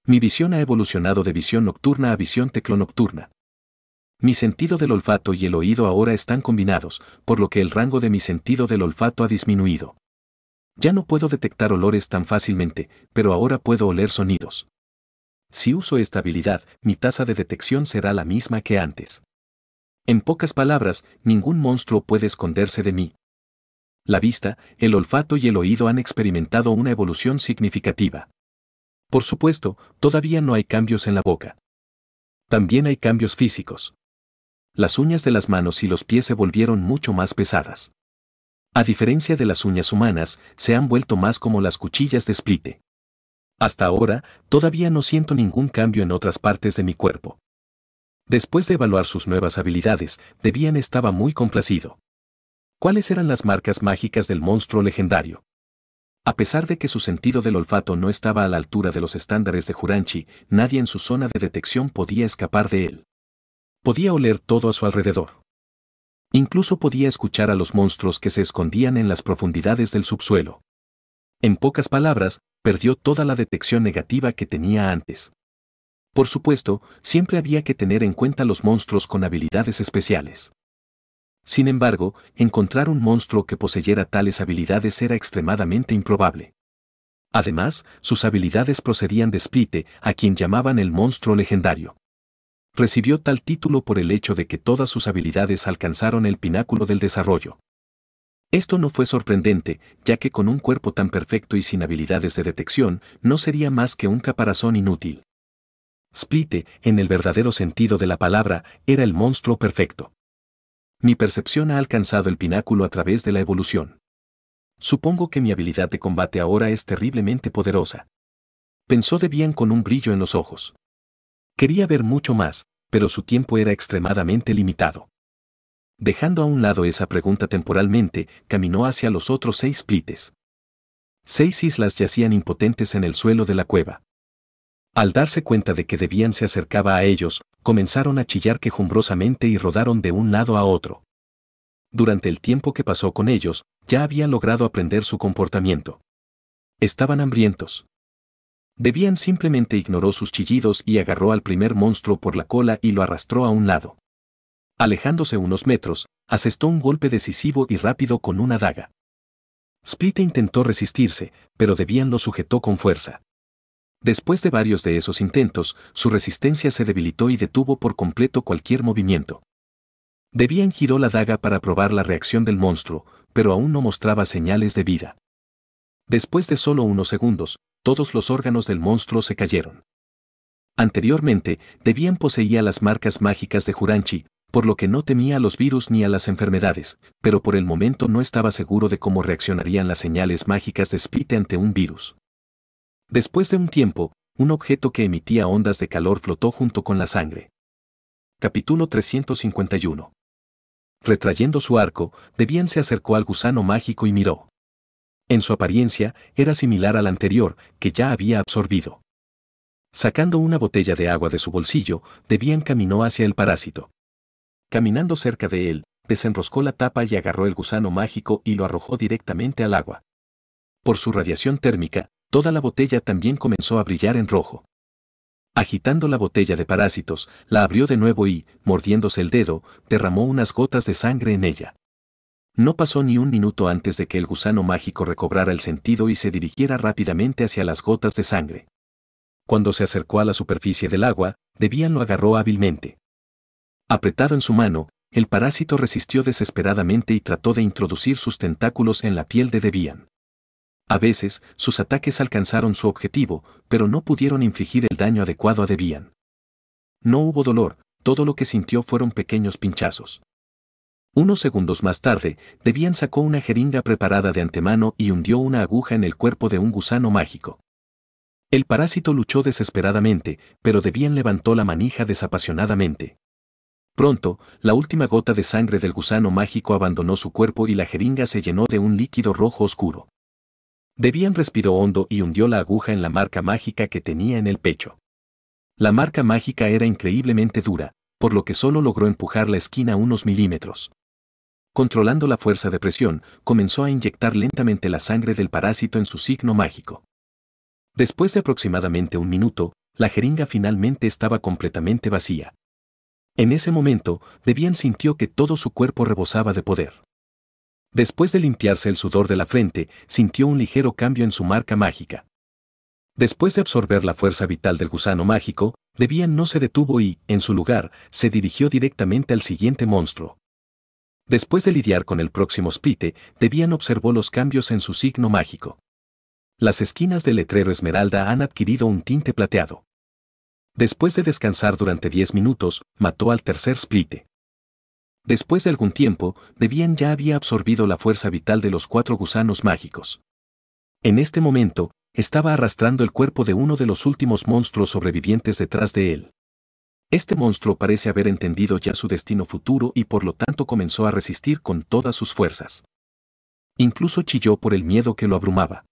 Mi visión ha evolucionado de visión nocturna a visión teclonocturna. Mi sentido del olfato y el oído ahora están combinados, por lo que el rango de mi sentido del olfato ha disminuido. Ya no puedo detectar olores tan fácilmente, pero ahora puedo oler sonidos. Si uso esta habilidad, mi tasa de detección será la misma que antes. En pocas palabras, ningún monstruo puede esconderse de mí. La vista, el olfato y el oído han experimentado una evolución significativa. Por supuesto, todavía no hay cambios en la boca. También hay cambios físicos. Las uñas de las manos y los pies se volvieron mucho más pesadas. A diferencia de las uñas humanas, se han vuelto más como las cuchillas de splite. Hasta ahora, todavía no siento ningún cambio en otras partes de mi cuerpo. Después de evaluar sus nuevas habilidades, Debian estaba muy complacido. ¿Cuáles eran las marcas mágicas del monstruo legendario? A pesar de que su sentido del olfato no estaba a la altura de los estándares de Juranchi, nadie en su zona de detección podía escapar de él. Podía oler todo a su alrededor. Incluso podía escuchar a los monstruos que se escondían en las profundidades del subsuelo. En pocas palabras, perdió toda la detección negativa que tenía antes. Por supuesto, siempre había que tener en cuenta los monstruos con habilidades especiales. Sin embargo, encontrar un monstruo que poseyera tales habilidades era extremadamente improbable. Además, sus habilidades procedían de Splite, a quien llamaban el monstruo legendario recibió tal título por el hecho de que todas sus habilidades alcanzaron el pináculo del desarrollo. Esto no fue sorprendente, ya que con un cuerpo tan perfecto y sin habilidades de detección, no sería más que un caparazón inútil. Splite, en el verdadero sentido de la palabra, era el monstruo perfecto. Mi percepción ha alcanzado el pináculo a través de la evolución. Supongo que mi habilidad de combate ahora es terriblemente poderosa. Pensó de bien con un brillo en los ojos. Quería ver mucho más, pero su tiempo era extremadamente limitado. Dejando a un lado esa pregunta temporalmente, caminó hacia los otros seis plites. Seis islas yacían impotentes en el suelo de la cueva. Al darse cuenta de que Debian se acercaba a ellos, comenzaron a chillar quejumbrosamente y rodaron de un lado a otro. Durante el tiempo que pasó con ellos, ya había logrado aprender su comportamiento. Estaban hambrientos. Debian simplemente ignoró sus chillidos y agarró al primer monstruo por la cola y lo arrastró a un lado. Alejándose unos metros, asestó un golpe decisivo y rápido con una daga. Spite intentó resistirse, pero Debian lo sujetó con fuerza. Después de varios de esos intentos, su resistencia se debilitó y detuvo por completo cualquier movimiento. Debian giró la daga para probar la reacción del monstruo, pero aún no mostraba señales de vida. Después de solo unos segundos, todos los órganos del monstruo se cayeron. Anteriormente, Debian poseía las marcas mágicas de Juranchi, por lo que no temía a los virus ni a las enfermedades, pero por el momento no estaba seguro de cómo reaccionarían las señales mágicas de Spite ante un virus. Después de un tiempo, un objeto que emitía ondas de calor flotó junto con la sangre. Capítulo 351. Retrayendo su arco, Debian se acercó al gusano mágico y miró. En su apariencia, era similar al anterior, que ya había absorbido. Sacando una botella de agua de su bolsillo, Debian caminó hacia el parásito. Caminando cerca de él, desenroscó la tapa y agarró el gusano mágico y lo arrojó directamente al agua. Por su radiación térmica, toda la botella también comenzó a brillar en rojo. Agitando la botella de parásitos, la abrió de nuevo y, mordiéndose el dedo, derramó unas gotas de sangre en ella. No pasó ni un minuto antes de que el gusano mágico recobrara el sentido y se dirigiera rápidamente hacia las gotas de sangre. Cuando se acercó a la superficie del agua, Debian lo agarró hábilmente. Apretado en su mano, el parásito resistió desesperadamente y trató de introducir sus tentáculos en la piel de Debian. A veces, sus ataques alcanzaron su objetivo, pero no pudieron infligir el daño adecuado a Debian. No hubo dolor, todo lo que sintió fueron pequeños pinchazos. Unos segundos más tarde, Debian sacó una jeringa preparada de antemano y hundió una aguja en el cuerpo de un gusano mágico. El parásito luchó desesperadamente, pero Debian levantó la manija desapasionadamente. Pronto, la última gota de sangre del gusano mágico abandonó su cuerpo y la jeringa se llenó de un líquido rojo oscuro. Debian respiró hondo y hundió la aguja en la marca mágica que tenía en el pecho. La marca mágica era increíblemente dura, por lo que solo logró empujar la esquina unos milímetros controlando la fuerza de presión, comenzó a inyectar lentamente la sangre del parásito en su signo mágico. Después de aproximadamente un minuto, la jeringa finalmente estaba completamente vacía. En ese momento, Debian sintió que todo su cuerpo rebosaba de poder. Después de limpiarse el sudor de la frente, sintió un ligero cambio en su marca mágica. Después de absorber la fuerza vital del gusano mágico, Debian no se detuvo y, en su lugar, se dirigió directamente al siguiente monstruo. Después de lidiar con el próximo Splite, Debian observó los cambios en su signo mágico. Las esquinas del letrero esmeralda han adquirido un tinte plateado. Después de descansar durante 10 minutos, mató al tercer Splite. Después de algún tiempo, Debian ya había absorbido la fuerza vital de los cuatro gusanos mágicos. En este momento, estaba arrastrando el cuerpo de uno de los últimos monstruos sobrevivientes detrás de él. Este monstruo parece haber entendido ya su destino futuro y por lo tanto comenzó a resistir con todas sus fuerzas. Incluso chilló por el miedo que lo abrumaba.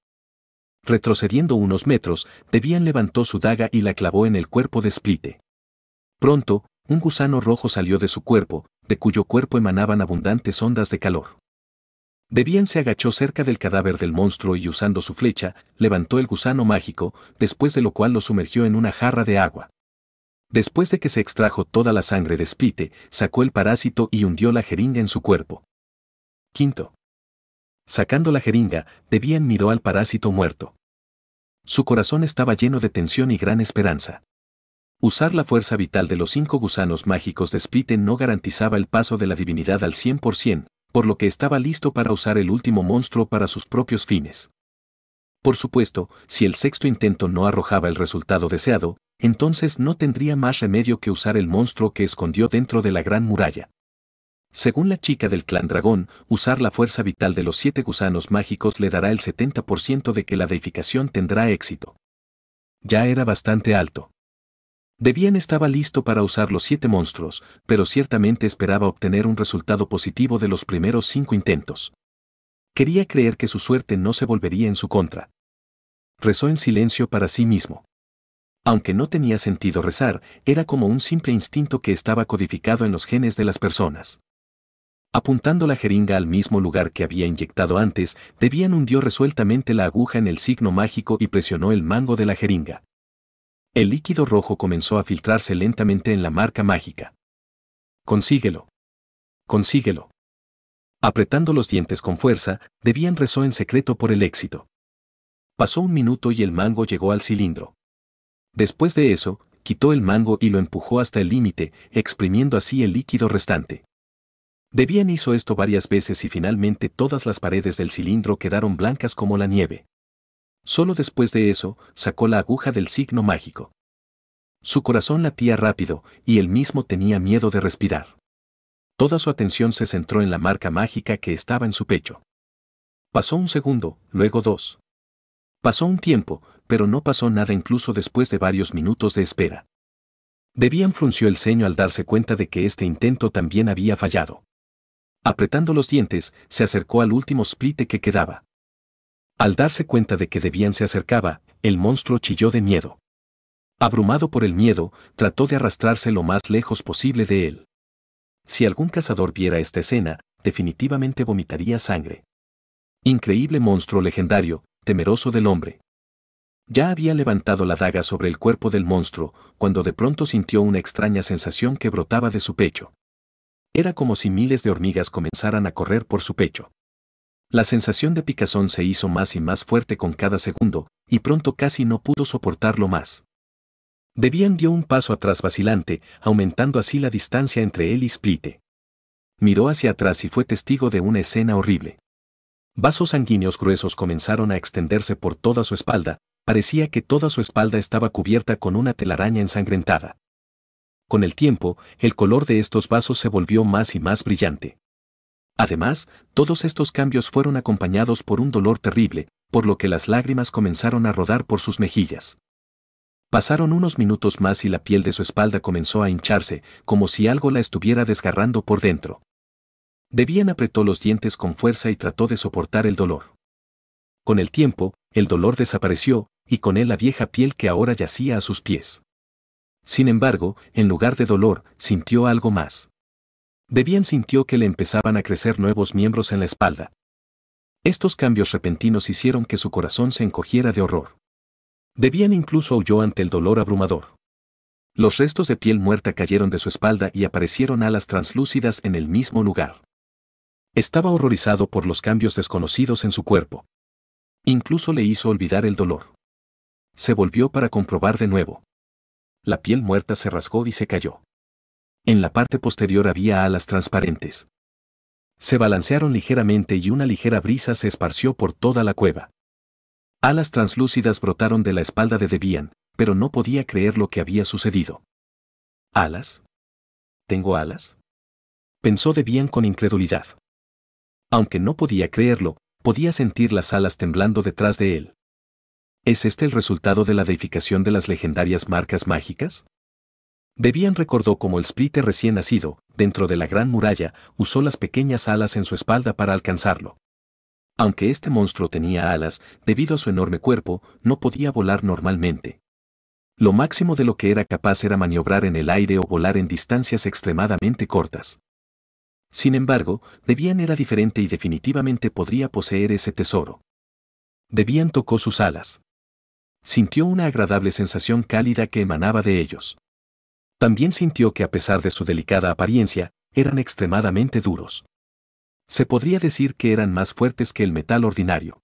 Retrocediendo unos metros, Debian levantó su daga y la clavó en el cuerpo de Splite. Pronto, un gusano rojo salió de su cuerpo, de cuyo cuerpo emanaban abundantes ondas de calor. Debian se agachó cerca del cadáver del monstruo y usando su flecha, levantó el gusano mágico, después de lo cual lo sumergió en una jarra de agua. Después de que se extrajo toda la sangre de Splite, sacó el parásito y hundió la jeringa en su cuerpo. Quinto. Sacando la jeringa, Debian miró al parásito muerto. Su corazón estaba lleno de tensión y gran esperanza. Usar la fuerza vital de los cinco gusanos mágicos de Splite no garantizaba el paso de la divinidad al 100%, por lo que estaba listo para usar el último monstruo para sus propios fines. Por supuesto, si el sexto intento no arrojaba el resultado deseado, entonces no tendría más remedio que usar el monstruo que escondió dentro de la gran muralla. Según la chica del clan dragón, usar la fuerza vital de los siete gusanos mágicos le dará el 70% de que la deificación tendrá éxito. Ya era bastante alto. Debian estaba listo para usar los siete monstruos, pero ciertamente esperaba obtener un resultado positivo de los primeros cinco intentos. Quería creer que su suerte no se volvería en su contra. Rezó en silencio para sí mismo. Aunque no tenía sentido rezar, era como un simple instinto que estaba codificado en los genes de las personas. Apuntando la jeringa al mismo lugar que había inyectado antes, Debian hundió resueltamente la aguja en el signo mágico y presionó el mango de la jeringa. El líquido rojo comenzó a filtrarse lentamente en la marca mágica. Consíguelo. Consíguelo. Apretando los dientes con fuerza, Debian rezó en secreto por el éxito. Pasó un minuto y el mango llegó al cilindro. Después de eso, quitó el mango y lo empujó hasta el límite, exprimiendo así el líquido restante. Debian hizo esto varias veces y finalmente todas las paredes del cilindro quedaron blancas como la nieve. Solo después de eso, sacó la aguja del signo mágico. Su corazón latía rápido, y él mismo tenía miedo de respirar. Toda su atención se centró en la marca mágica que estaba en su pecho. Pasó un segundo, luego dos. Pasó un tiempo, pero no pasó nada incluso después de varios minutos de espera. Debian frunció el ceño al darse cuenta de que este intento también había fallado. Apretando los dientes, se acercó al último splite que quedaba. Al darse cuenta de que Debian se acercaba, el monstruo chilló de miedo. Abrumado por el miedo, trató de arrastrarse lo más lejos posible de él. Si algún cazador viera esta escena, definitivamente vomitaría sangre. Increíble monstruo legendario, temeroso del hombre. Ya había levantado la daga sobre el cuerpo del monstruo, cuando de pronto sintió una extraña sensación que brotaba de su pecho. Era como si miles de hormigas comenzaran a correr por su pecho. La sensación de picazón se hizo más y más fuerte con cada segundo, y pronto casi no pudo soportarlo más. Debian dio un paso atrás vacilante, aumentando así la distancia entre él y Splite. Miró hacia atrás y fue testigo de una escena horrible. Vasos sanguíneos gruesos comenzaron a extenderse por toda su espalda, parecía que toda su espalda estaba cubierta con una telaraña ensangrentada. Con el tiempo, el color de estos vasos se volvió más y más brillante. Además, todos estos cambios fueron acompañados por un dolor terrible, por lo que las lágrimas comenzaron a rodar por sus mejillas. Pasaron unos minutos más y la piel de su espalda comenzó a hincharse, como si algo la estuviera desgarrando por dentro. Debian apretó los dientes con fuerza y trató de soportar el dolor. Con el tiempo, el dolor desapareció, y con él la vieja piel que ahora yacía a sus pies. Sin embargo, en lugar de dolor, sintió algo más. Debian sintió que le empezaban a crecer nuevos miembros en la espalda. Estos cambios repentinos hicieron que su corazón se encogiera de horror. Debían incluso huyó ante el dolor abrumador. Los restos de piel muerta cayeron de su espalda y aparecieron alas translúcidas en el mismo lugar. Estaba horrorizado por los cambios desconocidos en su cuerpo. Incluso le hizo olvidar el dolor. Se volvió para comprobar de nuevo. La piel muerta se rasgó y se cayó. En la parte posterior había alas transparentes. Se balancearon ligeramente y una ligera brisa se esparció por toda la cueva. Alas translúcidas brotaron de la espalda de Debian, pero no podía creer lo que había sucedido. ¿Alas? ¿Tengo alas? Pensó Debian con incredulidad. Aunque no podía creerlo, podía sentir las alas temblando detrás de él. ¿Es este el resultado de la deificación de las legendarias marcas mágicas? Debian recordó cómo el Sprite recién nacido, dentro de la gran muralla, usó las pequeñas alas en su espalda para alcanzarlo. Aunque este monstruo tenía alas, debido a su enorme cuerpo, no podía volar normalmente. Lo máximo de lo que era capaz era maniobrar en el aire o volar en distancias extremadamente cortas. Sin embargo, Debian era diferente y definitivamente podría poseer ese tesoro. Debian tocó sus alas. Sintió una agradable sensación cálida que emanaba de ellos. También sintió que a pesar de su delicada apariencia, eran extremadamente duros se podría decir que eran más fuertes que el metal ordinario.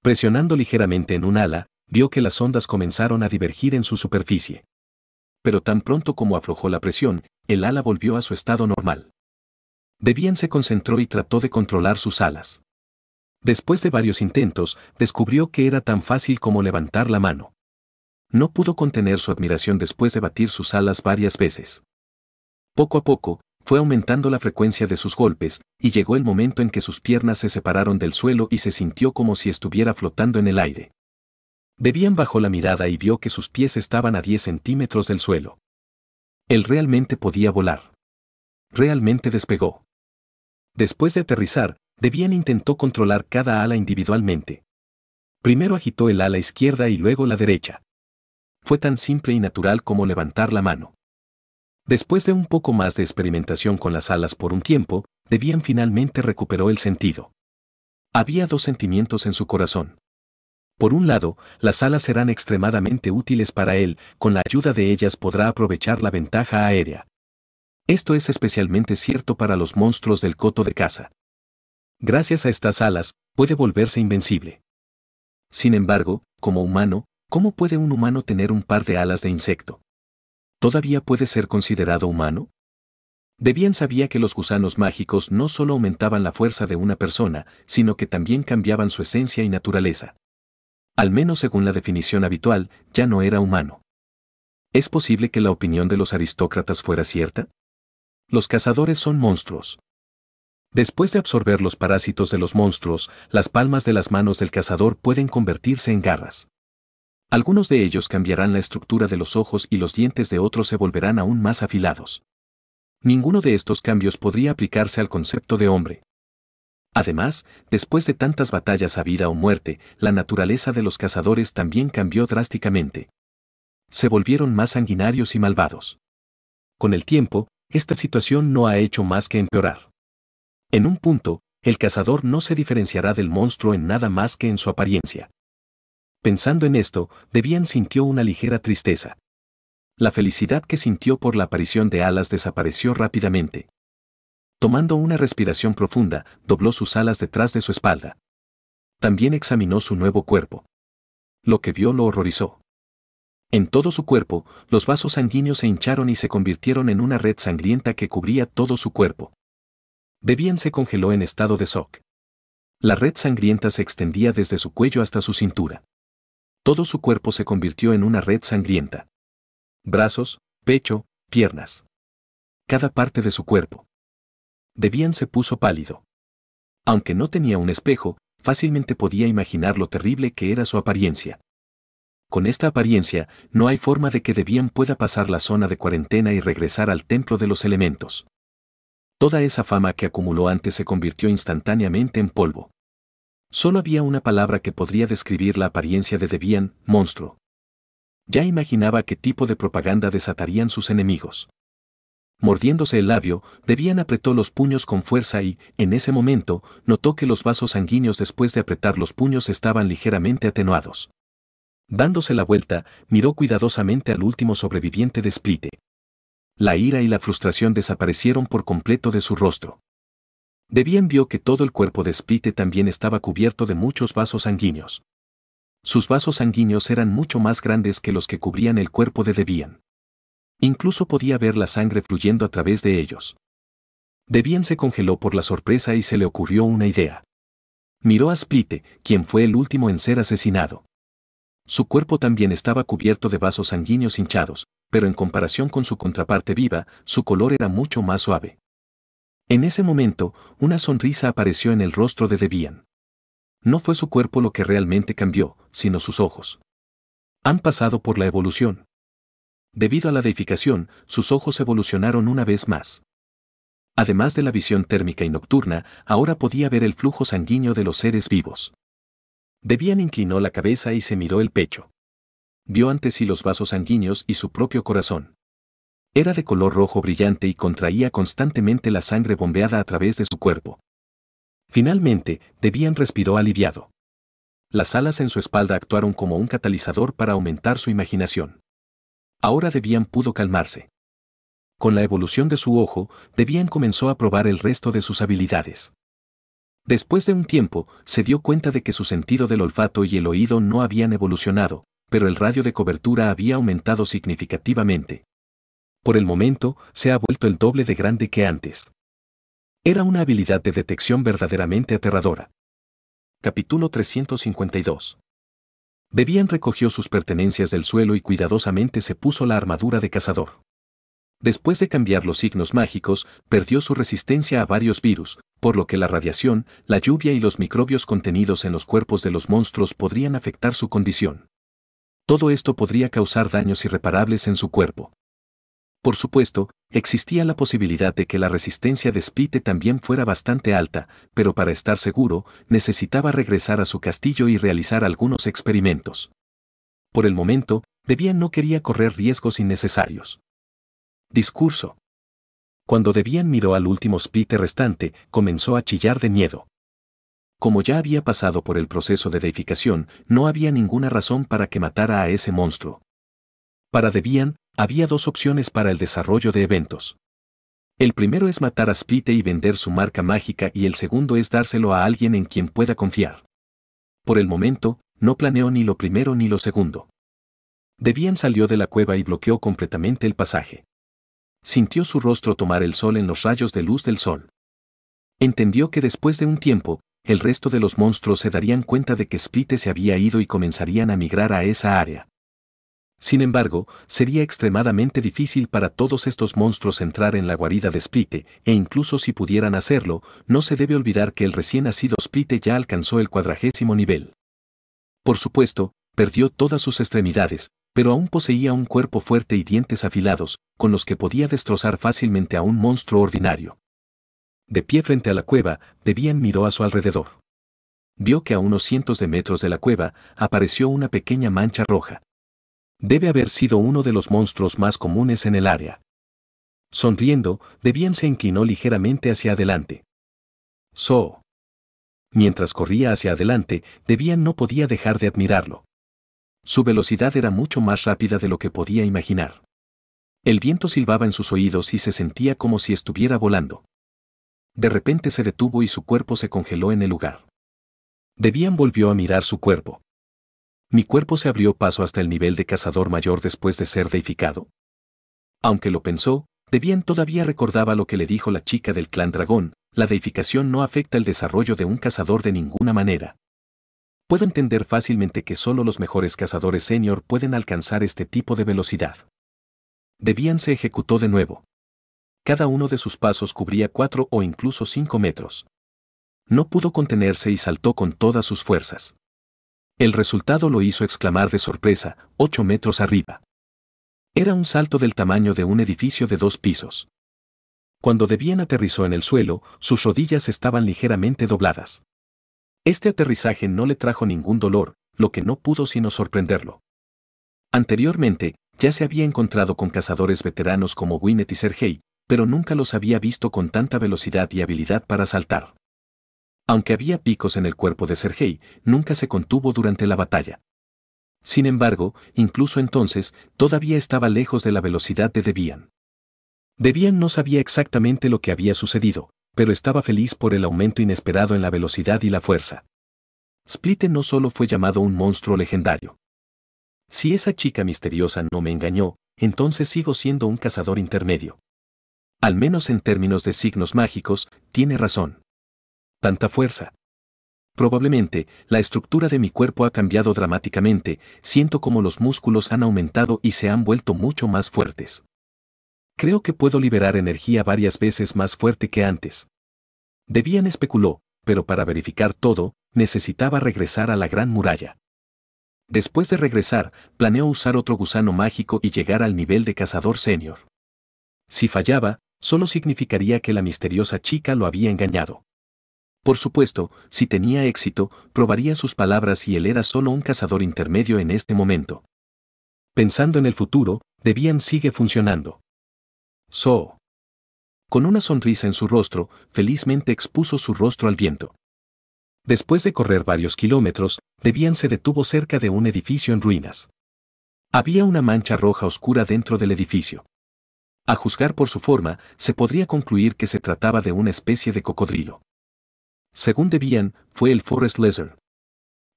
Presionando ligeramente en un ala, vio que las ondas comenzaron a divergir en su superficie. Pero tan pronto como aflojó la presión, el ala volvió a su estado normal. bien se concentró y trató de controlar sus alas. Después de varios intentos, descubrió que era tan fácil como levantar la mano. No pudo contener su admiración después de batir sus alas varias veces. Poco a poco, fue aumentando la frecuencia de sus golpes, y llegó el momento en que sus piernas se separaron del suelo y se sintió como si estuviera flotando en el aire. Debian bajó la mirada y vio que sus pies estaban a 10 centímetros del suelo. Él realmente podía volar. Realmente despegó. Después de aterrizar, Debian intentó controlar cada ala individualmente. Primero agitó el ala izquierda y luego la derecha. Fue tan simple y natural como levantar la mano. Después de un poco más de experimentación con las alas por un tiempo, Debian finalmente recuperó el sentido. Había dos sentimientos en su corazón. Por un lado, las alas serán extremadamente útiles para él, con la ayuda de ellas podrá aprovechar la ventaja aérea. Esto es especialmente cierto para los monstruos del coto de caza. Gracias a estas alas, puede volverse invencible. Sin embargo, como humano, ¿cómo puede un humano tener un par de alas de insecto? ¿todavía puede ser considerado humano? De bien sabía que los gusanos mágicos no solo aumentaban la fuerza de una persona, sino que también cambiaban su esencia y naturaleza. Al menos según la definición habitual, ya no era humano. ¿Es posible que la opinión de los aristócratas fuera cierta? Los cazadores son monstruos. Después de absorber los parásitos de los monstruos, las palmas de las manos del cazador pueden convertirse en garras. Algunos de ellos cambiarán la estructura de los ojos y los dientes de otros se volverán aún más afilados. Ninguno de estos cambios podría aplicarse al concepto de hombre. Además, después de tantas batallas a vida o muerte, la naturaleza de los cazadores también cambió drásticamente. Se volvieron más sanguinarios y malvados. Con el tiempo, esta situación no ha hecho más que empeorar. En un punto, el cazador no se diferenciará del monstruo en nada más que en su apariencia. Pensando en esto, Debian sintió una ligera tristeza. La felicidad que sintió por la aparición de alas desapareció rápidamente. Tomando una respiración profunda, dobló sus alas detrás de su espalda. También examinó su nuevo cuerpo. Lo que vio lo horrorizó. En todo su cuerpo, los vasos sanguíneos se hincharon y se convirtieron en una red sangrienta que cubría todo su cuerpo. Debian se congeló en estado de shock. La red sangrienta se extendía desde su cuello hasta su cintura. Todo su cuerpo se convirtió en una red sangrienta. Brazos, pecho, piernas. Cada parte de su cuerpo. Debian se puso pálido. Aunque no tenía un espejo, fácilmente podía imaginar lo terrible que era su apariencia. Con esta apariencia, no hay forma de que Debian pueda pasar la zona de cuarentena y regresar al templo de los elementos. Toda esa fama que acumuló antes se convirtió instantáneamente en polvo. Solo había una palabra que podría describir la apariencia de Debian, monstruo. Ya imaginaba qué tipo de propaganda desatarían sus enemigos. Mordiéndose el labio, Debian apretó los puños con fuerza y, en ese momento, notó que los vasos sanguíneos después de apretar los puños estaban ligeramente atenuados. Dándose la vuelta, miró cuidadosamente al último sobreviviente de Splite. La ira y la frustración desaparecieron por completo de su rostro. Debian vio que todo el cuerpo de Splite también estaba cubierto de muchos vasos sanguíneos. Sus vasos sanguíneos eran mucho más grandes que los que cubrían el cuerpo de Debian. Incluso podía ver la sangre fluyendo a través de ellos. Debian se congeló por la sorpresa y se le ocurrió una idea. Miró a Splite, quien fue el último en ser asesinado. Su cuerpo también estaba cubierto de vasos sanguíneos hinchados, pero en comparación con su contraparte viva, su color era mucho más suave. En ese momento, una sonrisa apareció en el rostro de Debian. No fue su cuerpo lo que realmente cambió, sino sus ojos. Han pasado por la evolución. Debido a la deificación, sus ojos evolucionaron una vez más. Además de la visión térmica y nocturna, ahora podía ver el flujo sanguíneo de los seres vivos. Debian inclinó la cabeza y se miró el pecho. Vio ante sí los vasos sanguíneos y su propio corazón. Era de color rojo brillante y contraía constantemente la sangre bombeada a través de su cuerpo. Finalmente, Debian respiró aliviado. Las alas en su espalda actuaron como un catalizador para aumentar su imaginación. Ahora Debian pudo calmarse. Con la evolución de su ojo, Debian comenzó a probar el resto de sus habilidades. Después de un tiempo, se dio cuenta de que su sentido del olfato y el oído no habían evolucionado, pero el radio de cobertura había aumentado significativamente por el momento, se ha vuelto el doble de grande que antes. Era una habilidad de detección verdaderamente aterradora. Capítulo 352. Debian recogió sus pertenencias del suelo y cuidadosamente se puso la armadura de cazador. Después de cambiar los signos mágicos, perdió su resistencia a varios virus, por lo que la radiación, la lluvia y los microbios contenidos en los cuerpos de los monstruos podrían afectar su condición. Todo esto podría causar daños irreparables en su cuerpo. Por supuesto, existía la posibilidad de que la resistencia de Splite también fuera bastante alta, pero para estar seguro, necesitaba regresar a su castillo y realizar algunos experimentos. Por el momento, Debian no quería correr riesgos innecesarios. Discurso. Cuando Debian miró al último Splite restante, comenzó a chillar de miedo. Como ya había pasado por el proceso de deificación, no había ninguna razón para que matara a ese monstruo. Para Debian, había dos opciones para el desarrollo de eventos. El primero es matar a Splite y vender su marca mágica y el segundo es dárselo a alguien en quien pueda confiar. Por el momento, no planeó ni lo primero ni lo segundo. Debian salió de la cueva y bloqueó completamente el pasaje. Sintió su rostro tomar el sol en los rayos de luz del sol. Entendió que después de un tiempo, el resto de los monstruos se darían cuenta de que Splite se había ido y comenzarían a migrar a esa área. Sin embargo, sería extremadamente difícil para todos estos monstruos entrar en la guarida de Splite, e incluso si pudieran hacerlo, no se debe olvidar que el recién nacido Splite ya alcanzó el cuadragésimo nivel. Por supuesto, perdió todas sus extremidades, pero aún poseía un cuerpo fuerte y dientes afilados, con los que podía destrozar fácilmente a un monstruo ordinario. De pie frente a la cueva, Debian miró a su alrededor. Vio que a unos cientos de metros de la cueva apareció una pequeña mancha roja. Debe haber sido uno de los monstruos más comunes en el área. Sonriendo, Debian se inclinó ligeramente hacia adelante. So. Mientras corría hacia adelante, Debian no podía dejar de admirarlo. Su velocidad era mucho más rápida de lo que podía imaginar. El viento silbaba en sus oídos y se sentía como si estuviera volando. De repente se detuvo y su cuerpo se congeló en el lugar. Debian volvió a mirar su cuerpo mi cuerpo se abrió paso hasta el nivel de cazador mayor después de ser deificado. Aunque lo pensó, Debian todavía recordaba lo que le dijo la chica del clan dragón, la deificación no afecta el desarrollo de un cazador de ninguna manera. Puedo entender fácilmente que solo los mejores cazadores senior pueden alcanzar este tipo de velocidad. Debian se ejecutó de nuevo. Cada uno de sus pasos cubría cuatro o incluso cinco metros. No pudo contenerse y saltó con todas sus fuerzas. El resultado lo hizo exclamar de sorpresa, ocho metros arriba. Era un salto del tamaño de un edificio de dos pisos. Cuando Debian aterrizó en el suelo, sus rodillas estaban ligeramente dobladas. Este aterrizaje no le trajo ningún dolor, lo que no pudo sino sorprenderlo. Anteriormente, ya se había encontrado con cazadores veteranos como Winnet y Sergei, pero nunca los había visto con tanta velocidad y habilidad para saltar. Aunque había picos en el cuerpo de Sergei, nunca se contuvo durante la batalla. Sin embargo, incluso entonces, todavía estaba lejos de la velocidad de Debian. Debian no sabía exactamente lo que había sucedido, pero estaba feliz por el aumento inesperado en la velocidad y la fuerza. Splite no solo fue llamado un monstruo legendario. Si esa chica misteriosa no me engañó, entonces sigo siendo un cazador intermedio. Al menos en términos de signos mágicos, tiene razón tanta fuerza. Probablemente, la estructura de mi cuerpo ha cambiado dramáticamente, siento como los músculos han aumentado y se han vuelto mucho más fuertes. Creo que puedo liberar energía varias veces más fuerte que antes. Debían especuló, pero para verificar todo, necesitaba regresar a la gran muralla. Después de regresar, planeó usar otro gusano mágico y llegar al nivel de cazador senior. Si fallaba, solo significaría que la misteriosa chica lo había engañado. Por supuesto, si tenía éxito, probaría sus palabras y él era solo un cazador intermedio en este momento. Pensando en el futuro, Debian sigue funcionando. So. Con una sonrisa en su rostro, felizmente expuso su rostro al viento. Después de correr varios kilómetros, Debian se detuvo cerca de un edificio en ruinas. Había una mancha roja oscura dentro del edificio. A juzgar por su forma, se podría concluir que se trataba de una especie de cocodrilo. Según debían, fue el Forest Lizard.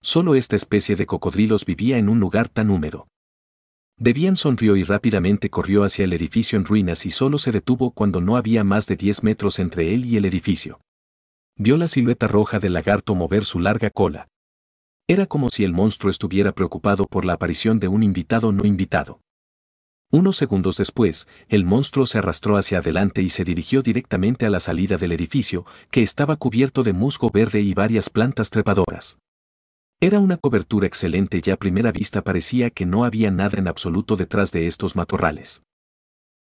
Solo esta especie de cocodrilos vivía en un lugar tan húmedo. Debian sonrió y rápidamente corrió hacia el edificio en ruinas y solo se detuvo cuando no había más de 10 metros entre él y el edificio. Vio la silueta roja del lagarto mover su larga cola. Era como si el monstruo estuviera preocupado por la aparición de un invitado no invitado. Unos segundos después, el monstruo se arrastró hacia adelante y se dirigió directamente a la salida del edificio, que estaba cubierto de musgo verde y varias plantas trepadoras. Era una cobertura excelente y a primera vista parecía que no había nada en absoluto detrás de estos matorrales.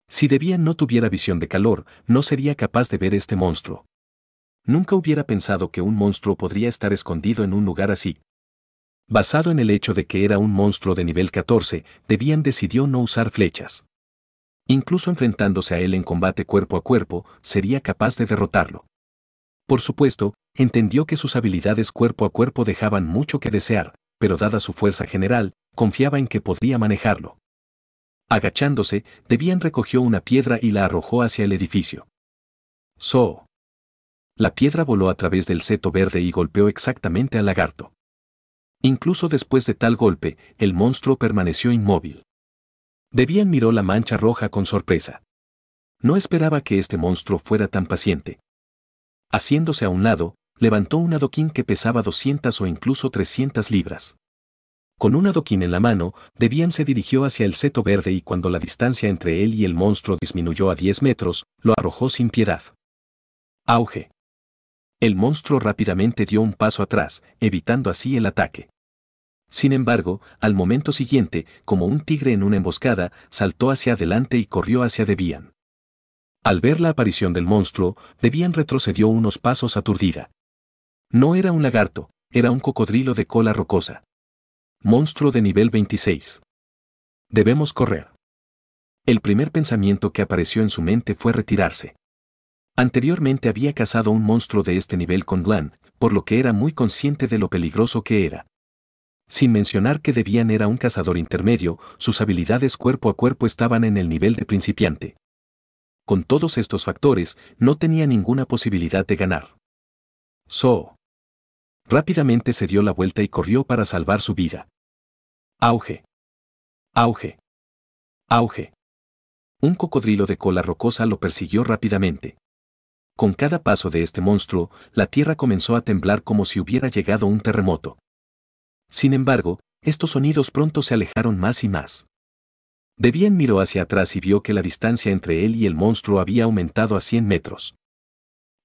Si Debian no tuviera visión de calor, no sería capaz de ver este monstruo. Nunca hubiera pensado que un monstruo podría estar escondido en un lugar así, basado en el hecho de que era un monstruo de nivel 14, Debian decidió no usar flechas. Incluso enfrentándose a él en combate cuerpo a cuerpo, sería capaz de derrotarlo. Por supuesto, entendió que sus habilidades cuerpo a cuerpo dejaban mucho que desear, pero dada su fuerza general, confiaba en que podría manejarlo. Agachándose, Debian recogió una piedra y la arrojó hacia el edificio. So. La piedra voló a través del seto verde y golpeó exactamente al lagarto. Incluso después de tal golpe, el monstruo permaneció inmóvil. Debian miró la mancha roja con sorpresa. No esperaba que este monstruo fuera tan paciente. Haciéndose a un lado, levantó un adoquín que pesaba 200 o incluso 300 libras. Con un adoquín en la mano, Debian se dirigió hacia el seto verde y cuando la distancia entre él y el monstruo disminuyó a 10 metros, lo arrojó sin piedad. Auge. El monstruo rápidamente dio un paso atrás, evitando así el ataque. Sin embargo, al momento siguiente, como un tigre en una emboscada, saltó hacia adelante y corrió hacia Debian. Al ver la aparición del monstruo, Debian retrocedió unos pasos aturdida. No era un lagarto, era un cocodrilo de cola rocosa. Monstruo de nivel 26. Debemos correr. El primer pensamiento que apareció en su mente fue retirarse. Anteriormente había cazado un monstruo de este nivel con Glan, por lo que era muy consciente de lo peligroso que era sin mencionar que Debian era un cazador intermedio, sus habilidades cuerpo a cuerpo estaban en el nivel de principiante. Con todos estos factores, no tenía ninguna posibilidad de ganar. So. Rápidamente se dio la vuelta y corrió para salvar su vida. Auge. Auge. Auge. Un cocodrilo de cola rocosa lo persiguió rápidamente. Con cada paso de este monstruo, la tierra comenzó a temblar como si hubiera llegado un terremoto. Sin embargo, estos sonidos pronto se alejaron más y más. Debian miró hacia atrás y vio que la distancia entre él y el monstruo había aumentado a 100 metros.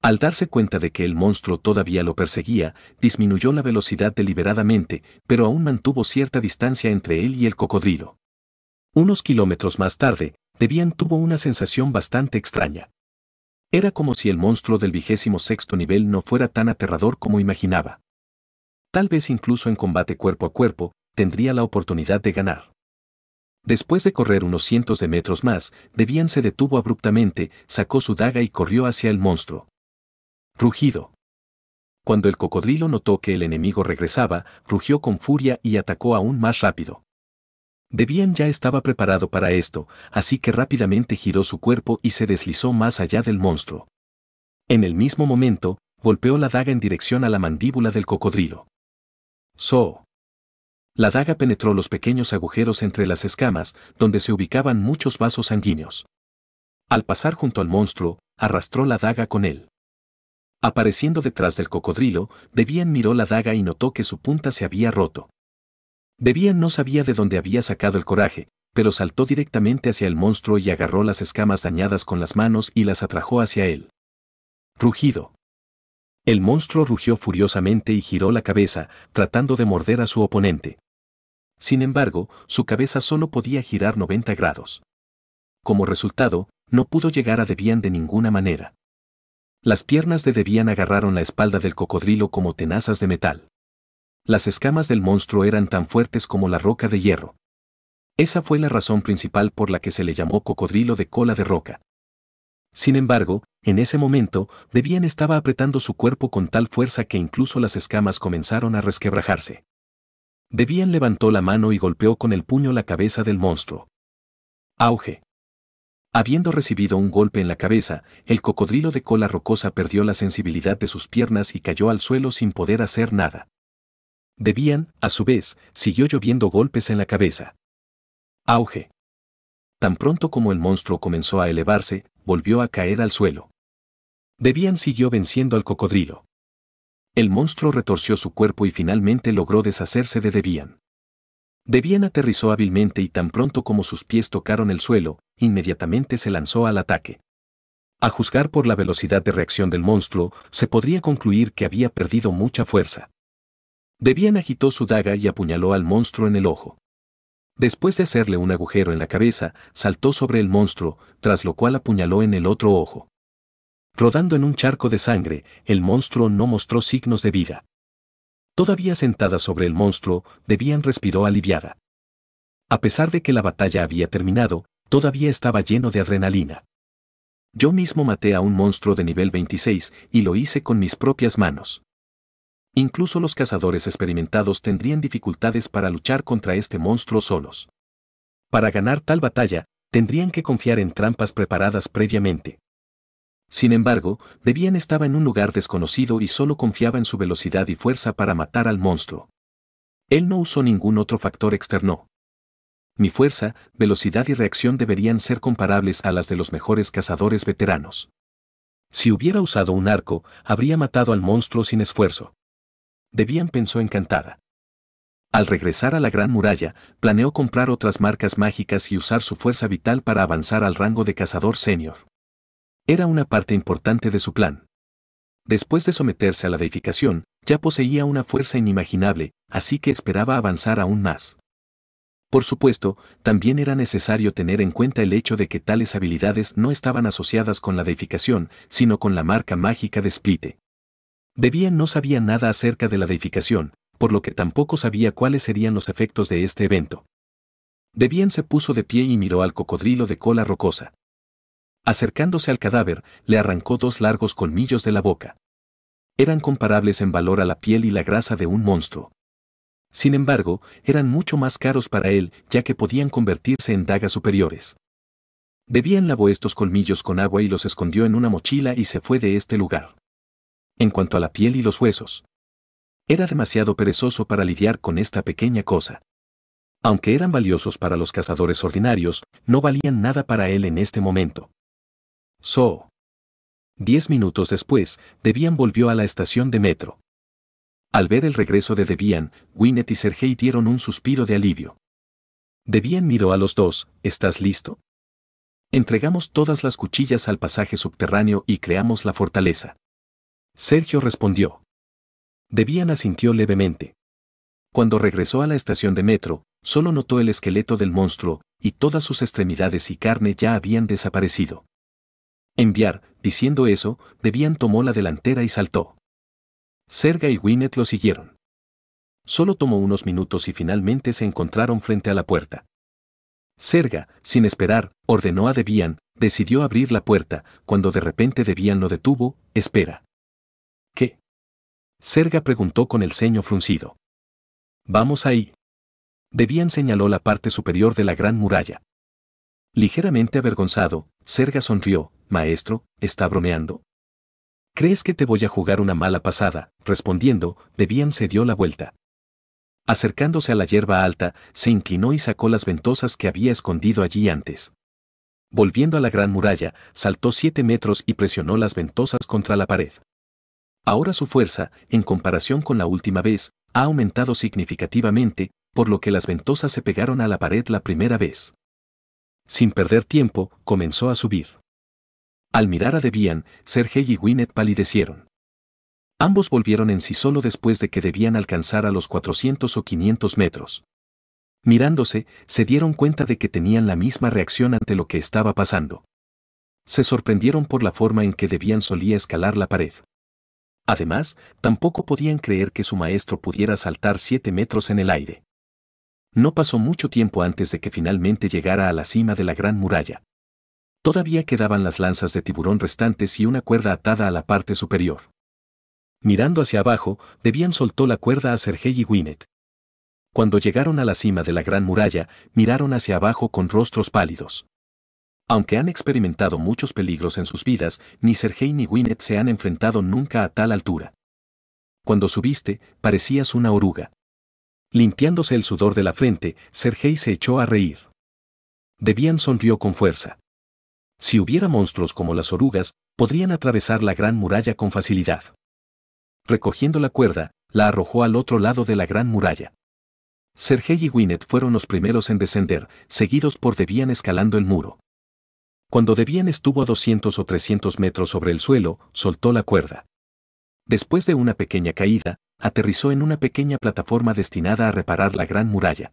Al darse cuenta de que el monstruo todavía lo perseguía, disminuyó la velocidad deliberadamente, pero aún mantuvo cierta distancia entre él y el cocodrilo. Unos kilómetros más tarde, Debian tuvo una sensación bastante extraña. Era como si el monstruo del vigésimo sexto nivel no fuera tan aterrador como imaginaba tal vez incluso en combate cuerpo a cuerpo, tendría la oportunidad de ganar. Después de correr unos cientos de metros más, Debian se detuvo abruptamente, sacó su daga y corrió hacia el monstruo. Rugido. Cuando el cocodrilo notó que el enemigo regresaba, rugió con furia y atacó aún más rápido. Debian ya estaba preparado para esto, así que rápidamente giró su cuerpo y se deslizó más allá del monstruo. En el mismo momento, golpeó la daga en dirección a la mandíbula del cocodrilo. So. La daga penetró los pequeños agujeros entre las escamas, donde se ubicaban muchos vasos sanguíneos. Al pasar junto al monstruo, arrastró la daga con él. Apareciendo detrás del cocodrilo, Debian miró la daga y notó que su punta se había roto. Debian no sabía de dónde había sacado el coraje, pero saltó directamente hacia el monstruo y agarró las escamas dañadas con las manos y las atrajo hacia él. Rugido. El monstruo rugió furiosamente y giró la cabeza, tratando de morder a su oponente. Sin embargo, su cabeza solo podía girar 90 grados. Como resultado, no pudo llegar a Debian de ninguna manera. Las piernas de Debian agarraron la espalda del cocodrilo como tenazas de metal. Las escamas del monstruo eran tan fuertes como la roca de hierro. Esa fue la razón principal por la que se le llamó cocodrilo de cola de roca. Sin embargo, en ese momento, Debian estaba apretando su cuerpo con tal fuerza que incluso las escamas comenzaron a resquebrajarse. Debian levantó la mano y golpeó con el puño la cabeza del monstruo. Auge. Habiendo recibido un golpe en la cabeza, el cocodrilo de cola rocosa perdió la sensibilidad de sus piernas y cayó al suelo sin poder hacer nada. Debian, a su vez, siguió lloviendo golpes en la cabeza. Auge. Tan pronto como el monstruo comenzó a elevarse, volvió a caer al suelo. Debian siguió venciendo al cocodrilo. El monstruo retorció su cuerpo y finalmente logró deshacerse de Debian. Debian aterrizó hábilmente y tan pronto como sus pies tocaron el suelo, inmediatamente se lanzó al ataque. A juzgar por la velocidad de reacción del monstruo, se podría concluir que había perdido mucha fuerza. Debian agitó su daga y apuñaló al monstruo en el ojo. Después de hacerle un agujero en la cabeza, saltó sobre el monstruo, tras lo cual apuñaló en el otro ojo. Rodando en un charco de sangre, el monstruo no mostró signos de vida. Todavía sentada sobre el monstruo, Debian respiró aliviada. A pesar de que la batalla había terminado, todavía estaba lleno de adrenalina. Yo mismo maté a un monstruo de nivel 26 y lo hice con mis propias manos. Incluso los cazadores experimentados tendrían dificultades para luchar contra este monstruo solos. Para ganar tal batalla, tendrían que confiar en trampas preparadas previamente. Sin embargo, Debian estaba en un lugar desconocido y solo confiaba en su velocidad y fuerza para matar al monstruo. Él no usó ningún otro factor externo. Mi fuerza, velocidad y reacción deberían ser comparables a las de los mejores cazadores veteranos. Si hubiera usado un arco, habría matado al monstruo sin esfuerzo. Debian pensó encantada. Al regresar a la Gran Muralla, planeó comprar otras marcas mágicas y usar su fuerza vital para avanzar al rango de cazador senior. Era una parte importante de su plan. Después de someterse a la deificación, ya poseía una fuerza inimaginable, así que esperaba avanzar aún más. Por supuesto, también era necesario tener en cuenta el hecho de que tales habilidades no estaban asociadas con la deificación, sino con la marca mágica de Splite. Debian no sabía nada acerca de la deificación, por lo que tampoco sabía cuáles serían los efectos de este evento. Debian se puso de pie y miró al cocodrilo de cola rocosa. Acercándose al cadáver, le arrancó dos largos colmillos de la boca. Eran comparables en valor a la piel y la grasa de un monstruo. Sin embargo, eran mucho más caros para él, ya que podían convertirse en dagas superiores. Debian lavó estos colmillos con agua y los escondió en una mochila y se fue de este lugar en cuanto a la piel y los huesos. Era demasiado perezoso para lidiar con esta pequeña cosa. Aunque eran valiosos para los cazadores ordinarios, no valían nada para él en este momento. So. Diez minutos después, Debian volvió a la estación de metro. Al ver el regreso de Debian, Winnet y Sergei dieron un suspiro de alivio. Debian miró a los dos, ¿estás listo? Entregamos todas las cuchillas al pasaje subterráneo y creamos la fortaleza. Sergio respondió. Debian asintió levemente. Cuando regresó a la estación de metro, solo notó el esqueleto del monstruo, y todas sus extremidades y carne ya habían desaparecido. Enviar, diciendo eso, Debian tomó la delantera y saltó. Serga y Winnet lo siguieron. Solo tomó unos minutos y finalmente se encontraron frente a la puerta. Serga, sin esperar, ordenó a Debian, decidió abrir la puerta, cuando de repente Debian lo detuvo, espera. Serga preguntó con el ceño fruncido. Vamos ahí. Debian señaló la parte superior de la gran muralla. Ligeramente avergonzado, Serga sonrió, Maestro, ¿está bromeando? ¿Crees que te voy a jugar una mala pasada? Respondiendo, Debian se dio la vuelta. Acercándose a la hierba alta, se inclinó y sacó las ventosas que había escondido allí antes. Volviendo a la gran muralla, saltó siete metros y presionó las ventosas contra la pared. Ahora su fuerza, en comparación con la última vez, ha aumentado significativamente, por lo que las ventosas se pegaron a la pared la primera vez. Sin perder tiempo, comenzó a subir. Al mirar a Debian, Sergey y Winnet palidecieron. Ambos volvieron en sí solo después de que debían alcanzar a los 400 o 500 metros. Mirándose, se dieron cuenta de que tenían la misma reacción ante lo que estaba pasando. Se sorprendieron por la forma en que Debian solía escalar la pared. Además, tampoco podían creer que su maestro pudiera saltar siete metros en el aire. No pasó mucho tiempo antes de que finalmente llegara a la cima de la gran muralla. Todavía quedaban las lanzas de tiburón restantes y una cuerda atada a la parte superior. Mirando hacia abajo, Debian soltó la cuerda a Sergei y Winnet. Cuando llegaron a la cima de la gran muralla, miraron hacia abajo con rostros pálidos. Aunque han experimentado muchos peligros en sus vidas, ni Sergei ni Winnet se han enfrentado nunca a tal altura. Cuando subiste, parecías una oruga. Limpiándose el sudor de la frente, Sergei se echó a reír. Debian sonrió con fuerza. Si hubiera monstruos como las orugas, podrían atravesar la gran muralla con facilidad. Recogiendo la cuerda, la arrojó al otro lado de la gran muralla. Sergei y Winnet fueron los primeros en descender, seguidos por Debian escalando el muro. Cuando Debian estuvo a 200 o 300 metros sobre el suelo, soltó la cuerda. Después de una pequeña caída, aterrizó en una pequeña plataforma destinada a reparar la gran muralla.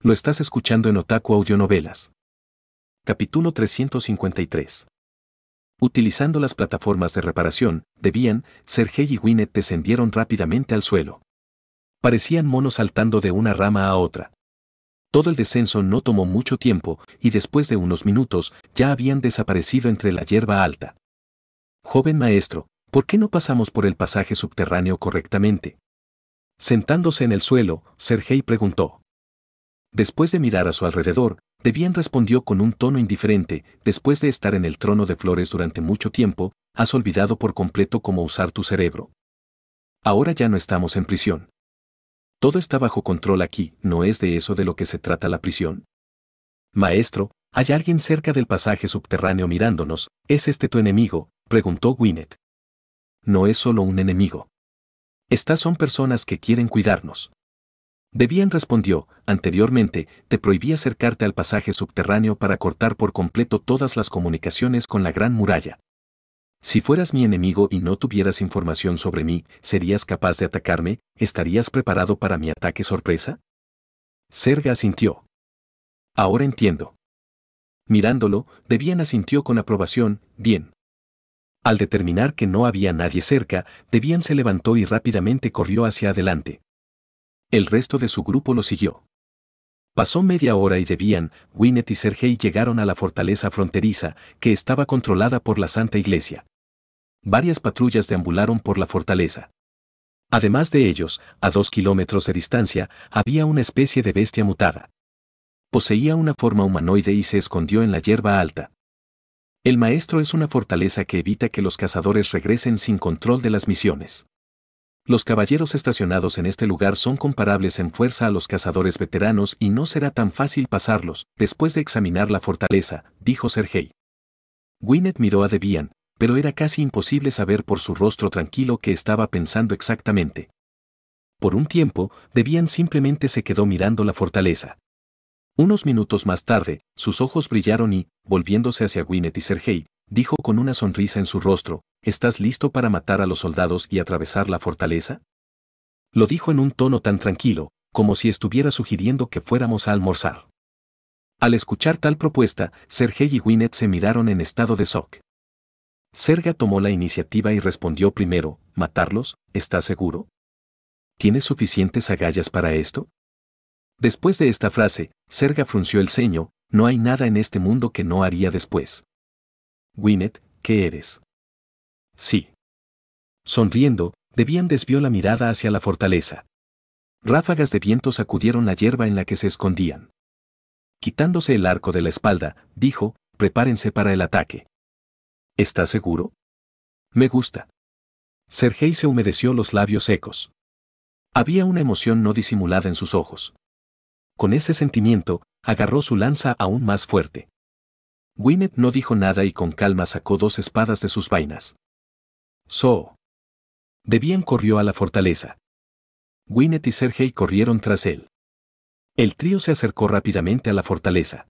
Lo estás escuchando en Otaku Audionovelas. Capítulo 353. Utilizando las plataformas de reparación, Debian, Sergei y Winnet descendieron rápidamente al suelo. Parecían monos saltando de una rama a otra. Todo el descenso no tomó mucho tiempo, y después de unos minutos ya habían desaparecido entre la hierba alta. Joven maestro, ¿por qué no pasamos por el pasaje subterráneo correctamente? Sentándose en el suelo, Sergei preguntó. Después de mirar a su alrededor, Debian respondió con un tono indiferente, después de estar en el trono de flores durante mucho tiempo, has olvidado por completo cómo usar tu cerebro. Ahora ya no estamos en prisión. Todo está bajo control aquí, no es de eso de lo que se trata la prisión. Maestro, hay alguien cerca del pasaje subterráneo mirándonos, ¿es este tu enemigo? preguntó Gwyneth. No es solo un enemigo. Estas son personas que quieren cuidarnos. Debian respondió, anteriormente, te prohibí acercarte al pasaje subterráneo para cortar por completo todas las comunicaciones con la gran muralla. Si fueras mi enemigo y no tuvieras información sobre mí, ¿serías capaz de atacarme? ¿Estarías preparado para mi ataque sorpresa? Serga asintió. Ahora entiendo. Mirándolo, Debian asintió con aprobación, bien. Al determinar que no había nadie cerca, Debian se levantó y rápidamente corrió hacia adelante. El resto de su grupo lo siguió. Pasó media hora y Debian, Winnet y Sergei llegaron a la fortaleza fronteriza, que estaba controlada por la Santa Iglesia varias patrullas deambularon por la fortaleza. Además de ellos, a dos kilómetros de distancia, había una especie de bestia mutada. Poseía una forma humanoide y se escondió en la hierba alta. El maestro es una fortaleza que evita que los cazadores regresen sin control de las misiones. Los caballeros estacionados en este lugar son comparables en fuerza a los cazadores veteranos y no será tan fácil pasarlos, después de examinar la fortaleza, dijo Sergei. Gwyneth miró a Debian, pero era casi imposible saber por su rostro tranquilo qué estaba pensando exactamente. Por un tiempo, Debian simplemente se quedó mirando la fortaleza. Unos minutos más tarde, sus ojos brillaron y, volviéndose hacia Gwyneth y Sergei, dijo con una sonrisa en su rostro, ¿Estás listo para matar a los soldados y atravesar la fortaleza? Lo dijo en un tono tan tranquilo, como si estuviera sugiriendo que fuéramos a almorzar. Al escuchar tal propuesta, Sergei y Gwyneth se miraron en estado de shock. Serga tomó la iniciativa y respondió primero, ¿matarlos? ¿Estás seguro? ¿Tienes suficientes agallas para esto? Después de esta frase, Serga frunció el ceño, no hay nada en este mundo que no haría después. Winnet, ¿qué eres? Sí. Sonriendo, Debian desvió la mirada hacia la fortaleza. Ráfagas de viento sacudieron la hierba en la que se escondían. Quitándose el arco de la espalda, dijo, prepárense para el ataque. ¿Estás seguro? Me gusta. Sergei se humedeció los labios secos. Había una emoción no disimulada en sus ojos. Con ese sentimiento, agarró su lanza aún más fuerte. Winnet no dijo nada y con calma sacó dos espadas de sus vainas. So. bien corrió a la fortaleza. Winnet y Sergei corrieron tras él. El trío se acercó rápidamente a la fortaleza.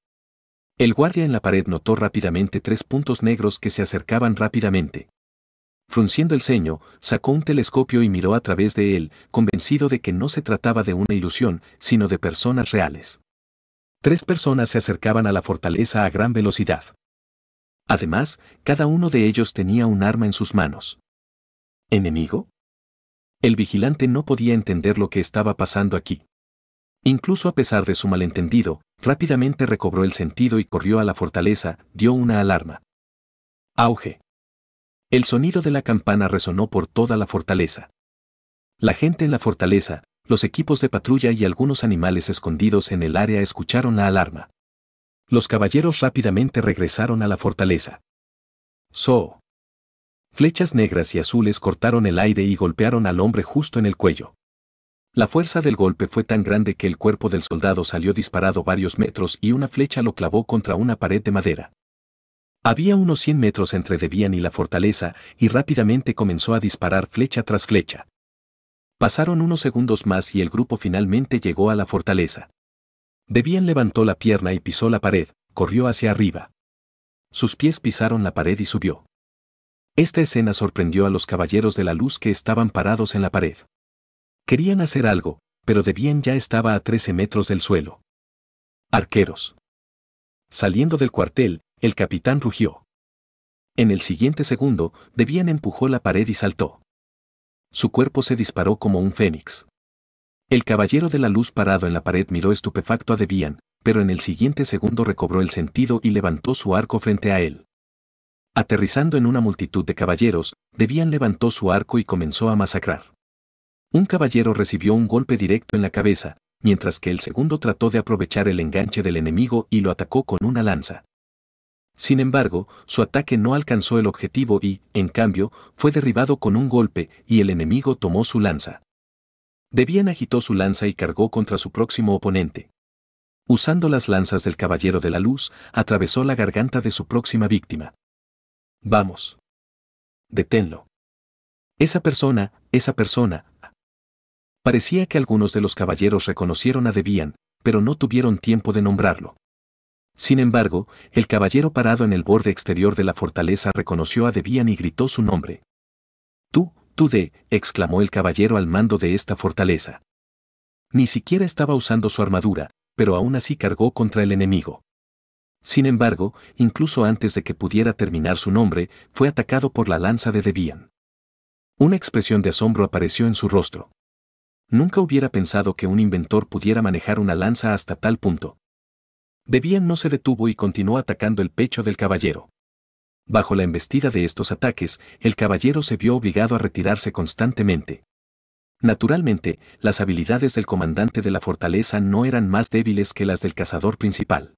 El guardia en la pared notó rápidamente tres puntos negros que se acercaban rápidamente. Frunciendo el ceño, sacó un telescopio y miró a través de él, convencido de que no se trataba de una ilusión, sino de personas reales. Tres personas se acercaban a la fortaleza a gran velocidad. Además, cada uno de ellos tenía un arma en sus manos. ¿Enemigo? El vigilante no podía entender lo que estaba pasando aquí. Incluso a pesar de su malentendido, Rápidamente recobró el sentido y corrió a la fortaleza, dio una alarma. Auge. El sonido de la campana resonó por toda la fortaleza. La gente en la fortaleza, los equipos de patrulla y algunos animales escondidos en el área escucharon la alarma. Los caballeros rápidamente regresaron a la fortaleza. So. Flechas negras y azules cortaron el aire y golpearon al hombre justo en el cuello. La fuerza del golpe fue tan grande que el cuerpo del soldado salió disparado varios metros y una flecha lo clavó contra una pared de madera. Había unos 100 metros entre Debian y la fortaleza, y rápidamente comenzó a disparar flecha tras flecha. Pasaron unos segundos más y el grupo finalmente llegó a la fortaleza. Debian levantó la pierna y pisó la pared, corrió hacia arriba. Sus pies pisaron la pared y subió. Esta escena sorprendió a los caballeros de la luz que estaban parados en la pared. Querían hacer algo, pero Debian ya estaba a 13 metros del suelo. Arqueros. Saliendo del cuartel, el capitán rugió. En el siguiente segundo, Debian empujó la pared y saltó. Su cuerpo se disparó como un fénix. El caballero de la luz parado en la pared miró estupefacto a Debian, pero en el siguiente segundo recobró el sentido y levantó su arco frente a él. Aterrizando en una multitud de caballeros, Debian levantó su arco y comenzó a masacrar. Un caballero recibió un golpe directo en la cabeza, mientras que el segundo trató de aprovechar el enganche del enemigo y lo atacó con una lanza. Sin embargo, su ataque no alcanzó el objetivo y, en cambio, fue derribado con un golpe y el enemigo tomó su lanza. Debian agitó su lanza y cargó contra su próximo oponente. Usando las lanzas del Caballero de la Luz, atravesó la garganta de su próxima víctima. Vamos. Deténlo. Esa persona, esa persona, Parecía que algunos de los caballeros reconocieron a Debian, pero no tuvieron tiempo de nombrarlo. Sin embargo, el caballero parado en el borde exterior de la fortaleza reconoció a Debian y gritó su nombre. Tú, tú de, exclamó el caballero al mando de esta fortaleza. Ni siquiera estaba usando su armadura, pero aún así cargó contra el enemigo. Sin embargo, incluso antes de que pudiera terminar su nombre, fue atacado por la lanza de Debian. Una expresión de asombro apareció en su rostro nunca hubiera pensado que un inventor pudiera manejar una lanza hasta tal punto. Debian no se detuvo y continuó atacando el pecho del caballero. Bajo la embestida de estos ataques, el caballero se vio obligado a retirarse constantemente. Naturalmente, las habilidades del comandante de la fortaleza no eran más débiles que las del cazador principal.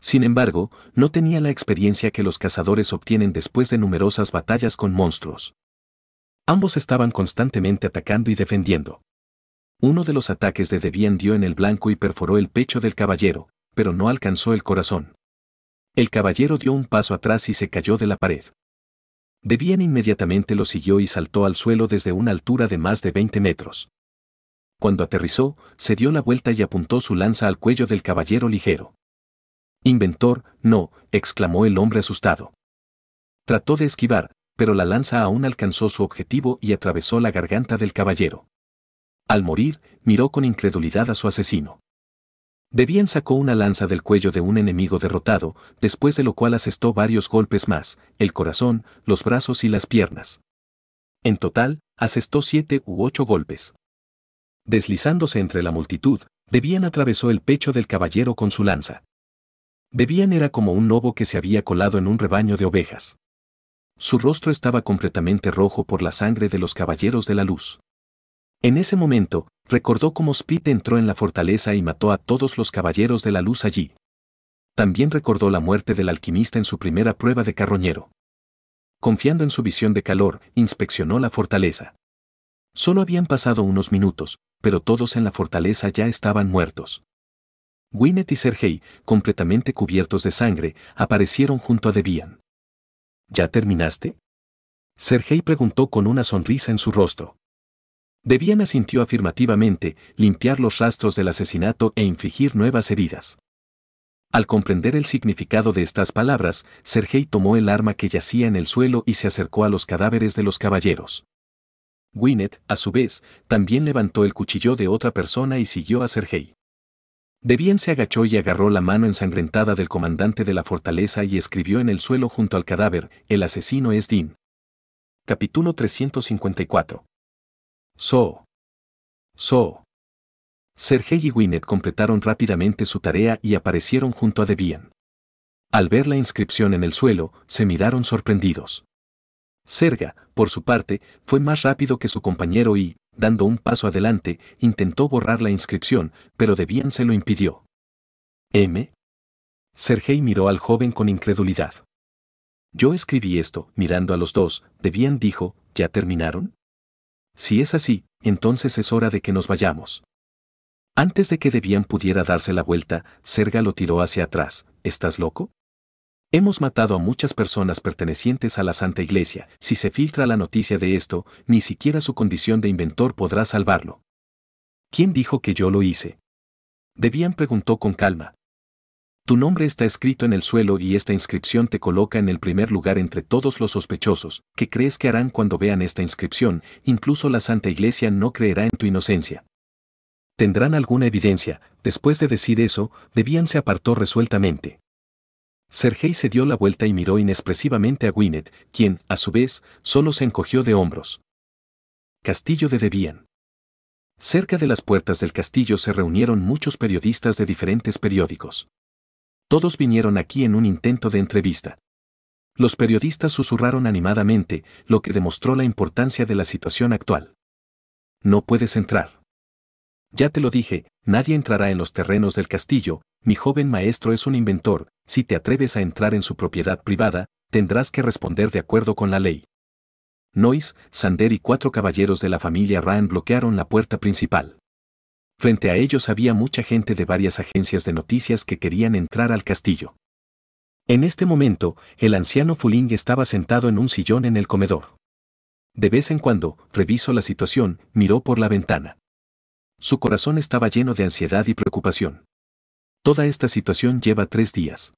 Sin embargo, no tenía la experiencia que los cazadores obtienen después de numerosas batallas con monstruos. Ambos estaban constantemente atacando y defendiendo. Uno de los ataques de Debian dio en el blanco y perforó el pecho del caballero, pero no alcanzó el corazón. El caballero dio un paso atrás y se cayó de la pared. Debian inmediatamente lo siguió y saltó al suelo desde una altura de más de 20 metros. Cuando aterrizó, se dio la vuelta y apuntó su lanza al cuello del caballero ligero. Inventor, no, exclamó el hombre asustado. Trató de esquivar, pero la lanza aún alcanzó su objetivo y atravesó la garganta del caballero. Al morir, miró con incredulidad a su asesino. Debian sacó una lanza del cuello de un enemigo derrotado, después de lo cual asestó varios golpes más, el corazón, los brazos y las piernas. En total, asestó siete u ocho golpes. Deslizándose entre la multitud, Debian atravesó el pecho del caballero con su lanza. Debian era como un lobo que se había colado en un rebaño de ovejas. Su rostro estaba completamente rojo por la sangre de los caballeros de la luz. En ese momento, recordó cómo Spit entró en la fortaleza y mató a todos los caballeros de la luz allí. También recordó la muerte del alquimista en su primera prueba de carroñero. Confiando en su visión de calor, inspeccionó la fortaleza. Solo habían pasado unos minutos, pero todos en la fortaleza ya estaban muertos. Winnet y Sergei, completamente cubiertos de sangre, aparecieron junto a Debian. ¿Ya terminaste? Sergei preguntó con una sonrisa en su rostro. Debian asintió afirmativamente, limpiar los rastros del asesinato e infligir nuevas heridas. Al comprender el significado de estas palabras, Sergei tomó el arma que yacía en el suelo y se acercó a los cadáveres de los caballeros. Winnet, a su vez, también levantó el cuchillo de otra persona y siguió a Sergei. Debian se agachó y agarró la mano ensangrentada del comandante de la fortaleza y escribió en el suelo junto al cadáver, el asesino es Dean. Capítulo 354. So. So. Sergei y Winnet completaron rápidamente su tarea y aparecieron junto a Debian. Al ver la inscripción en el suelo, se miraron sorprendidos. Serga, por su parte, fue más rápido que su compañero y, dando un paso adelante, intentó borrar la inscripción, pero Debian se lo impidió. ¿M? Sergei miró al joven con incredulidad. Yo escribí esto, mirando a los dos, Debian dijo, ¿ya terminaron? Si es así, entonces es hora de que nos vayamos. Antes de que Debian pudiera darse la vuelta, Serga lo tiró hacia atrás. ¿Estás loco? Hemos matado a muchas personas pertenecientes a la Santa Iglesia. Si se filtra la noticia de esto, ni siquiera su condición de inventor podrá salvarlo. ¿Quién dijo que yo lo hice? Debian preguntó con calma. Tu nombre está escrito en el suelo y esta inscripción te coloca en el primer lugar entre todos los sospechosos, ¿Qué crees que harán cuando vean esta inscripción, incluso la Santa Iglesia no creerá en tu inocencia. Tendrán alguna evidencia, después de decir eso, Debian se apartó resueltamente. Sergei se dio la vuelta y miró inexpresivamente a Gwyneth, quien, a su vez, solo se encogió de hombros. Castillo de Debian. Cerca de las puertas del castillo se reunieron muchos periodistas de diferentes periódicos. Todos vinieron aquí en un intento de entrevista. Los periodistas susurraron animadamente, lo que demostró la importancia de la situación actual. No puedes entrar. Ya te lo dije, nadie entrará en los terrenos del castillo, mi joven maestro es un inventor, si te atreves a entrar en su propiedad privada, tendrás que responder de acuerdo con la ley. Nois, Sander y cuatro caballeros de la familia Ryan bloquearon la puerta principal. Frente a ellos había mucha gente de varias agencias de noticias que querían entrar al castillo. En este momento, el anciano Fuling estaba sentado en un sillón en el comedor. De vez en cuando, revisó la situación, miró por la ventana. Su corazón estaba lleno de ansiedad y preocupación. Toda esta situación lleva tres días.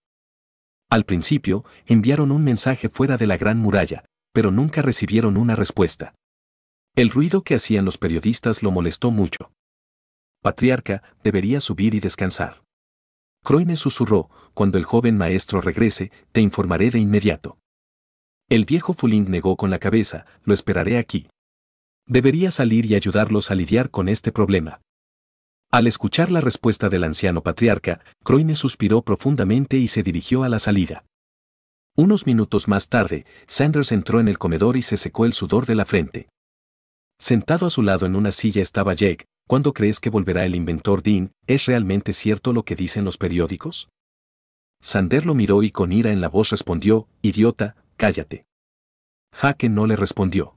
Al principio, enviaron un mensaje fuera de la gran muralla, pero nunca recibieron una respuesta. El ruido que hacían los periodistas lo molestó mucho. Patriarca, debería subir y descansar. Croine susurró, cuando el joven maestro regrese, te informaré de inmediato. El viejo Fuling negó con la cabeza, lo esperaré aquí. Debería salir y ayudarlos a lidiar con este problema. Al escuchar la respuesta del anciano patriarca, Croine suspiró profundamente y se dirigió a la salida. Unos minutos más tarde, Sanders entró en el comedor y se secó el sudor de la frente. Sentado a su lado en una silla estaba Jake, ¿Cuándo crees que volverá el inventor Dean? ¿Es realmente cierto lo que dicen los periódicos? Sander lo miró y con ira en la voz respondió, Idiota, cállate. Jaque no le respondió.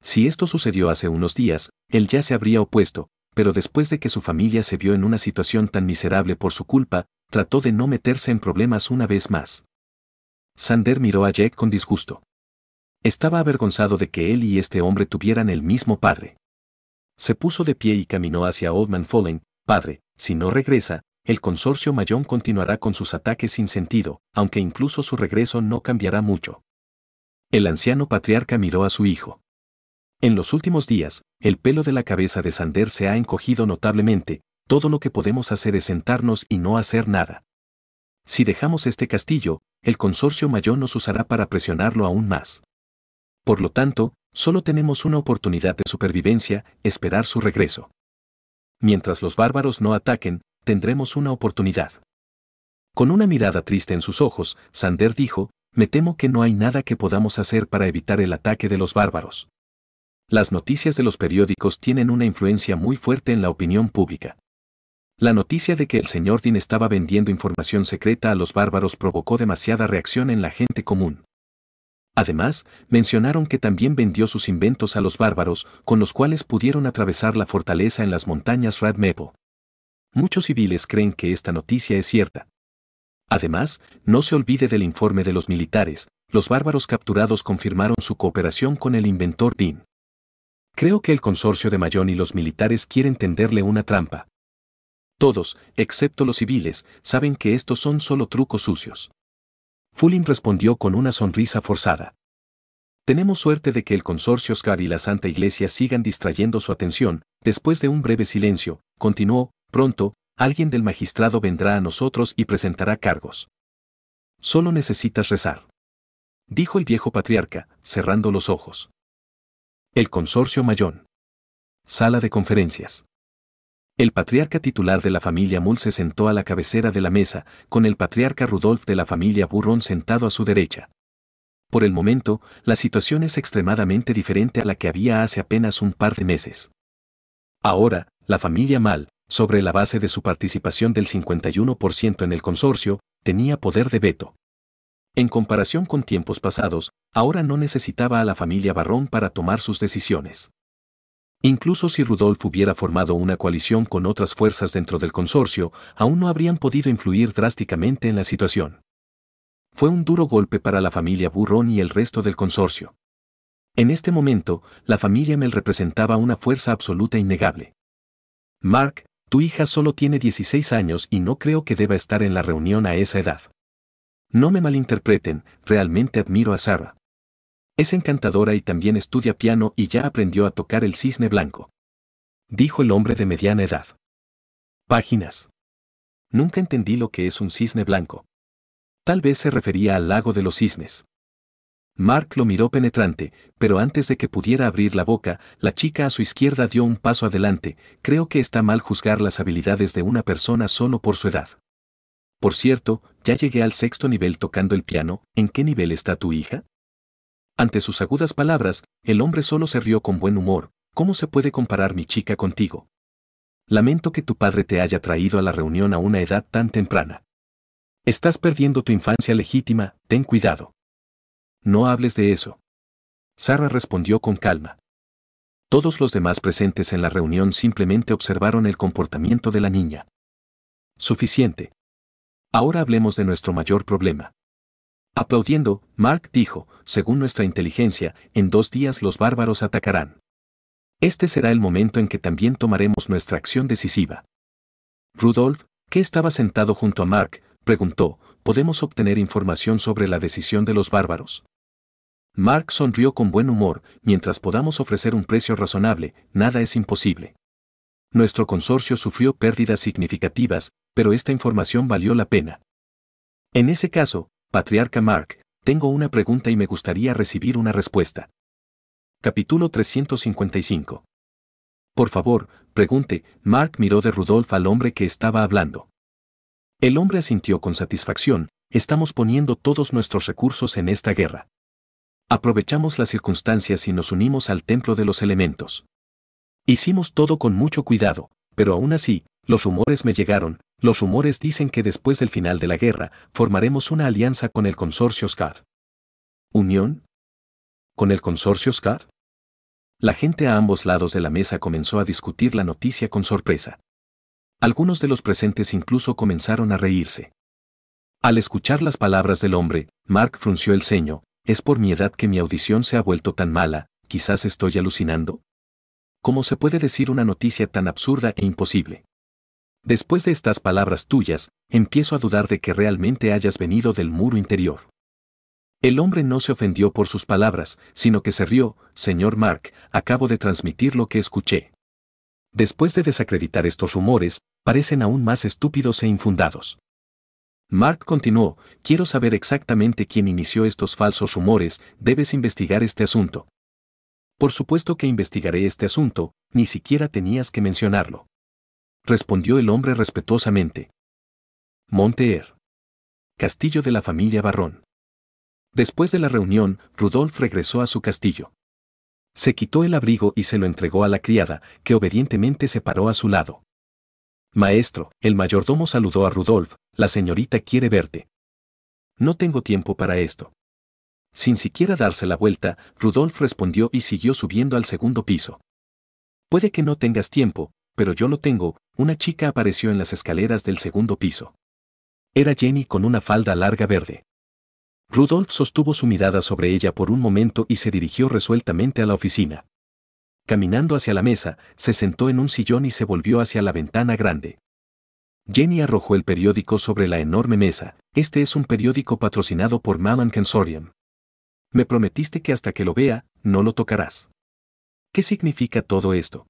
Si esto sucedió hace unos días, él ya se habría opuesto, pero después de que su familia se vio en una situación tan miserable por su culpa, trató de no meterse en problemas una vez más. Sander miró a Jack con disgusto. Estaba avergonzado de que él y este hombre tuvieran el mismo padre. Se puso de pie y caminó hacia Oldman Fallen, padre, si no regresa, el consorcio Mayón continuará con sus ataques sin sentido, aunque incluso su regreso no cambiará mucho. El anciano patriarca miró a su hijo. En los últimos días, el pelo de la cabeza de Sander se ha encogido notablemente, todo lo que podemos hacer es sentarnos y no hacer nada. Si dejamos este castillo, el consorcio Mayón nos usará para presionarlo aún más. Por lo tanto, Solo tenemos una oportunidad de supervivencia, esperar su regreso. Mientras los bárbaros no ataquen, tendremos una oportunidad. Con una mirada triste en sus ojos, Sander dijo, me temo que no hay nada que podamos hacer para evitar el ataque de los bárbaros. Las noticias de los periódicos tienen una influencia muy fuerte en la opinión pública. La noticia de que el señor Dean estaba vendiendo información secreta a los bárbaros provocó demasiada reacción en la gente común. Además, mencionaron que también vendió sus inventos a los bárbaros, con los cuales pudieron atravesar la fortaleza en las montañas Radmepo. Muchos civiles creen que esta noticia es cierta. Además, no se olvide del informe de los militares, los bárbaros capturados confirmaron su cooperación con el inventor Dean. Creo que el consorcio de Mayón y los militares quieren tenderle una trampa. Todos, excepto los civiles, saben que estos son solo trucos sucios. Fulin respondió con una sonrisa forzada. Tenemos suerte de que el consorcio Oscar y la Santa Iglesia sigan distrayendo su atención, después de un breve silencio, continuó, pronto, alguien del magistrado vendrá a nosotros y presentará cargos. Solo necesitas rezar. Dijo el viejo patriarca, cerrando los ojos. El consorcio Mayón. Sala de conferencias. El patriarca titular de la familia Mull se sentó a la cabecera de la mesa, con el patriarca Rudolf de la familia Burrón sentado a su derecha. Por el momento, la situación es extremadamente diferente a la que había hace apenas un par de meses. Ahora, la familia Mal, sobre la base de su participación del 51% en el consorcio, tenía poder de veto. En comparación con tiempos pasados, ahora no necesitaba a la familia Barrón para tomar sus decisiones. Incluso si Rudolf hubiera formado una coalición con otras fuerzas dentro del consorcio, aún no habrían podido influir drásticamente en la situación. Fue un duro golpe para la familia Burrón y el resto del consorcio. En este momento, la familia Mel representaba una fuerza absoluta innegable. Mark, tu hija solo tiene 16 años y no creo que deba estar en la reunión a esa edad. No me malinterpreten, realmente admiro a Sarah. Es encantadora y también estudia piano y ya aprendió a tocar el cisne blanco. Dijo el hombre de mediana edad. Páginas. Nunca entendí lo que es un cisne blanco. Tal vez se refería al lago de los cisnes. Mark lo miró penetrante, pero antes de que pudiera abrir la boca, la chica a su izquierda dio un paso adelante, creo que está mal juzgar las habilidades de una persona solo por su edad. Por cierto, ya llegué al sexto nivel tocando el piano, ¿en qué nivel está tu hija? Ante sus agudas palabras, el hombre solo se rió con buen humor. ¿Cómo se puede comparar mi chica contigo? Lamento que tu padre te haya traído a la reunión a una edad tan temprana. Estás perdiendo tu infancia legítima, ten cuidado. No hables de eso. Sara respondió con calma. Todos los demás presentes en la reunión simplemente observaron el comportamiento de la niña. Suficiente. Ahora hablemos de nuestro mayor problema. Aplaudiendo, Mark dijo, según nuestra inteligencia, en dos días los bárbaros atacarán. Este será el momento en que también tomaremos nuestra acción decisiva. Rudolf, que estaba sentado junto a Mark, preguntó, ¿podemos obtener información sobre la decisión de los bárbaros? Mark sonrió con buen humor, mientras podamos ofrecer un precio razonable, nada es imposible. Nuestro consorcio sufrió pérdidas significativas, pero esta información valió la pena. En ese caso, Patriarca Mark, tengo una pregunta y me gustaría recibir una respuesta. Capítulo 355. Por favor, pregunte, Mark miró de Rudolf al hombre que estaba hablando. El hombre asintió con satisfacción, estamos poniendo todos nuestros recursos en esta guerra. Aprovechamos las circunstancias y nos unimos al templo de los elementos. Hicimos todo con mucho cuidado, pero aún así, los rumores me llegaron, los rumores dicen que después del final de la guerra, formaremos una alianza con el consorcio SCAR. ¿Unión? ¿Con el consorcio SCAR? La gente a ambos lados de la mesa comenzó a discutir la noticia con sorpresa. Algunos de los presentes incluso comenzaron a reírse. Al escuchar las palabras del hombre, Mark frunció el ceño, es por mi edad que mi audición se ha vuelto tan mala, quizás estoy alucinando. ¿Cómo se puede decir una noticia tan absurda e imposible? Después de estas palabras tuyas, empiezo a dudar de que realmente hayas venido del muro interior. El hombre no se ofendió por sus palabras, sino que se rió, Señor Mark, acabo de transmitir lo que escuché. Después de desacreditar estos rumores, parecen aún más estúpidos e infundados. Mark continuó, quiero saber exactamente quién inició estos falsos rumores, debes investigar este asunto. Por supuesto que investigaré este asunto, ni siquiera tenías que mencionarlo respondió el hombre respetuosamente. «Monteer. Castillo de la familia Barrón. Después de la reunión, Rudolf regresó a su castillo. Se quitó el abrigo y se lo entregó a la criada, que obedientemente se paró a su lado. Maestro, el mayordomo saludó a Rudolf, la señorita quiere verte. No tengo tiempo para esto. Sin siquiera darse la vuelta, Rudolf respondió y siguió subiendo al segundo piso. Puede que no tengas tiempo, pero yo lo tengo, una chica apareció en las escaleras del segundo piso. Era Jenny con una falda larga verde. Rudolf sostuvo su mirada sobre ella por un momento y se dirigió resueltamente a la oficina. Caminando hacia la mesa, se sentó en un sillón y se volvió hacia la ventana grande. Jenny arrojó el periódico sobre la enorme mesa. Este es un periódico patrocinado por Malan Consortium. Me prometiste que hasta que lo vea, no lo tocarás. ¿Qué significa todo esto?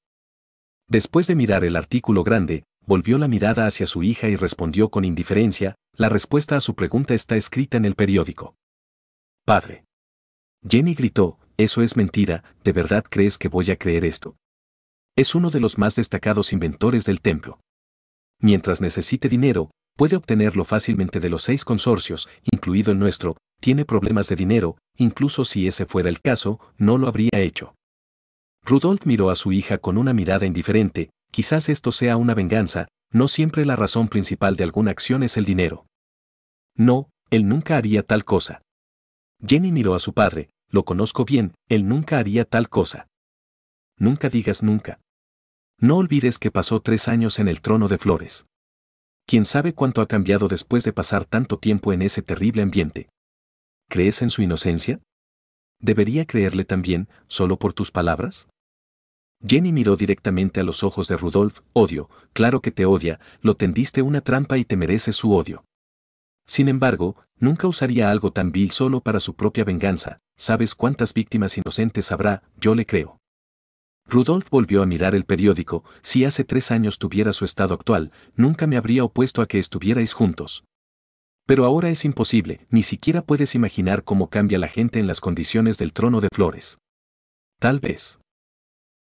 Después de mirar el artículo grande, volvió la mirada hacia su hija y respondió con indiferencia, la respuesta a su pregunta está escrita en el periódico. Padre. Jenny gritó, eso es mentira, ¿de verdad crees que voy a creer esto? Es uno de los más destacados inventores del templo. Mientras necesite dinero, puede obtenerlo fácilmente de los seis consorcios, incluido el nuestro, tiene problemas de dinero, incluso si ese fuera el caso, no lo habría hecho. Rudolf miró a su hija con una mirada indiferente, quizás esto sea una venganza, no siempre la razón principal de alguna acción es el dinero. No, él nunca haría tal cosa. Jenny miró a su padre, lo conozco bien, él nunca haría tal cosa. Nunca digas nunca. No olvides que pasó tres años en el trono de flores. Quién sabe cuánto ha cambiado después de pasar tanto tiempo en ese terrible ambiente. ¿Crees en su inocencia? ¿Debería creerle también, solo por tus palabras? Jenny miró directamente a los ojos de Rudolf, odio, claro que te odia, lo tendiste una trampa y te mereces su odio. Sin embargo, nunca usaría algo tan vil solo para su propia venganza, sabes cuántas víctimas inocentes habrá, yo le creo. Rudolf volvió a mirar el periódico, si hace tres años tuviera su estado actual, nunca me habría opuesto a que estuvierais juntos. Pero ahora es imposible, ni siquiera puedes imaginar cómo cambia la gente en las condiciones del trono de flores. Tal vez.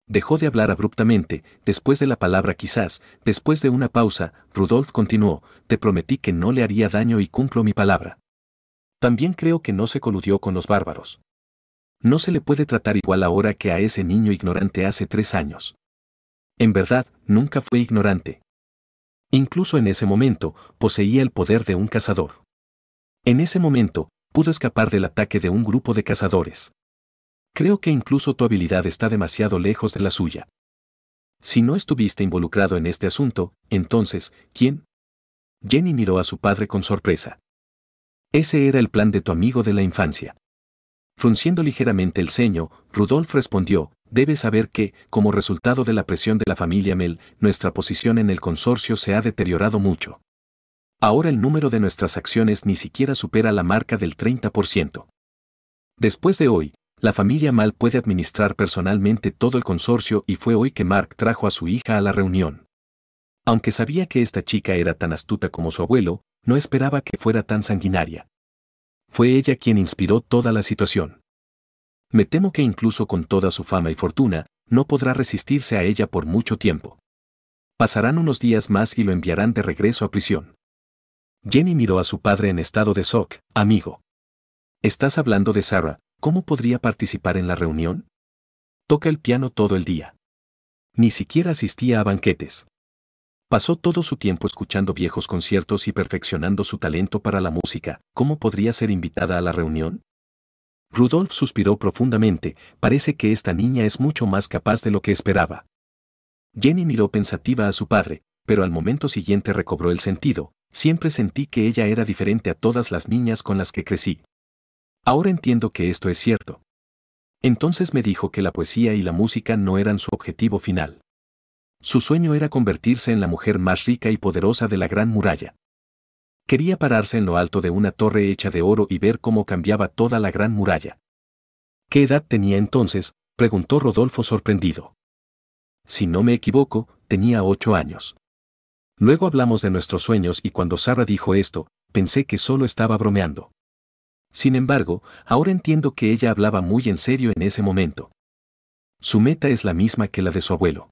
Dejó de hablar abruptamente, después de la palabra quizás, después de una pausa, Rudolf continuó, te prometí que no le haría daño y cumplo mi palabra. También creo que no se coludió con los bárbaros. No se le puede tratar igual ahora que a ese niño ignorante hace tres años. En verdad, nunca fue ignorante. Incluso en ese momento, poseía el poder de un cazador. En ese momento, pudo escapar del ataque de un grupo de cazadores. Creo que incluso tu habilidad está demasiado lejos de la suya. Si no estuviste involucrado en este asunto, entonces, ¿quién? Jenny miró a su padre con sorpresa. Ese era el plan de tu amigo de la infancia. Frunciendo ligeramente el ceño, Rudolf respondió, debes saber que, como resultado de la presión de la familia Mel, nuestra posición en el consorcio se ha deteriorado mucho. Ahora el número de nuestras acciones ni siquiera supera la marca del 30%. Después de hoy, la familia Mal puede administrar personalmente todo el consorcio y fue hoy que Mark trajo a su hija a la reunión. Aunque sabía que esta chica era tan astuta como su abuelo, no esperaba que fuera tan sanguinaria. Fue ella quien inspiró toda la situación. Me temo que incluso con toda su fama y fortuna, no podrá resistirse a ella por mucho tiempo. Pasarán unos días más y lo enviarán de regreso a prisión. Jenny miró a su padre en estado de shock, amigo. Estás hablando de Sarah, ¿Cómo podría participar en la reunión? Toca el piano todo el día. Ni siquiera asistía a banquetes. Pasó todo su tiempo escuchando viejos conciertos y perfeccionando su talento para la música. ¿Cómo podría ser invitada a la reunión? Rudolf suspiró profundamente, parece que esta niña es mucho más capaz de lo que esperaba. Jenny miró pensativa a su padre, pero al momento siguiente recobró el sentido, siempre sentí que ella era diferente a todas las niñas con las que crecí. Ahora entiendo que esto es cierto. Entonces me dijo que la poesía y la música no eran su objetivo final. Su sueño era convertirse en la mujer más rica y poderosa de la gran muralla. Quería pararse en lo alto de una torre hecha de oro y ver cómo cambiaba toda la gran muralla. ¿Qué edad tenía entonces? preguntó Rodolfo sorprendido. Si no me equivoco, tenía ocho años. Luego hablamos de nuestros sueños y cuando Sara dijo esto, pensé que solo estaba bromeando. Sin embargo, ahora entiendo que ella hablaba muy en serio en ese momento. Su meta es la misma que la de su abuelo.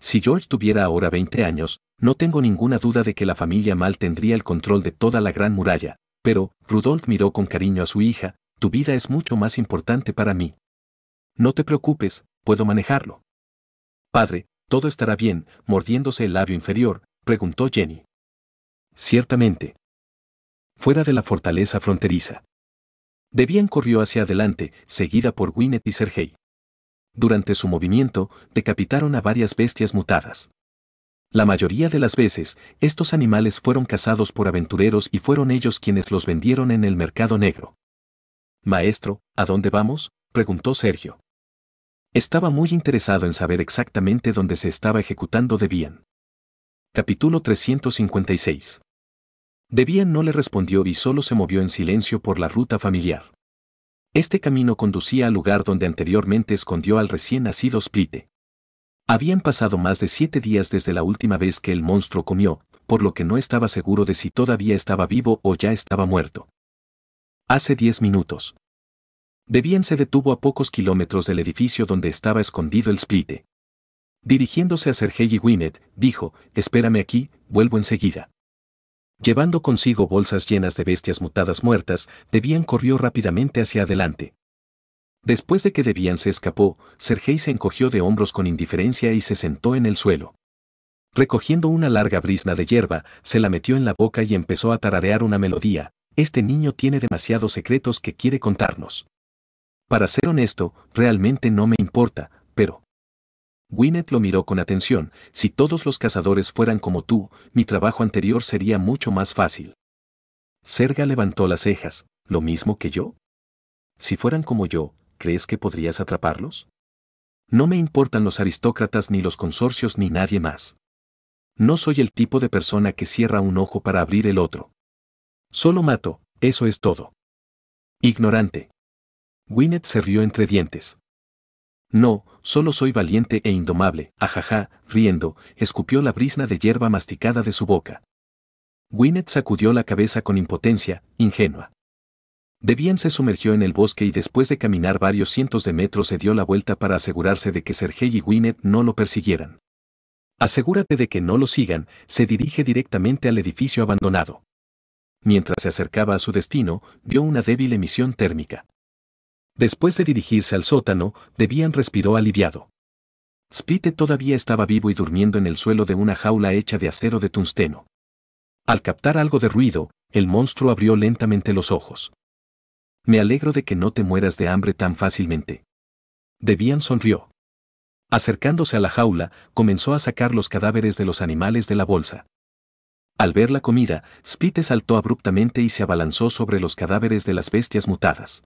Si George tuviera ahora 20 años, no tengo ninguna duda de que la familia Mal tendría el control de toda la gran muralla, pero, Rudolf miró con cariño a su hija, tu vida es mucho más importante para mí. No te preocupes, puedo manejarlo. Padre, todo estará bien, mordiéndose el labio inferior, preguntó Jenny. Ciertamente fuera de la fortaleza fronteriza. Debian corrió hacia adelante, seguida por Winnet y Sergei. Durante su movimiento, decapitaron a varias bestias mutadas. La mayoría de las veces, estos animales fueron cazados por aventureros y fueron ellos quienes los vendieron en el mercado negro. Maestro, ¿a dónde vamos? preguntó Sergio. Estaba muy interesado en saber exactamente dónde se estaba ejecutando Debian. Capítulo 356 Debian no le respondió y solo se movió en silencio por la ruta familiar. Este camino conducía al lugar donde anteriormente escondió al recién nacido Splite. Habían pasado más de siete días desde la última vez que el monstruo comió, por lo que no estaba seguro de si todavía estaba vivo o ya estaba muerto. Hace diez minutos. Debian se detuvo a pocos kilómetros del edificio donde estaba escondido el Splite. Dirigiéndose a Sergei y Winnet, dijo, espérame aquí, vuelvo enseguida. Llevando consigo bolsas llenas de bestias mutadas muertas, Debian corrió rápidamente hacia adelante. Después de que Debian se escapó, Sergei se encogió de hombros con indiferencia y se sentó en el suelo. Recogiendo una larga brisna de hierba, se la metió en la boca y empezó a tararear una melodía. Este niño tiene demasiados secretos que quiere contarnos. Para ser honesto, realmente no me importa, pero... Winnet lo miró con atención, si todos los cazadores fueran como tú, mi trabajo anterior sería mucho más fácil. Serga levantó las cejas, ¿lo mismo que yo? Si fueran como yo, ¿crees que podrías atraparlos? No me importan los aristócratas ni los consorcios ni nadie más. No soy el tipo de persona que cierra un ojo para abrir el otro. Solo mato, eso es todo. Ignorante. Winnet se rió entre dientes. No, solo soy valiente e indomable, ajaja, riendo, escupió la brisna de hierba masticada de su boca. Winnet sacudió la cabeza con impotencia, ingenua. bien se sumergió en el bosque y después de caminar varios cientos de metros se dio la vuelta para asegurarse de que Sergei y Winnet no lo persiguieran. Asegúrate de que no lo sigan, se dirige directamente al edificio abandonado. Mientras se acercaba a su destino, dio una débil emisión térmica. Después de dirigirse al sótano, Debian respiró aliviado. Spite todavía estaba vivo y durmiendo en el suelo de una jaula hecha de acero de tungsteno. Al captar algo de ruido, el monstruo abrió lentamente los ojos. Me alegro de que no te mueras de hambre tan fácilmente. Debian sonrió. Acercándose a la jaula, comenzó a sacar los cadáveres de los animales de la bolsa. Al ver la comida, Spite saltó abruptamente y se abalanzó sobre los cadáveres de las bestias mutadas.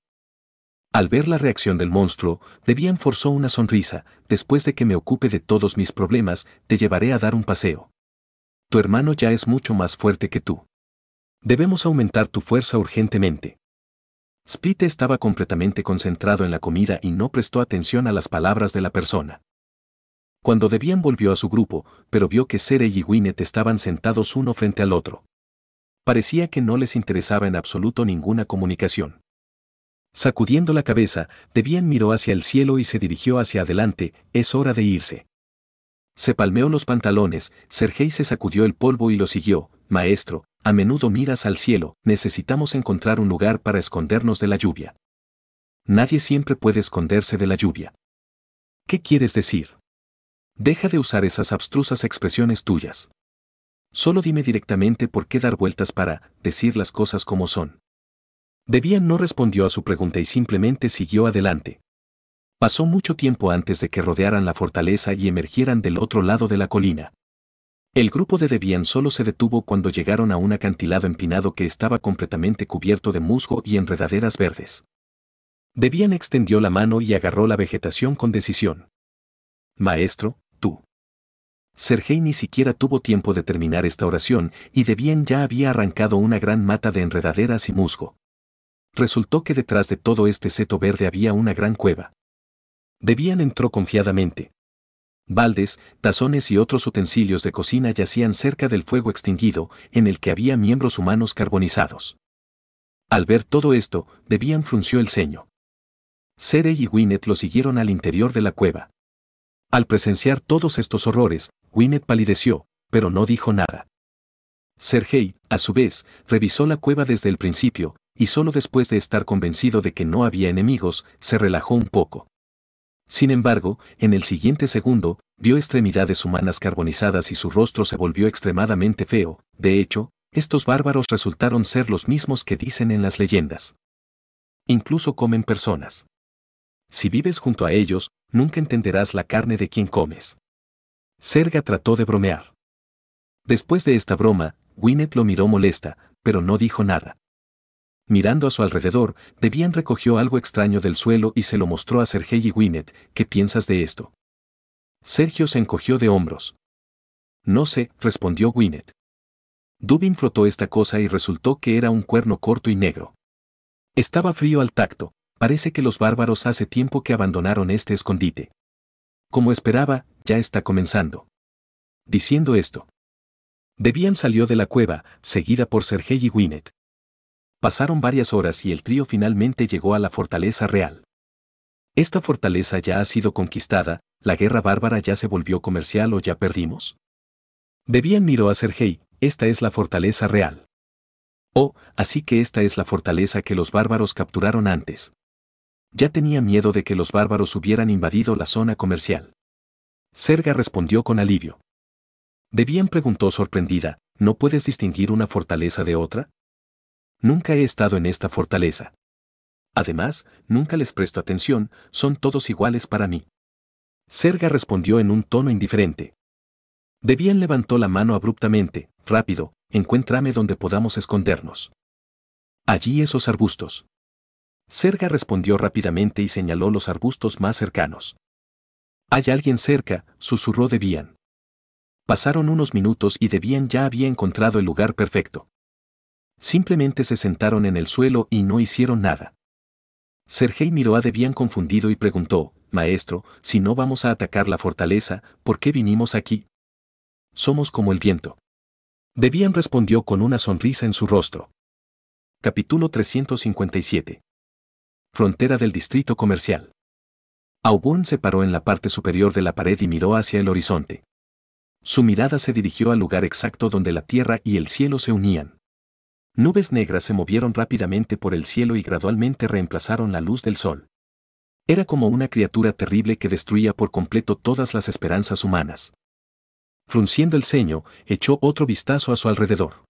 Al ver la reacción del monstruo, Debian forzó una sonrisa, después de que me ocupe de todos mis problemas, te llevaré a dar un paseo. Tu hermano ya es mucho más fuerte que tú. Debemos aumentar tu fuerza urgentemente. Split estaba completamente concentrado en la comida y no prestó atención a las palabras de la persona. Cuando Debian volvió a su grupo, pero vio que Sere y Winnet estaban sentados uno frente al otro. Parecía que no les interesaba en absoluto ninguna comunicación. Sacudiendo la cabeza, Debian miró hacia el cielo y se dirigió hacia adelante, es hora de irse. Se palmeó los pantalones, Sergei se sacudió el polvo y lo siguió, maestro, a menudo miras al cielo, necesitamos encontrar un lugar para escondernos de la lluvia. Nadie siempre puede esconderse de la lluvia. ¿Qué quieres decir? Deja de usar esas abstrusas expresiones tuyas. Solo dime directamente por qué dar vueltas para decir las cosas como son. Debian no respondió a su pregunta y simplemente siguió adelante. Pasó mucho tiempo antes de que rodearan la fortaleza y emergieran del otro lado de la colina. El grupo de Debian solo se detuvo cuando llegaron a un acantilado empinado que estaba completamente cubierto de musgo y enredaderas verdes. Debian extendió la mano y agarró la vegetación con decisión. Maestro, tú. Sergei ni siquiera tuvo tiempo de terminar esta oración y Debian ya había arrancado una gran mata de enredaderas y musgo resultó que detrás de todo este seto verde había una gran cueva. Debían entró confiadamente. Baldes, tazones y otros utensilios de cocina yacían cerca del fuego extinguido, en el que había miembros humanos carbonizados. Al ver todo esto, Debian frunció el ceño. Sere y Winnet lo siguieron al interior de la cueva. Al presenciar todos estos horrores, Winnet palideció, pero no dijo nada. Sergei, a su vez, revisó la cueva desde el principio, y solo después de estar convencido de que no había enemigos, se relajó un poco. Sin embargo, en el siguiente segundo, vio extremidades humanas carbonizadas y su rostro se volvió extremadamente feo, de hecho, estos bárbaros resultaron ser los mismos que dicen en las leyendas. Incluso comen personas. Si vives junto a ellos, nunca entenderás la carne de quien comes. Serga trató de bromear. Después de esta broma, Winnet lo miró molesta, pero no dijo nada. Mirando a su alrededor, Debian recogió algo extraño del suelo y se lo mostró a Sergei y Winnet. ¿Qué piensas de esto? Sergio se encogió de hombros. No sé, respondió Winnet. Dubin frotó esta cosa y resultó que era un cuerno corto y negro. Estaba frío al tacto, parece que los bárbaros hace tiempo que abandonaron este escondite. Como esperaba, ya está comenzando. Diciendo esto, Debian salió de la cueva, seguida por Sergei y Winnet. Pasaron varias horas y el trío finalmente llegó a la fortaleza real. Esta fortaleza ya ha sido conquistada, la guerra bárbara ya se volvió comercial o ya perdimos. Debian miró a Sergei, esta es la fortaleza real. Oh, así que esta es la fortaleza que los bárbaros capturaron antes. Ya tenía miedo de que los bárbaros hubieran invadido la zona comercial. Serga respondió con alivio. Debian preguntó sorprendida, ¿no puedes distinguir una fortaleza de otra? Nunca he estado en esta fortaleza. Además, nunca les presto atención, son todos iguales para mí. Serga respondió en un tono indiferente. Debian levantó la mano abruptamente, rápido, encuéntrame donde podamos escondernos. Allí esos arbustos. Serga respondió rápidamente y señaló los arbustos más cercanos. Hay alguien cerca, susurró Debian. Pasaron unos minutos y Debian ya había encontrado el lugar perfecto. Simplemente se sentaron en el suelo y no hicieron nada. Sergei miró a Debian confundido y preguntó, Maestro, si no vamos a atacar la fortaleza, ¿por qué vinimos aquí? Somos como el viento. Debian respondió con una sonrisa en su rostro. Capítulo 357. Frontera del Distrito Comercial. Auburn se paró en la parte superior de la pared y miró hacia el horizonte. Su mirada se dirigió al lugar exacto donde la tierra y el cielo se unían. Nubes negras se movieron rápidamente por el cielo y gradualmente reemplazaron la luz del sol. Era como una criatura terrible que destruía por completo todas las esperanzas humanas. Frunciendo el ceño, echó otro vistazo a su alrededor.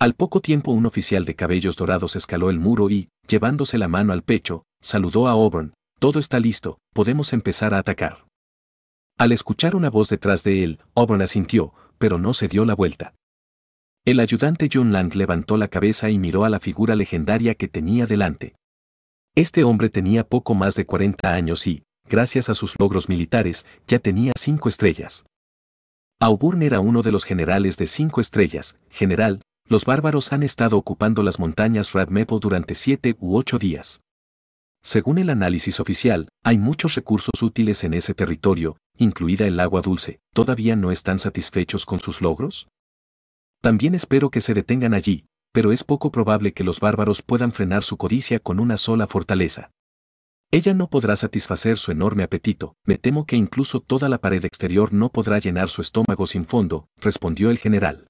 Al poco tiempo un oficial de cabellos dorados escaló el muro y, llevándose la mano al pecho, saludó a Auburn, todo está listo, podemos empezar a atacar. Al escuchar una voz detrás de él, Auburn asintió, pero no se dio la vuelta. El ayudante John Lang levantó la cabeza y miró a la figura legendaria que tenía delante. Este hombre tenía poco más de 40 años y, gracias a sus logros militares, ya tenía cinco estrellas. Auburn era uno de los generales de cinco estrellas. General, los bárbaros han estado ocupando las montañas Radmepo durante siete u ocho días. Según el análisis oficial, hay muchos recursos útiles en ese territorio, incluida el agua dulce. ¿Todavía no están satisfechos con sus logros? También espero que se detengan allí, pero es poco probable que los bárbaros puedan frenar su codicia con una sola fortaleza. Ella no podrá satisfacer su enorme apetito, me temo que incluso toda la pared exterior no podrá llenar su estómago sin fondo, respondió el general.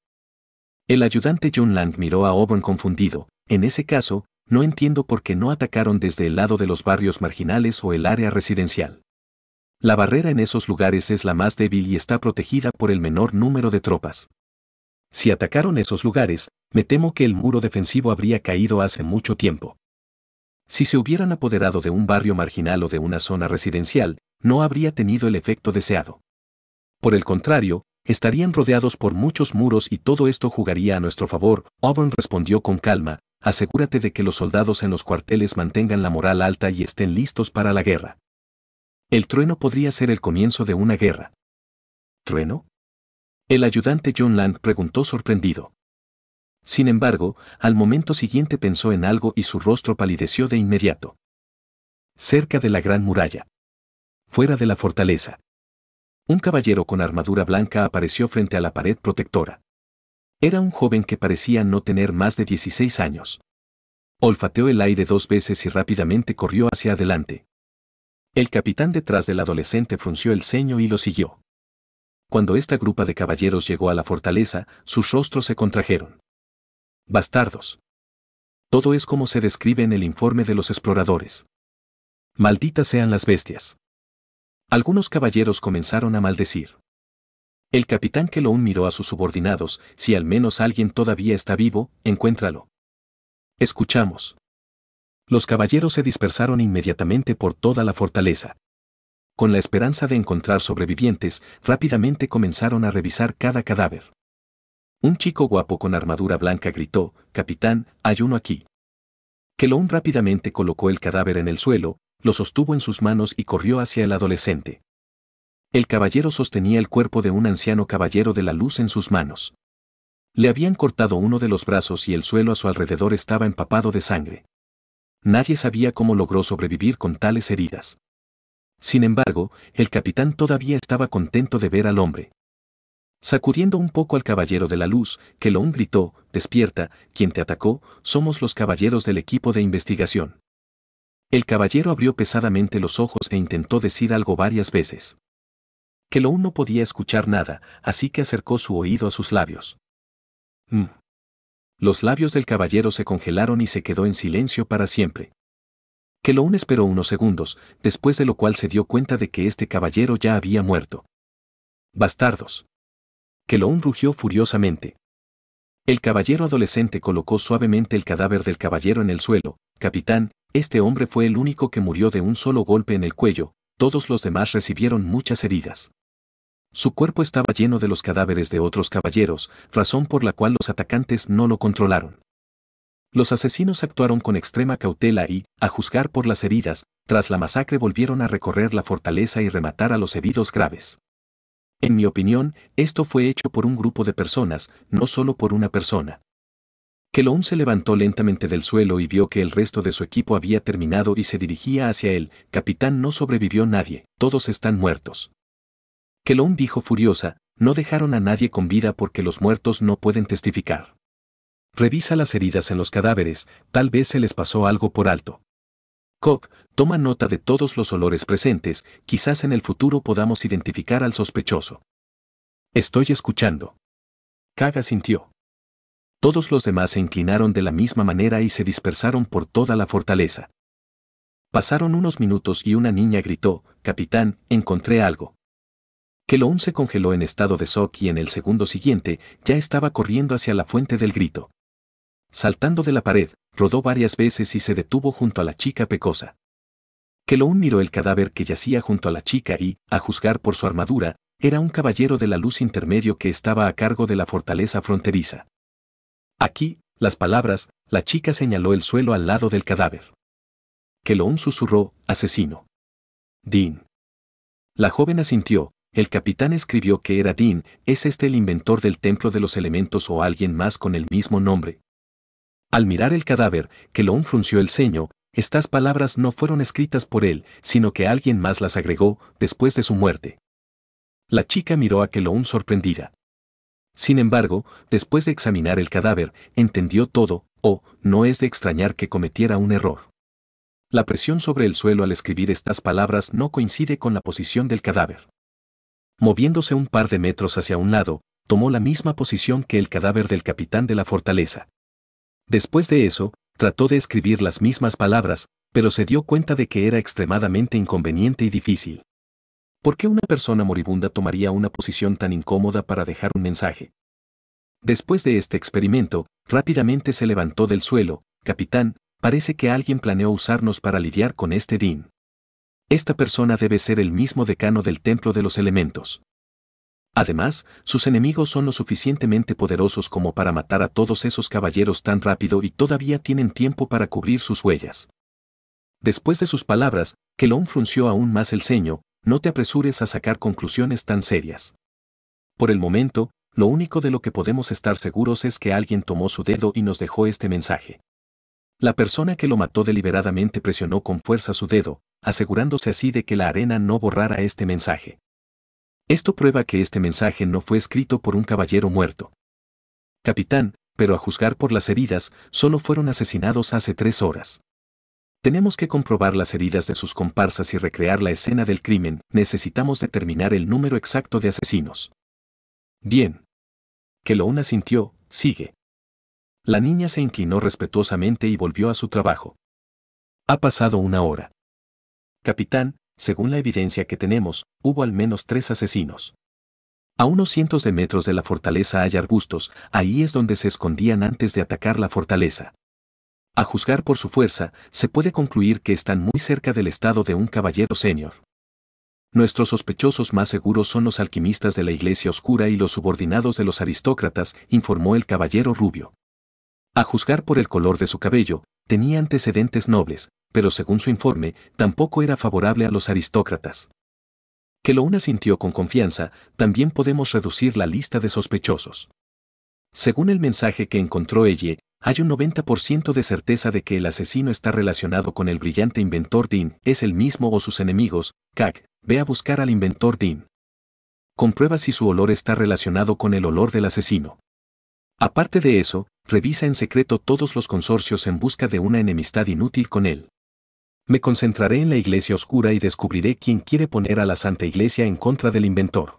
El ayudante John Lang miró a Auburn confundido, en ese caso, no entiendo por qué no atacaron desde el lado de los barrios marginales o el área residencial. La barrera en esos lugares es la más débil y está protegida por el menor número de tropas. Si atacaron esos lugares, me temo que el muro defensivo habría caído hace mucho tiempo. Si se hubieran apoderado de un barrio marginal o de una zona residencial, no habría tenido el efecto deseado. Por el contrario, estarían rodeados por muchos muros y todo esto jugaría a nuestro favor, Auburn respondió con calma, asegúrate de que los soldados en los cuarteles mantengan la moral alta y estén listos para la guerra. El trueno podría ser el comienzo de una guerra. ¿Trueno? El ayudante John Land preguntó sorprendido. Sin embargo, al momento siguiente pensó en algo y su rostro palideció de inmediato. Cerca de la gran muralla. Fuera de la fortaleza. Un caballero con armadura blanca apareció frente a la pared protectora. Era un joven que parecía no tener más de 16 años. Olfateó el aire dos veces y rápidamente corrió hacia adelante. El capitán detrás del adolescente frunció el ceño y lo siguió cuando esta grupa de caballeros llegó a la fortaleza, sus rostros se contrajeron. Bastardos. Todo es como se describe en el informe de los exploradores. Malditas sean las bestias. Algunos caballeros comenzaron a maldecir. El capitán Keloun miró a sus subordinados, si al menos alguien todavía está vivo, encuéntralo. Escuchamos. Los caballeros se dispersaron inmediatamente por toda la fortaleza. Con la esperanza de encontrar sobrevivientes, rápidamente comenzaron a revisar cada cadáver. Un chico guapo con armadura blanca gritó, Capitán, hay uno aquí. Kelón rápidamente colocó el cadáver en el suelo, lo sostuvo en sus manos y corrió hacia el adolescente. El caballero sostenía el cuerpo de un anciano caballero de la luz en sus manos. Le habían cortado uno de los brazos y el suelo a su alrededor estaba empapado de sangre. Nadie sabía cómo logró sobrevivir con tales heridas. Sin embargo, el capitán todavía estaba contento de ver al hombre. Sacudiendo un poco al caballero de la luz, un gritó, despierta, quien te atacó, somos los caballeros del equipo de investigación. El caballero abrió pesadamente los ojos e intentó decir algo varias veces. lo no podía escuchar nada, así que acercó su oído a sus labios. Mm". Los labios del caballero se congelaron y se quedó en silencio para siempre que esperó unos segundos, después de lo cual se dio cuenta de que este caballero ya había muerto. Bastardos. Que rugió furiosamente. El caballero adolescente colocó suavemente el cadáver del caballero en el suelo. Capitán, este hombre fue el único que murió de un solo golpe en el cuello, todos los demás recibieron muchas heridas. Su cuerpo estaba lleno de los cadáveres de otros caballeros, razón por la cual los atacantes no lo controlaron. Los asesinos actuaron con extrema cautela y, a juzgar por las heridas, tras la masacre volvieron a recorrer la fortaleza y rematar a los heridos graves. En mi opinión, esto fue hecho por un grupo de personas, no solo por una persona. Kelown se levantó lentamente del suelo y vio que el resto de su equipo había terminado y se dirigía hacia él. Capitán no sobrevivió nadie, todos están muertos. Kelown dijo furiosa, no dejaron a nadie con vida porque los muertos no pueden testificar. Revisa las heridas en los cadáveres, tal vez se les pasó algo por alto. Koch, toma nota de todos los olores presentes, quizás en el futuro podamos identificar al sospechoso. Estoy escuchando. Kaga sintió. Todos los demás se inclinaron de la misma manera y se dispersaron por toda la fortaleza. Pasaron unos minutos y una niña gritó, Capitán, encontré algo. Keloun se congeló en estado de shock y en el segundo siguiente ya estaba corriendo hacia la fuente del grito. Saltando de la pared, rodó varias veces y se detuvo junto a la chica pecosa. Keloun miró el cadáver que yacía junto a la chica y, a juzgar por su armadura, era un caballero de la luz intermedio que estaba a cargo de la fortaleza fronteriza. Aquí, las palabras, la chica señaló el suelo al lado del cadáver. Keloun susurró, asesino. Dean. La joven asintió, el capitán escribió que era Dean, es este el inventor del templo de los elementos o alguien más con el mismo nombre, al mirar el cadáver, Kelon frunció el ceño, estas palabras no fueron escritas por él, sino que alguien más las agregó después de su muerte. La chica miró a Keloun sorprendida. Sin embargo, después de examinar el cadáver, entendió todo, o no es de extrañar que cometiera un error. La presión sobre el suelo al escribir estas palabras no coincide con la posición del cadáver. Moviéndose un par de metros hacia un lado, tomó la misma posición que el cadáver del capitán de la fortaleza. Después de eso, trató de escribir las mismas palabras, pero se dio cuenta de que era extremadamente inconveniente y difícil. ¿Por qué una persona moribunda tomaría una posición tan incómoda para dejar un mensaje? Después de este experimento, rápidamente se levantó del suelo, capitán, parece que alguien planeó usarnos para lidiar con este din. Esta persona debe ser el mismo decano del templo de los elementos. Además, sus enemigos son lo suficientemente poderosos como para matar a todos esos caballeros tan rápido y todavía tienen tiempo para cubrir sus huellas. Después de sus palabras, Kelon frunció aún más el ceño, no te apresures a sacar conclusiones tan serias. Por el momento, lo único de lo que podemos estar seguros es que alguien tomó su dedo y nos dejó este mensaje. La persona que lo mató deliberadamente presionó con fuerza su dedo, asegurándose así de que la arena no borrara este mensaje. Esto prueba que este mensaje no fue escrito por un caballero muerto. Capitán, pero a juzgar por las heridas, solo fueron asesinados hace tres horas. Tenemos que comprobar las heridas de sus comparsas y recrear la escena del crimen, necesitamos determinar el número exacto de asesinos. Bien. Que lo una sintió, sigue. La niña se inclinó respetuosamente y volvió a su trabajo. Ha pasado una hora. Capitán, según la evidencia que tenemos, hubo al menos tres asesinos. A unos cientos de metros de la fortaleza hay arbustos, ahí es donde se escondían antes de atacar la fortaleza. A juzgar por su fuerza, se puede concluir que están muy cerca del estado de un caballero senior. Nuestros sospechosos más seguros son los alquimistas de la Iglesia Oscura y los subordinados de los aristócratas, informó el caballero rubio. A juzgar por el color de su cabello, tenía antecedentes nobles, pero según su informe, tampoco era favorable a los aristócratas. Que lo una sintió con confianza, también podemos reducir la lista de sospechosos. Según el mensaje que encontró ella, hay un 90% de certeza de que el asesino está relacionado con el brillante inventor Dean, es el mismo o sus enemigos, Kak, ve a buscar al inventor Dean. Comprueba si su olor está relacionado con el olor del asesino. Aparte de eso, revisa en secreto todos los consorcios en busca de una enemistad inútil con él. Me concentraré en la iglesia oscura y descubriré quién quiere poner a la Santa Iglesia en contra del inventor.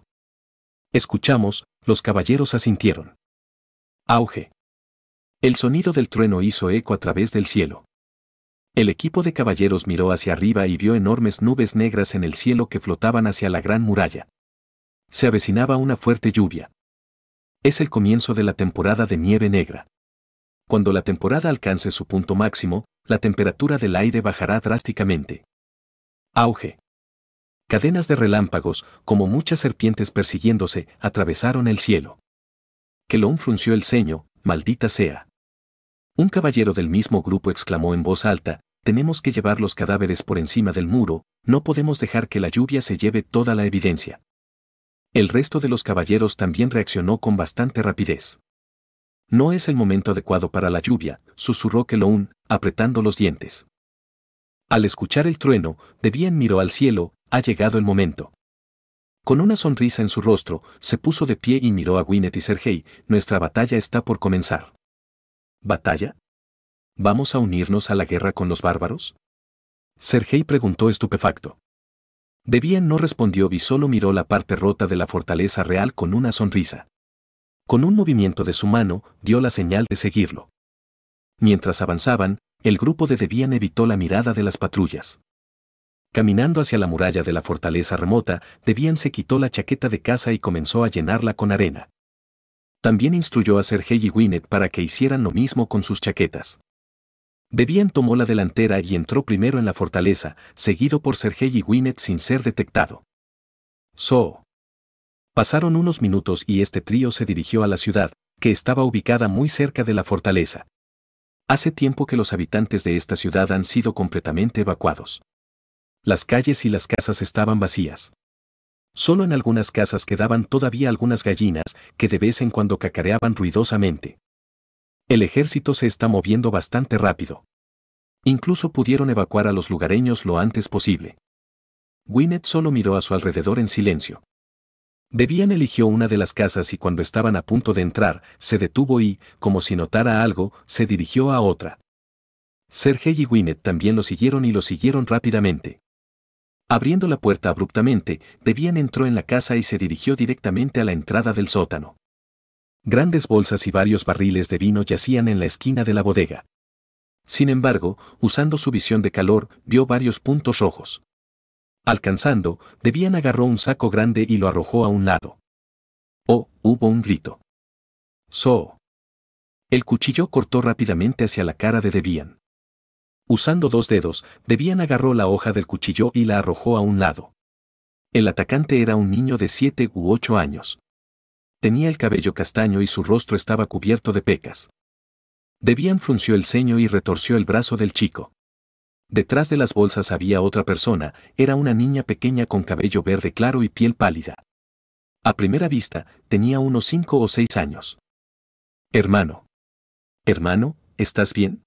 Escuchamos, los caballeros asintieron. Auge. El sonido del trueno hizo eco a través del cielo. El equipo de caballeros miró hacia arriba y vio enormes nubes negras en el cielo que flotaban hacia la gran muralla. Se avecinaba una fuerte lluvia. Es el comienzo de la temporada de nieve negra. Cuando la temporada alcance su punto máximo, la temperatura del aire bajará drásticamente. Auge. Cadenas de relámpagos, como muchas serpientes persiguiéndose, atravesaron el cielo. Kelon frunció el ceño, maldita sea. Un caballero del mismo grupo exclamó en voz alta, tenemos que llevar los cadáveres por encima del muro, no podemos dejar que la lluvia se lleve toda la evidencia. El resto de los caballeros también reaccionó con bastante rapidez. No es el momento adecuado para la lluvia, susurró Keloun, apretando los dientes. Al escuchar el trueno, Debian miró al cielo, ha llegado el momento. Con una sonrisa en su rostro, se puso de pie y miró a Gwyneth y Sergei, nuestra batalla está por comenzar. ¿Batalla? ¿Vamos a unirnos a la guerra con los bárbaros? Sergei preguntó estupefacto. Debian no respondió y solo miró la parte rota de la fortaleza real con una sonrisa. Con un movimiento de su mano, dio la señal de seguirlo. Mientras avanzaban, el grupo de Debian evitó la mirada de las patrullas. Caminando hacia la muralla de la fortaleza remota, Debian se quitó la chaqueta de caza y comenzó a llenarla con arena. También instruyó a Sergei y Winnet para que hicieran lo mismo con sus chaquetas. Debian tomó la delantera y entró primero en la fortaleza, seguido por Sergei y Winnet sin ser detectado. So. Pasaron unos minutos y este trío se dirigió a la ciudad, que estaba ubicada muy cerca de la fortaleza. Hace tiempo que los habitantes de esta ciudad han sido completamente evacuados. Las calles y las casas estaban vacías. Solo en algunas casas quedaban todavía algunas gallinas que de vez en cuando cacareaban ruidosamente. El ejército se está moviendo bastante rápido. Incluso pudieron evacuar a los lugareños lo antes posible. Winnet solo miró a su alrededor en silencio. Debian eligió una de las casas y cuando estaban a punto de entrar, se detuvo y, como si notara algo, se dirigió a otra. Sergey y Winnet también lo siguieron y lo siguieron rápidamente. Abriendo la puerta abruptamente, Debian entró en la casa y se dirigió directamente a la entrada del sótano. Grandes bolsas y varios barriles de vino yacían en la esquina de la bodega. Sin embargo, usando su visión de calor, vio varios puntos rojos. Alcanzando, Debian agarró un saco grande y lo arrojó a un lado. Oh, hubo un grito. So. El cuchillo cortó rápidamente hacia la cara de Debian. Usando dos dedos, Debian agarró la hoja del cuchillo y la arrojó a un lado. El atacante era un niño de siete u ocho años. Tenía el cabello castaño y su rostro estaba cubierto de pecas. Debian frunció el ceño y retorció el brazo del chico. Detrás de las bolsas había otra persona, era una niña pequeña con cabello verde claro y piel pálida. A primera vista, tenía unos cinco o seis años. Hermano. Hermano, ¿estás bien?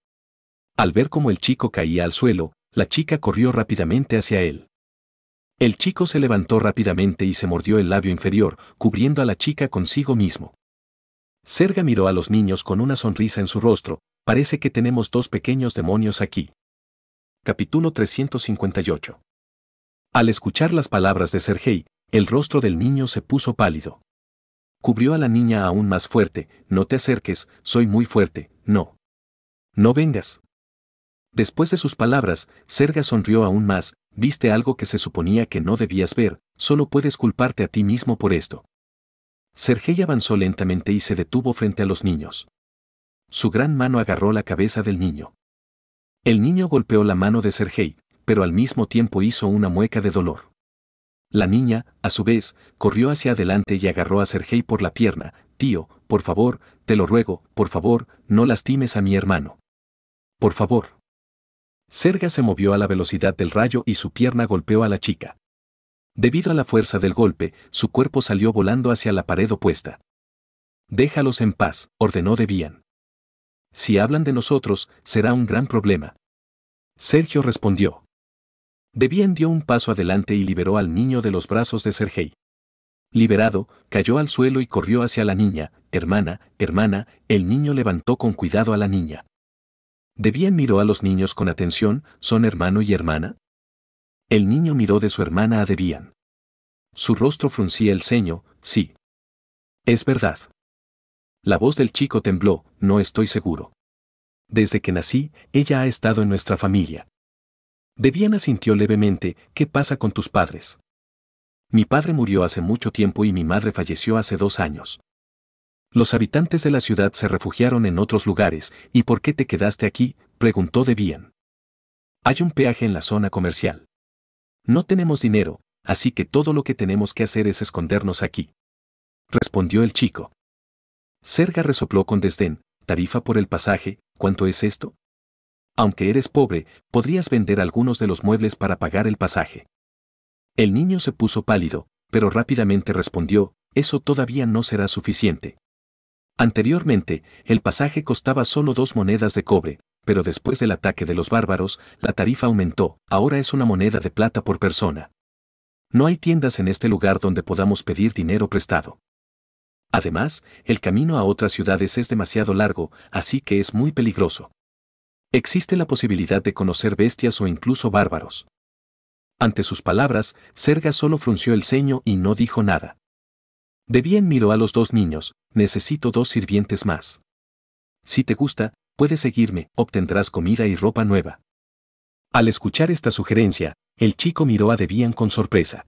Al ver cómo el chico caía al suelo, la chica corrió rápidamente hacia él. El chico se levantó rápidamente y se mordió el labio inferior, cubriendo a la chica consigo mismo. Serga miró a los niños con una sonrisa en su rostro, parece que tenemos dos pequeños demonios aquí. Capítulo 358. Al escuchar las palabras de Sergei, el rostro del niño se puso pálido. Cubrió a la niña aún más fuerte, no te acerques, soy muy fuerte, no. No vengas. Después de sus palabras, Serga sonrió aún más, viste algo que se suponía que no debías ver, solo puedes culparte a ti mismo por esto. Sergei avanzó lentamente y se detuvo frente a los niños. Su gran mano agarró la cabeza del niño. El niño golpeó la mano de Sergei, pero al mismo tiempo hizo una mueca de dolor. La niña, a su vez, corrió hacia adelante y agarró a Sergei por la pierna. Tío, por favor, te lo ruego, por favor, no lastimes a mi hermano. Por favor. Serga se movió a la velocidad del rayo y su pierna golpeó a la chica. Debido a la fuerza del golpe, su cuerpo salió volando hacia la pared opuesta. Déjalos en paz, ordenó Debian. Si hablan de nosotros, será un gran problema. Sergio respondió. Debian dio un paso adelante y liberó al niño de los brazos de Sergei. Liberado, cayó al suelo y corrió hacia la niña. Hermana, hermana, el niño levantó con cuidado a la niña. Debian miró a los niños con atención, ¿son hermano y hermana? El niño miró de su hermana a Debian. Su rostro fruncía el ceño, sí. Es verdad. La voz del chico tembló, no estoy seguro. Desde que nací, ella ha estado en nuestra familia. Debian asintió levemente, ¿qué pasa con tus padres? Mi padre murió hace mucho tiempo y mi madre falleció hace dos años. Los habitantes de la ciudad se refugiaron en otros lugares, ¿y por qué te quedaste aquí? preguntó Debian. Hay un peaje en la zona comercial. No tenemos dinero, así que todo lo que tenemos que hacer es escondernos aquí. Respondió el chico. Serga resopló con desdén, tarifa por el pasaje, ¿cuánto es esto? Aunque eres pobre, podrías vender algunos de los muebles para pagar el pasaje. El niño se puso pálido, pero rápidamente respondió, eso todavía no será suficiente. Anteriormente, el pasaje costaba solo dos monedas de cobre, pero después del ataque de los bárbaros, la tarifa aumentó, ahora es una moneda de plata por persona. No hay tiendas en este lugar donde podamos pedir dinero prestado. Además, el camino a otras ciudades es demasiado largo, así que es muy peligroso. Existe la posibilidad de conocer bestias o incluso bárbaros. Ante sus palabras, Serga solo frunció el ceño y no dijo nada. Debian miró a los dos niños, necesito dos sirvientes más. Si te gusta, puedes seguirme, obtendrás comida y ropa nueva. Al escuchar esta sugerencia, el chico miró a Debian con sorpresa.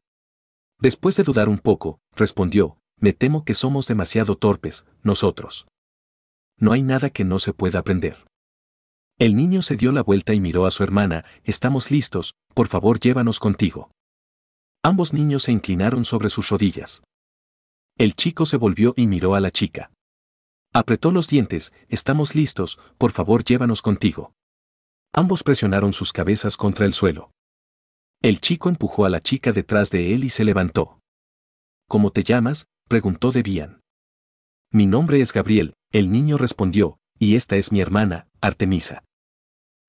Después de dudar un poco, respondió, me temo que somos demasiado torpes, nosotros. No hay nada que no se pueda aprender. El niño se dio la vuelta y miró a su hermana, estamos listos, por favor llévanos contigo. Ambos niños se inclinaron sobre sus rodillas. El chico se volvió y miró a la chica. Apretó los dientes, estamos listos, por favor llévanos contigo. Ambos presionaron sus cabezas contra el suelo. El chico empujó a la chica detrás de él y se levantó. ¿Cómo te llamas? preguntó Debian. Mi nombre es Gabriel, el niño respondió, y esta es mi hermana, Artemisa.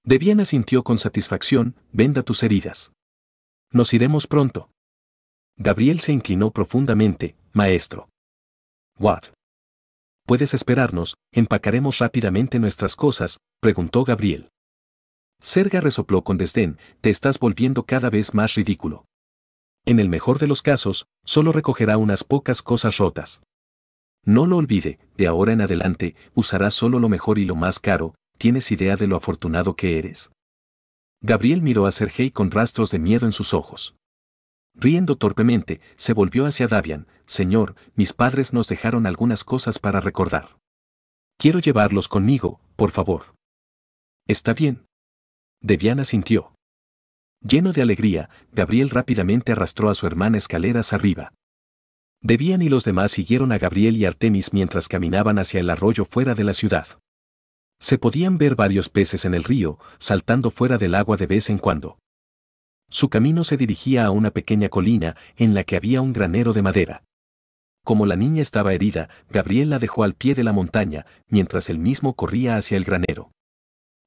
Debian asintió con satisfacción, venda tus heridas. Nos iremos pronto. Gabriel se inclinó profundamente, maestro. What? ¿Puedes esperarnos? ¿Empacaremos rápidamente nuestras cosas? preguntó Gabriel. Serga resopló con desdén, te estás volviendo cada vez más ridículo en el mejor de los casos, solo recogerá unas pocas cosas rotas. No lo olvide, de ahora en adelante, usarás solo lo mejor y lo más caro, tienes idea de lo afortunado que eres. Gabriel miró a Sergei con rastros de miedo en sus ojos. Riendo torpemente, se volvió hacia Davian, Señor, mis padres nos dejaron algunas cosas para recordar. Quiero llevarlos conmigo, por favor. Está bien. Deviana sintió. Lleno de alegría, Gabriel rápidamente arrastró a su hermana escaleras arriba. Debían y los demás siguieron a Gabriel y Artemis mientras caminaban hacia el arroyo fuera de la ciudad. Se podían ver varios peces en el río, saltando fuera del agua de vez en cuando. Su camino se dirigía a una pequeña colina en la que había un granero de madera. Como la niña estaba herida, Gabriel la dejó al pie de la montaña, mientras él mismo corría hacia el granero.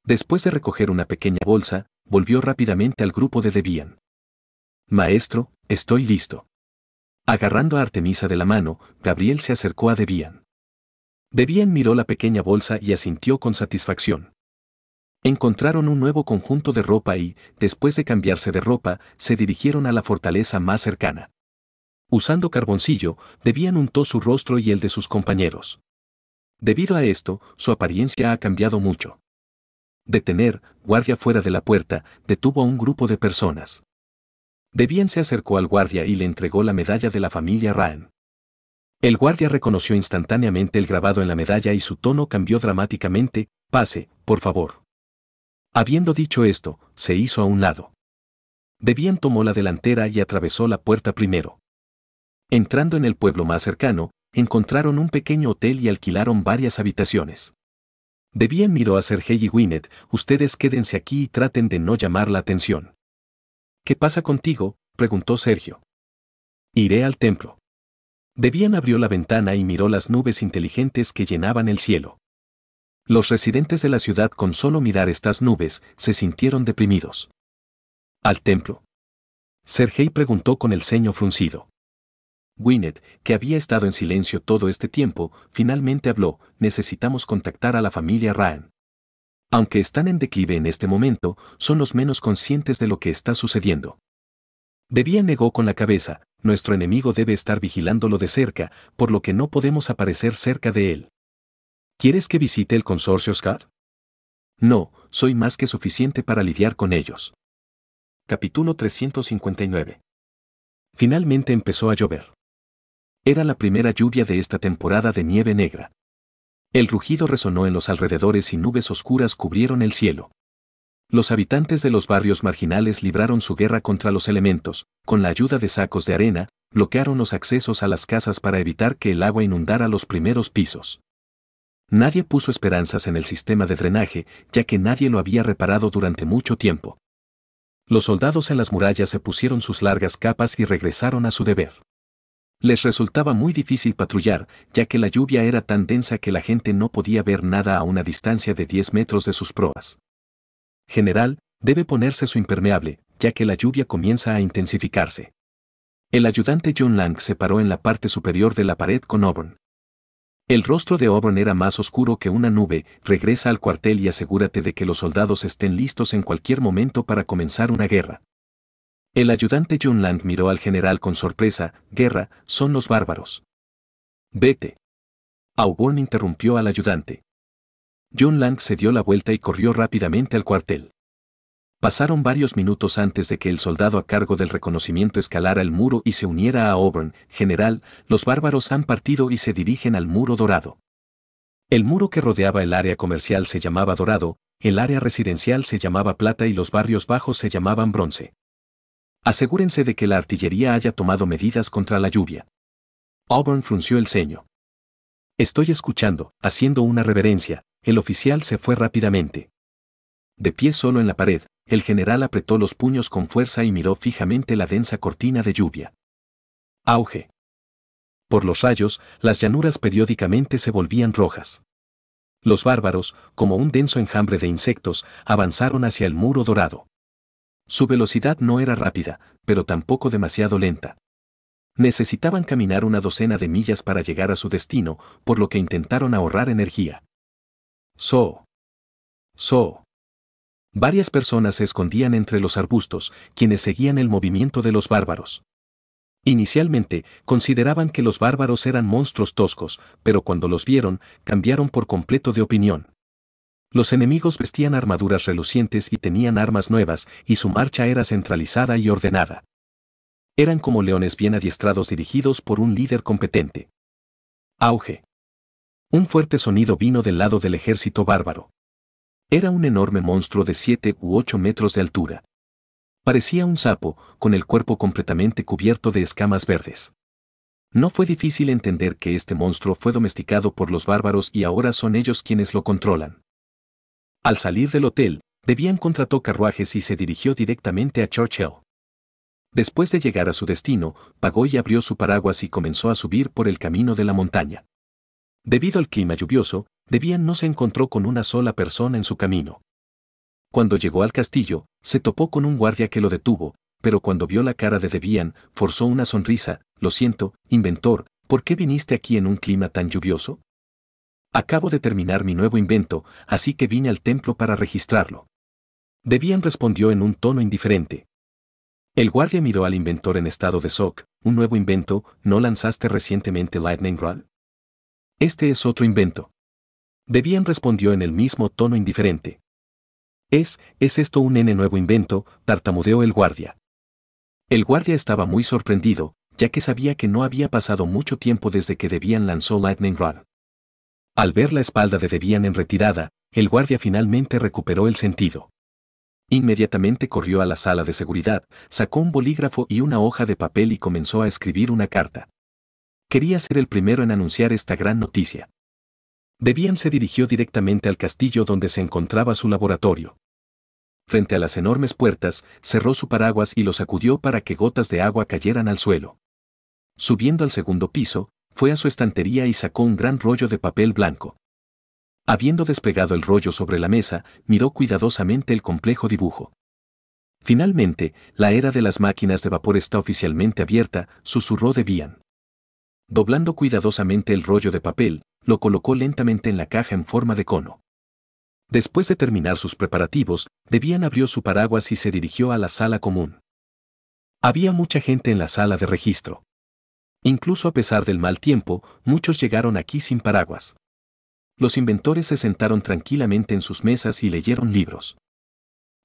Después de recoger una pequeña bolsa, volvió rápidamente al grupo de Debian. Maestro, estoy listo. Agarrando a Artemisa de la mano, Gabriel se acercó a Debian. Debian miró la pequeña bolsa y asintió con satisfacción. Encontraron un nuevo conjunto de ropa y, después de cambiarse de ropa, se dirigieron a la fortaleza más cercana. Usando carboncillo, Debian untó su rostro y el de sus compañeros. Debido a esto, su apariencia ha cambiado mucho detener, guardia fuera de la puerta, detuvo a un grupo de personas. Debian se acercó al guardia y le entregó la medalla de la familia Ryan. El guardia reconoció instantáneamente el grabado en la medalla y su tono cambió dramáticamente, pase, por favor. Habiendo dicho esto, se hizo a un lado. Debian tomó la delantera y atravesó la puerta primero. Entrando en el pueblo más cercano, encontraron un pequeño hotel y alquilaron varias habitaciones. Debian miró a Sergei y Winnet, ustedes quédense aquí y traten de no llamar la atención. ¿Qué pasa contigo? preguntó Sergio. Iré al templo. Debian abrió la ventana y miró las nubes inteligentes que llenaban el cielo. Los residentes de la ciudad con solo mirar estas nubes se sintieron deprimidos. Al templo. Sergei preguntó con el ceño fruncido. Winnet, que había estado en silencio todo este tiempo, finalmente habló, necesitamos contactar a la familia Ryan. Aunque están en declive en este momento, son los menos conscientes de lo que está sucediendo. Debía negó con la cabeza, nuestro enemigo debe estar vigilándolo de cerca, por lo que no podemos aparecer cerca de él. ¿Quieres que visite el consorcio Oscar? No, soy más que suficiente para lidiar con ellos. Capítulo 359 Finalmente empezó a llover. Era la primera lluvia de esta temporada de nieve negra. El rugido resonó en los alrededores y nubes oscuras cubrieron el cielo. Los habitantes de los barrios marginales libraron su guerra contra los elementos, con la ayuda de sacos de arena, bloquearon los accesos a las casas para evitar que el agua inundara los primeros pisos. Nadie puso esperanzas en el sistema de drenaje, ya que nadie lo había reparado durante mucho tiempo. Los soldados en las murallas se pusieron sus largas capas y regresaron a su deber. Les resultaba muy difícil patrullar, ya que la lluvia era tan densa que la gente no podía ver nada a una distancia de 10 metros de sus proas. General, debe ponerse su impermeable, ya que la lluvia comienza a intensificarse. El ayudante John Lang se paró en la parte superior de la pared con Auburn. El rostro de Auburn era más oscuro que una nube, regresa al cuartel y asegúrate de que los soldados estén listos en cualquier momento para comenzar una guerra. El ayudante John Land miró al general con sorpresa, Guerra, son los bárbaros. Vete. Auburn interrumpió al ayudante. John Lang se dio la vuelta y corrió rápidamente al cuartel. Pasaron varios minutos antes de que el soldado a cargo del reconocimiento escalara el muro y se uniera a Auburn. General, los bárbaros han partido y se dirigen al muro dorado. El muro que rodeaba el área comercial se llamaba dorado, el área residencial se llamaba plata y los barrios bajos se llamaban bronce. Asegúrense de que la artillería haya tomado medidas contra la lluvia. Auburn frunció el ceño. Estoy escuchando, haciendo una reverencia, el oficial se fue rápidamente. De pie solo en la pared, el general apretó los puños con fuerza y miró fijamente la densa cortina de lluvia. Auge. Por los rayos, las llanuras periódicamente se volvían rojas. Los bárbaros, como un denso enjambre de insectos, avanzaron hacia el muro dorado. Su velocidad no era rápida, pero tampoco demasiado lenta. Necesitaban caminar una docena de millas para llegar a su destino, por lo que intentaron ahorrar energía. So. So. Varias personas se escondían entre los arbustos, quienes seguían el movimiento de los bárbaros. Inicialmente, consideraban que los bárbaros eran monstruos toscos, pero cuando los vieron, cambiaron por completo de opinión. Los enemigos vestían armaduras relucientes y tenían armas nuevas, y su marcha era centralizada y ordenada. Eran como leones bien adiestrados dirigidos por un líder competente. Auge. Un fuerte sonido vino del lado del ejército bárbaro. Era un enorme monstruo de 7 u 8 metros de altura. Parecía un sapo, con el cuerpo completamente cubierto de escamas verdes. No fue difícil entender que este monstruo fue domesticado por los bárbaros y ahora son ellos quienes lo controlan. Al salir del hotel, Debian contrató carruajes y se dirigió directamente a Churchill. Después de llegar a su destino, pagó y abrió su paraguas y comenzó a subir por el camino de la montaña. Debido al clima lluvioso, Debian no se encontró con una sola persona en su camino. Cuando llegó al castillo, se topó con un guardia que lo detuvo, pero cuando vio la cara de Debian, forzó una sonrisa, lo siento, inventor, ¿por qué viniste aquí en un clima tan lluvioso? Acabo de terminar mi nuevo invento, así que vine al templo para registrarlo. Debian respondió en un tono indiferente. El guardia miró al inventor en estado de shock. ¿Un nuevo invento? ¿No lanzaste recientemente Lightning Rod? Este es otro invento. Debian respondió en el mismo tono indiferente. Es, ¿es esto un N nuevo invento? tartamudeó el guardia. El guardia estaba muy sorprendido, ya que sabía que no había pasado mucho tiempo desde que Debian lanzó Lightning Rod. Al ver la espalda de Debian en retirada, el guardia finalmente recuperó el sentido. Inmediatamente corrió a la sala de seguridad, sacó un bolígrafo y una hoja de papel y comenzó a escribir una carta. Quería ser el primero en anunciar esta gran noticia. Debian se dirigió directamente al castillo donde se encontraba su laboratorio. Frente a las enormes puertas, cerró su paraguas y lo sacudió para que gotas de agua cayeran al suelo. Subiendo al segundo piso, fue a su estantería y sacó un gran rollo de papel blanco. Habiendo desplegado el rollo sobre la mesa, miró cuidadosamente el complejo dibujo. Finalmente, la era de las máquinas de vapor está oficialmente abierta, susurró Debian. Doblando cuidadosamente el rollo de papel, lo colocó lentamente en la caja en forma de cono. Después de terminar sus preparativos, Debian abrió su paraguas y se dirigió a la sala común. Había mucha gente en la sala de registro. Incluso a pesar del mal tiempo, muchos llegaron aquí sin paraguas. Los inventores se sentaron tranquilamente en sus mesas y leyeron libros.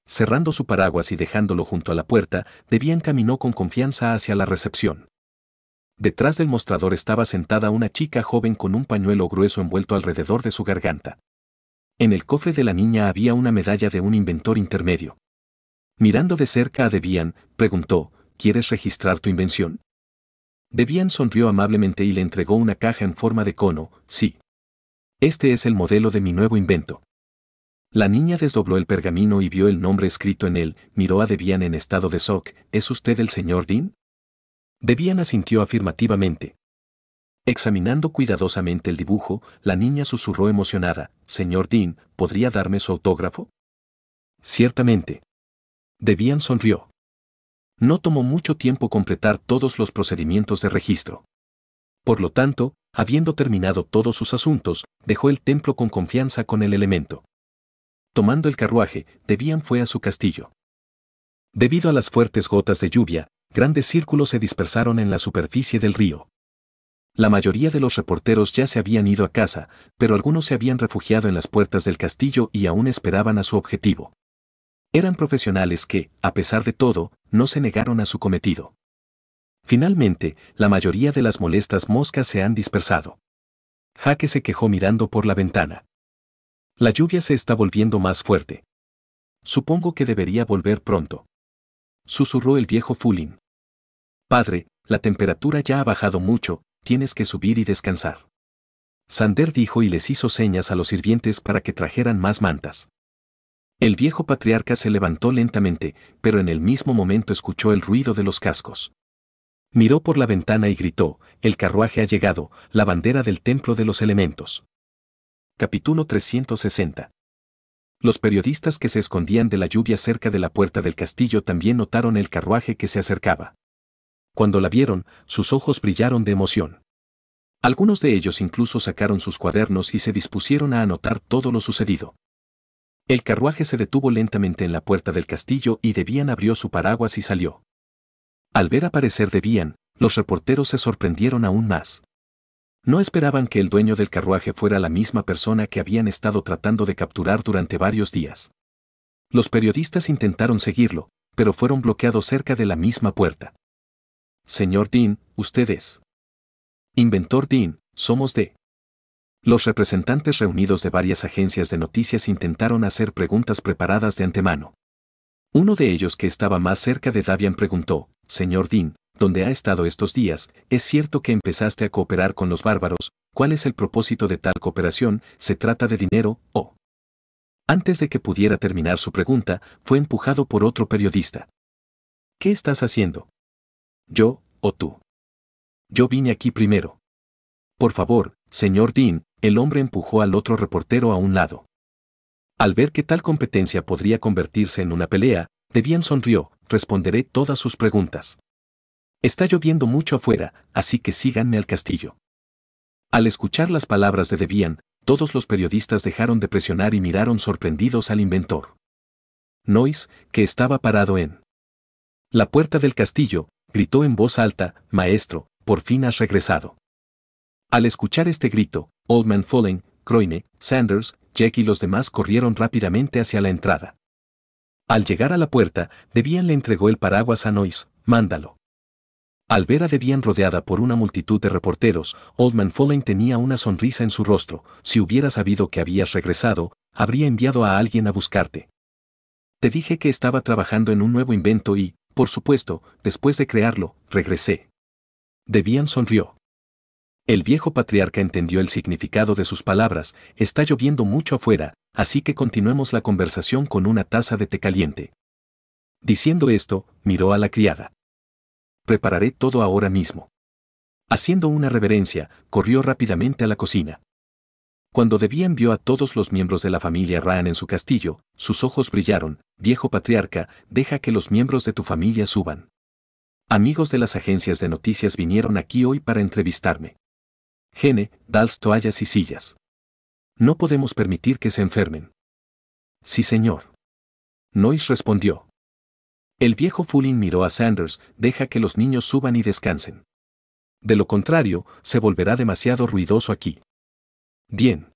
Cerrando su paraguas y dejándolo junto a la puerta, Debian caminó con confianza hacia la recepción. Detrás del mostrador estaba sentada una chica joven con un pañuelo grueso envuelto alrededor de su garganta. En el cofre de la niña había una medalla de un inventor intermedio. Mirando de cerca a Debian, preguntó, ¿Quieres registrar tu invención? Debian sonrió amablemente y le entregó una caja en forma de cono, sí. Este es el modelo de mi nuevo invento. La niña desdobló el pergamino y vio el nombre escrito en él, miró a Debian en estado de shock, ¿es usted el señor Dean? Debian asintió afirmativamente. Examinando cuidadosamente el dibujo, la niña susurró emocionada, Señor Dean, ¿podría darme su autógrafo? Ciertamente. Debian sonrió no tomó mucho tiempo completar todos los procedimientos de registro. Por lo tanto, habiendo terminado todos sus asuntos, dejó el templo con confianza con el elemento. Tomando el carruaje, Debian fue a su castillo. Debido a las fuertes gotas de lluvia, grandes círculos se dispersaron en la superficie del río. La mayoría de los reporteros ya se habían ido a casa, pero algunos se habían refugiado en las puertas del castillo y aún esperaban a su objetivo. Eran profesionales que, a pesar de todo, no se negaron a su cometido. Finalmente, la mayoría de las molestas moscas se han dispersado. Jaque se quejó mirando por la ventana. La lluvia se está volviendo más fuerte. Supongo que debería volver pronto. Susurró el viejo Fulin. Padre, la temperatura ya ha bajado mucho, tienes que subir y descansar. Sander dijo y les hizo señas a los sirvientes para que trajeran más mantas. El viejo patriarca se levantó lentamente, pero en el mismo momento escuchó el ruido de los cascos. Miró por la ventana y gritó, El carruaje ha llegado, la bandera del templo de los elementos. Capítulo 360. Los periodistas que se escondían de la lluvia cerca de la puerta del castillo también notaron el carruaje que se acercaba. Cuando la vieron, sus ojos brillaron de emoción. Algunos de ellos incluso sacaron sus cuadernos y se dispusieron a anotar todo lo sucedido. El carruaje se detuvo lentamente en la puerta del castillo y Debian abrió su paraguas y salió. Al ver aparecer Debian, los reporteros se sorprendieron aún más. No esperaban que el dueño del carruaje fuera la misma persona que habían estado tratando de capturar durante varios días. Los periodistas intentaron seguirlo, pero fueron bloqueados cerca de la misma puerta. Señor Dean, ustedes...» Inventor Dean, somos de. Los representantes reunidos de varias agencias de noticias intentaron hacer preguntas preparadas de antemano. Uno de ellos que estaba más cerca de Davian preguntó, Señor Dean, ¿dónde ha estado estos días? Es cierto que empezaste a cooperar con los bárbaros, ¿cuál es el propósito de tal cooperación? ¿Se trata de dinero o...? Antes de que pudiera terminar su pregunta, fue empujado por otro periodista. ¿Qué estás haciendo? ¿Yo o tú? Yo vine aquí primero. Por favor, señor Dean, el hombre empujó al otro reportero a un lado. Al ver que tal competencia podría convertirse en una pelea, Debian sonrió, responderé todas sus preguntas. Está lloviendo mucho afuera, así que síganme al castillo. Al escuchar las palabras de Debian, todos los periodistas dejaron de presionar y miraron sorprendidos al inventor. Nois, que estaba parado en la puerta del castillo, gritó en voz alta, Maestro, por fin has regresado. Al escuchar este grito, Oldman Folling, Croine, Sanders, Jack y los demás corrieron rápidamente hacia la entrada. Al llegar a la puerta, Debian le entregó el paraguas a Nois, mándalo. Al ver a Debian rodeada por una multitud de reporteros, Oldman Folling tenía una sonrisa en su rostro. Si hubiera sabido que habías regresado, habría enviado a alguien a buscarte. Te dije que estaba trabajando en un nuevo invento y, por supuesto, después de crearlo, regresé. Debian sonrió. El viejo patriarca entendió el significado de sus palabras, está lloviendo mucho afuera, así que continuemos la conversación con una taza de té caliente. Diciendo esto, miró a la criada. Prepararé todo ahora mismo. Haciendo una reverencia, corrió rápidamente a la cocina. Cuando Debian vio a todos los miembros de la familia Raan en su castillo, sus ojos brillaron, viejo patriarca, deja que los miembros de tu familia suban. Amigos de las agencias de noticias vinieron aquí hoy para entrevistarme. Gene, dals toallas y sillas. No podemos permitir que se enfermen. Sí, señor. —Nois respondió. El viejo Fulin miró a Sanders, deja que los niños suban y descansen. De lo contrario, se volverá demasiado ruidoso aquí. Bien.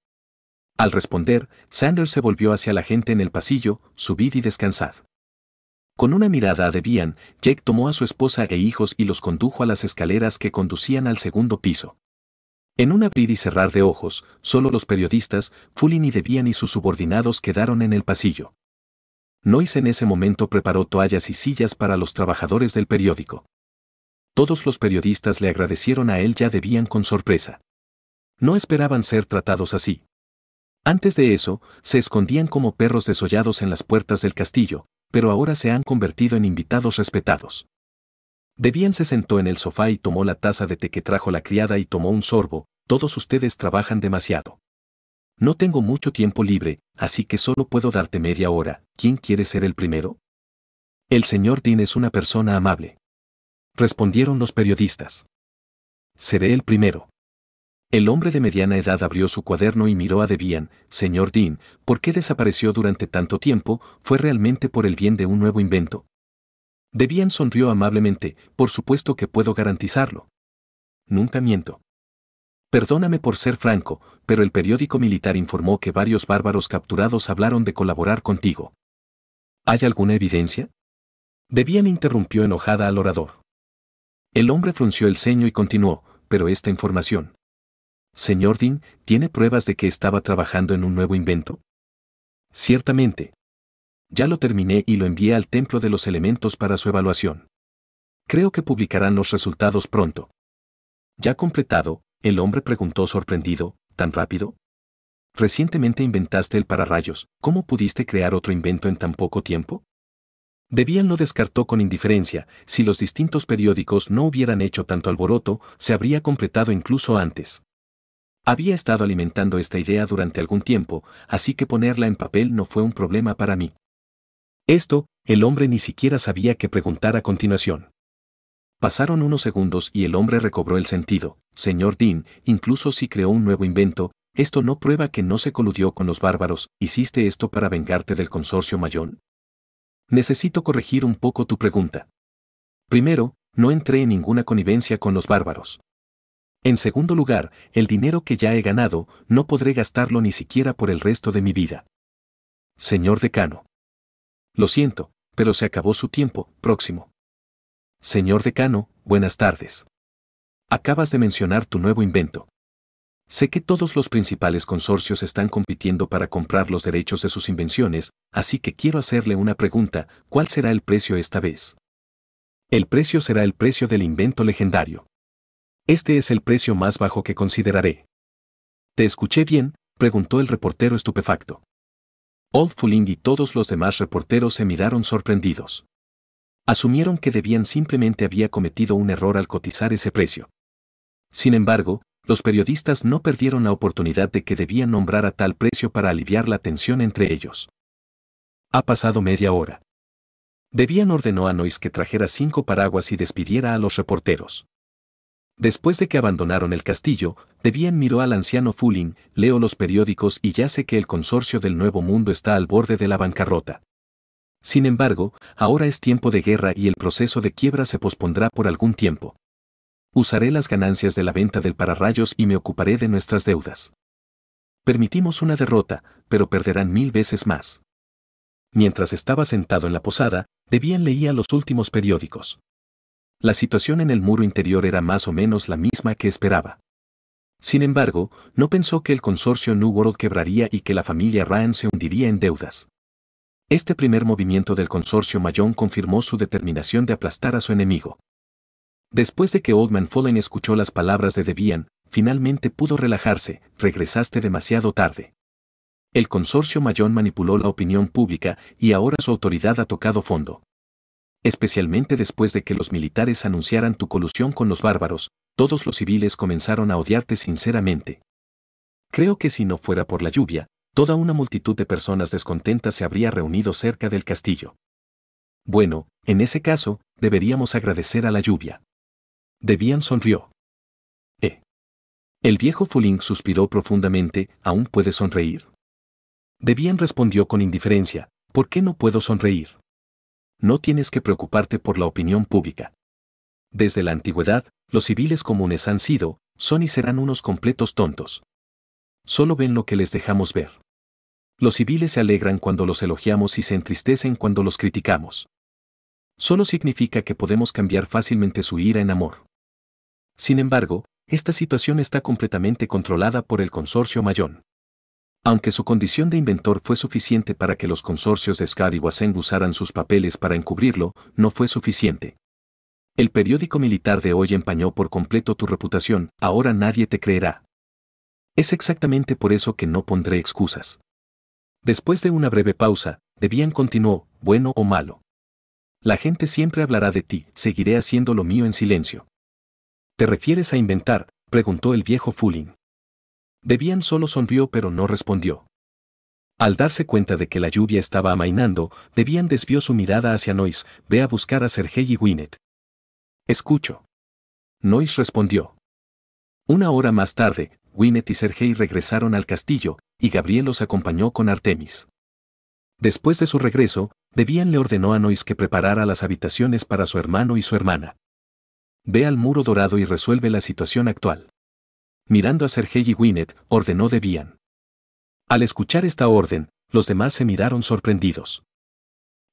Al responder, Sanders se volvió hacia la gente en el pasillo, subid y descansad. Con una mirada a Debian, Jake tomó a su esposa e hijos y los condujo a las escaleras que conducían al segundo piso. En un abrir y cerrar de ojos, solo los periodistas, Fulini y Debian y sus subordinados quedaron en el pasillo. Nois en ese momento preparó toallas y sillas para los trabajadores del periódico. Todos los periodistas le agradecieron a él ya debían con sorpresa. No esperaban ser tratados así. Antes de eso, se escondían como perros desollados en las puertas del castillo, pero ahora se han convertido en invitados respetados. Debian se sentó en el sofá y tomó la taza de té que trajo la criada y tomó un sorbo, todos ustedes trabajan demasiado. No tengo mucho tiempo libre, así que solo puedo darte media hora, ¿quién quiere ser el primero? El señor Dean es una persona amable. Respondieron los periodistas. Seré el primero. El hombre de mediana edad abrió su cuaderno y miró a Debian, señor Dean, ¿por qué desapareció durante tanto tiempo? ¿Fue realmente por el bien de un nuevo invento? Debian sonrió amablemente, por supuesto que puedo garantizarlo. Nunca miento. Perdóname por ser franco, pero el periódico militar informó que varios bárbaros capturados hablaron de colaborar contigo. ¿Hay alguna evidencia? Debian interrumpió enojada al orador. El hombre frunció el ceño y continuó, pero esta información. Señor Dean, ¿tiene pruebas de que estaba trabajando en un nuevo invento? Ciertamente. Ya lo terminé y lo envié al templo de los elementos para su evaluación. Creo que publicarán los resultados pronto. Ya completado, el hombre preguntó sorprendido, ¿tan rápido? Recientemente inventaste el pararrayos, ¿cómo pudiste crear otro invento en tan poco tiempo? Debian lo descartó con indiferencia, si los distintos periódicos no hubieran hecho tanto alboroto, se habría completado incluso antes. Había estado alimentando esta idea durante algún tiempo, así que ponerla en papel no fue un problema para mí. Esto, el hombre ni siquiera sabía qué preguntar a continuación. Pasaron unos segundos y el hombre recobró el sentido. Señor Dean, incluso si creó un nuevo invento, esto no prueba que no se coludió con los bárbaros, hiciste esto para vengarte del consorcio Mayón. Necesito corregir un poco tu pregunta. Primero, no entré en ninguna connivencia con los bárbaros. En segundo lugar, el dinero que ya he ganado, no podré gastarlo ni siquiera por el resto de mi vida. Señor decano. Lo siento, pero se acabó su tiempo, próximo. Señor decano, buenas tardes. Acabas de mencionar tu nuevo invento. Sé que todos los principales consorcios están compitiendo para comprar los derechos de sus invenciones, así que quiero hacerle una pregunta, ¿cuál será el precio esta vez? El precio será el precio del invento legendario. Este es el precio más bajo que consideraré. ¿Te escuché bien? preguntó el reportero estupefacto. Old Fuling y todos los demás reporteros se miraron sorprendidos. Asumieron que Debian simplemente había cometido un error al cotizar ese precio. Sin embargo, los periodistas no perdieron la oportunidad de que debían nombrar a tal precio para aliviar la tensión entre ellos. Ha pasado media hora. Debian ordenó a Nois que trajera cinco paraguas y despidiera a los reporteros. Después de que abandonaron el castillo, Debian miró al anciano Fulin, leo los periódicos y ya sé que el consorcio del Nuevo Mundo está al borde de la bancarrota. Sin embargo, ahora es tiempo de guerra y el proceso de quiebra se pospondrá por algún tiempo. Usaré las ganancias de la venta del pararrayos y me ocuparé de nuestras deudas. Permitimos una derrota, pero perderán mil veces más. Mientras estaba sentado en la posada, Debian leía los últimos periódicos. La situación en el muro interior era más o menos la misma que esperaba. Sin embargo, no pensó que el consorcio New World quebraría y que la familia Ryan se hundiría en deudas. Este primer movimiento del consorcio Mayón confirmó su determinación de aplastar a su enemigo. Después de que Oldman Fallen escuchó las palabras de Debian, finalmente pudo relajarse, regresaste demasiado tarde. El consorcio Mayón manipuló la opinión pública y ahora su autoridad ha tocado fondo especialmente después de que los militares anunciaran tu colusión con los bárbaros, todos los civiles comenzaron a odiarte sinceramente. Creo que si no fuera por la lluvia, toda una multitud de personas descontentas se habría reunido cerca del castillo. Bueno, en ese caso, deberíamos agradecer a la lluvia. Debian sonrió. Eh. El viejo Fulín suspiró profundamente, aún puede sonreír. Debian respondió con indiferencia, ¿por qué no puedo sonreír? no tienes que preocuparte por la opinión pública. Desde la antigüedad, los civiles comunes han sido, son y serán unos completos tontos. Solo ven lo que les dejamos ver. Los civiles se alegran cuando los elogiamos y se entristecen cuando los criticamos. Solo significa que podemos cambiar fácilmente su ira en amor. Sin embargo, esta situación está completamente controlada por el consorcio Mayón. Aunque su condición de inventor fue suficiente para que los consorcios de Scar y Wasseng usaran sus papeles para encubrirlo, no fue suficiente. El periódico militar de hoy empañó por completo tu reputación, ahora nadie te creerá. Es exactamente por eso que no pondré excusas. Después de una breve pausa, Debian continuó, bueno o malo. La gente siempre hablará de ti, seguiré haciendo lo mío en silencio. ¿Te refieres a inventar? preguntó el viejo Fulin. Debian solo sonrió pero no respondió. Al darse cuenta de que la lluvia estaba amainando, Debian desvió su mirada hacia Nois, ve a buscar a Sergei y Winnet. Escucho. Nois respondió. Una hora más tarde, Winnet y Sergei regresaron al castillo, y Gabriel los acompañó con Artemis. Después de su regreso, Debian le ordenó a Nois que preparara las habitaciones para su hermano y su hermana. Ve al muro dorado y resuelve la situación actual mirando a Sergei y Winnet, ordenó Debian. Al escuchar esta orden, los demás se miraron sorprendidos.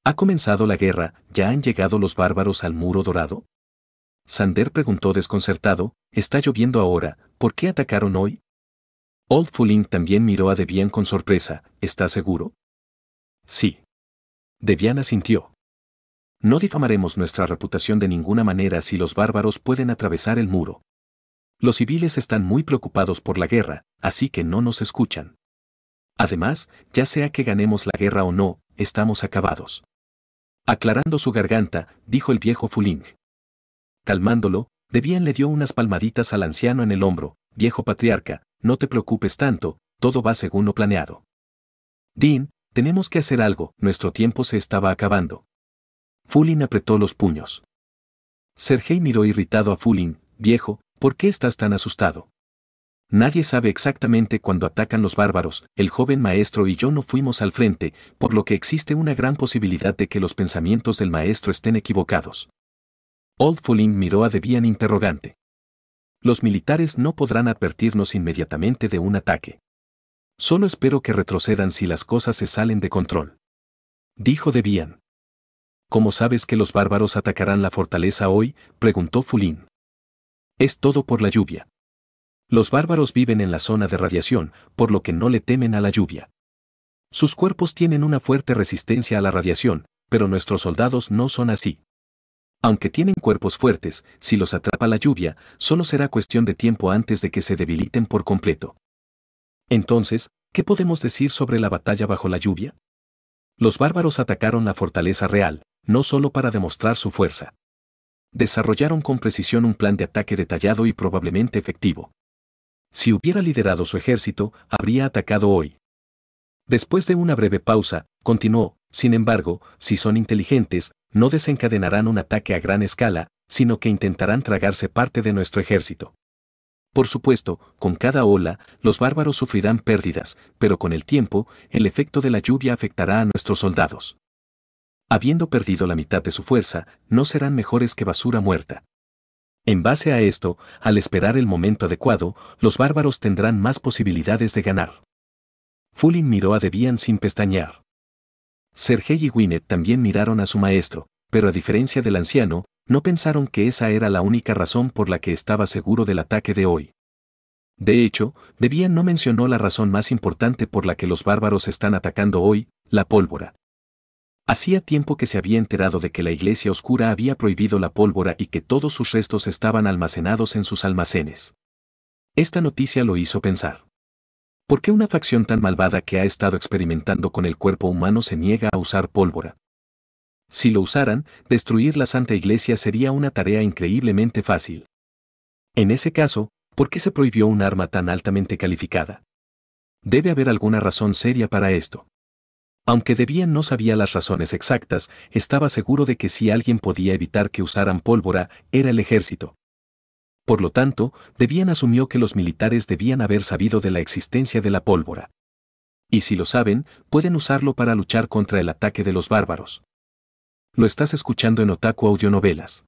¿Ha comenzado la guerra? ¿Ya han llegado los bárbaros al muro dorado? Sander preguntó desconcertado, está lloviendo ahora, ¿por qué atacaron hoy? Old Fuling también miró a Debian con sorpresa, ¿está seguro? Sí. Debian asintió. No difamaremos nuestra reputación de ninguna manera si los bárbaros pueden atravesar el muro. Los civiles están muy preocupados por la guerra, así que no nos escuchan. Además, ya sea que ganemos la guerra o no, estamos acabados. Aclarando su garganta, dijo el viejo Fuling. Calmándolo, Debian le dio unas palmaditas al anciano en el hombro, viejo patriarca, no te preocupes tanto, todo va según lo planeado. Dean, tenemos que hacer algo, nuestro tiempo se estaba acabando. Fulin apretó los puños. Sergei miró irritado a Fulin, viejo, ¿Por qué estás tan asustado? Nadie sabe exactamente cuándo atacan los bárbaros, el joven maestro y yo no fuimos al frente, por lo que existe una gran posibilidad de que los pensamientos del maestro estén equivocados. Old Fulin miró a Debian interrogante. Los militares no podrán advertirnos inmediatamente de un ataque. Solo espero que retrocedan si las cosas se salen de control. Dijo Debian. ¿Cómo sabes que los bárbaros atacarán la fortaleza hoy? preguntó Fulin. Es todo por la lluvia. Los bárbaros viven en la zona de radiación, por lo que no le temen a la lluvia. Sus cuerpos tienen una fuerte resistencia a la radiación, pero nuestros soldados no son así. Aunque tienen cuerpos fuertes, si los atrapa la lluvia, solo será cuestión de tiempo antes de que se debiliten por completo. Entonces, ¿qué podemos decir sobre la batalla bajo la lluvia? Los bárbaros atacaron la fortaleza real, no solo para demostrar su fuerza desarrollaron con precisión un plan de ataque detallado y probablemente efectivo. Si hubiera liderado su ejército, habría atacado hoy. Después de una breve pausa, continuó, sin embargo, si son inteligentes, no desencadenarán un ataque a gran escala, sino que intentarán tragarse parte de nuestro ejército. Por supuesto, con cada ola, los bárbaros sufrirán pérdidas, pero con el tiempo, el efecto de la lluvia afectará a nuestros soldados habiendo perdido la mitad de su fuerza, no serán mejores que basura muerta. En base a esto, al esperar el momento adecuado, los bárbaros tendrán más posibilidades de ganar. Fulin miró a Debian sin pestañear. Sergei y Winnet también miraron a su maestro, pero a diferencia del anciano, no pensaron que esa era la única razón por la que estaba seguro del ataque de hoy. De hecho, Debian no mencionó la razón más importante por la que los bárbaros están atacando hoy, la pólvora. Hacía tiempo que se había enterado de que la Iglesia Oscura había prohibido la pólvora y que todos sus restos estaban almacenados en sus almacenes. Esta noticia lo hizo pensar. ¿Por qué una facción tan malvada que ha estado experimentando con el cuerpo humano se niega a usar pólvora? Si lo usaran, destruir la Santa Iglesia sería una tarea increíblemente fácil. En ese caso, ¿por qué se prohibió un arma tan altamente calificada? Debe haber alguna razón seria para esto. Aunque Debian no sabía las razones exactas, estaba seguro de que si alguien podía evitar que usaran pólvora, era el ejército. Por lo tanto, Debian asumió que los militares debían haber sabido de la existencia de la pólvora. Y si lo saben, pueden usarlo para luchar contra el ataque de los bárbaros. Lo estás escuchando en Otaku Audionovelas.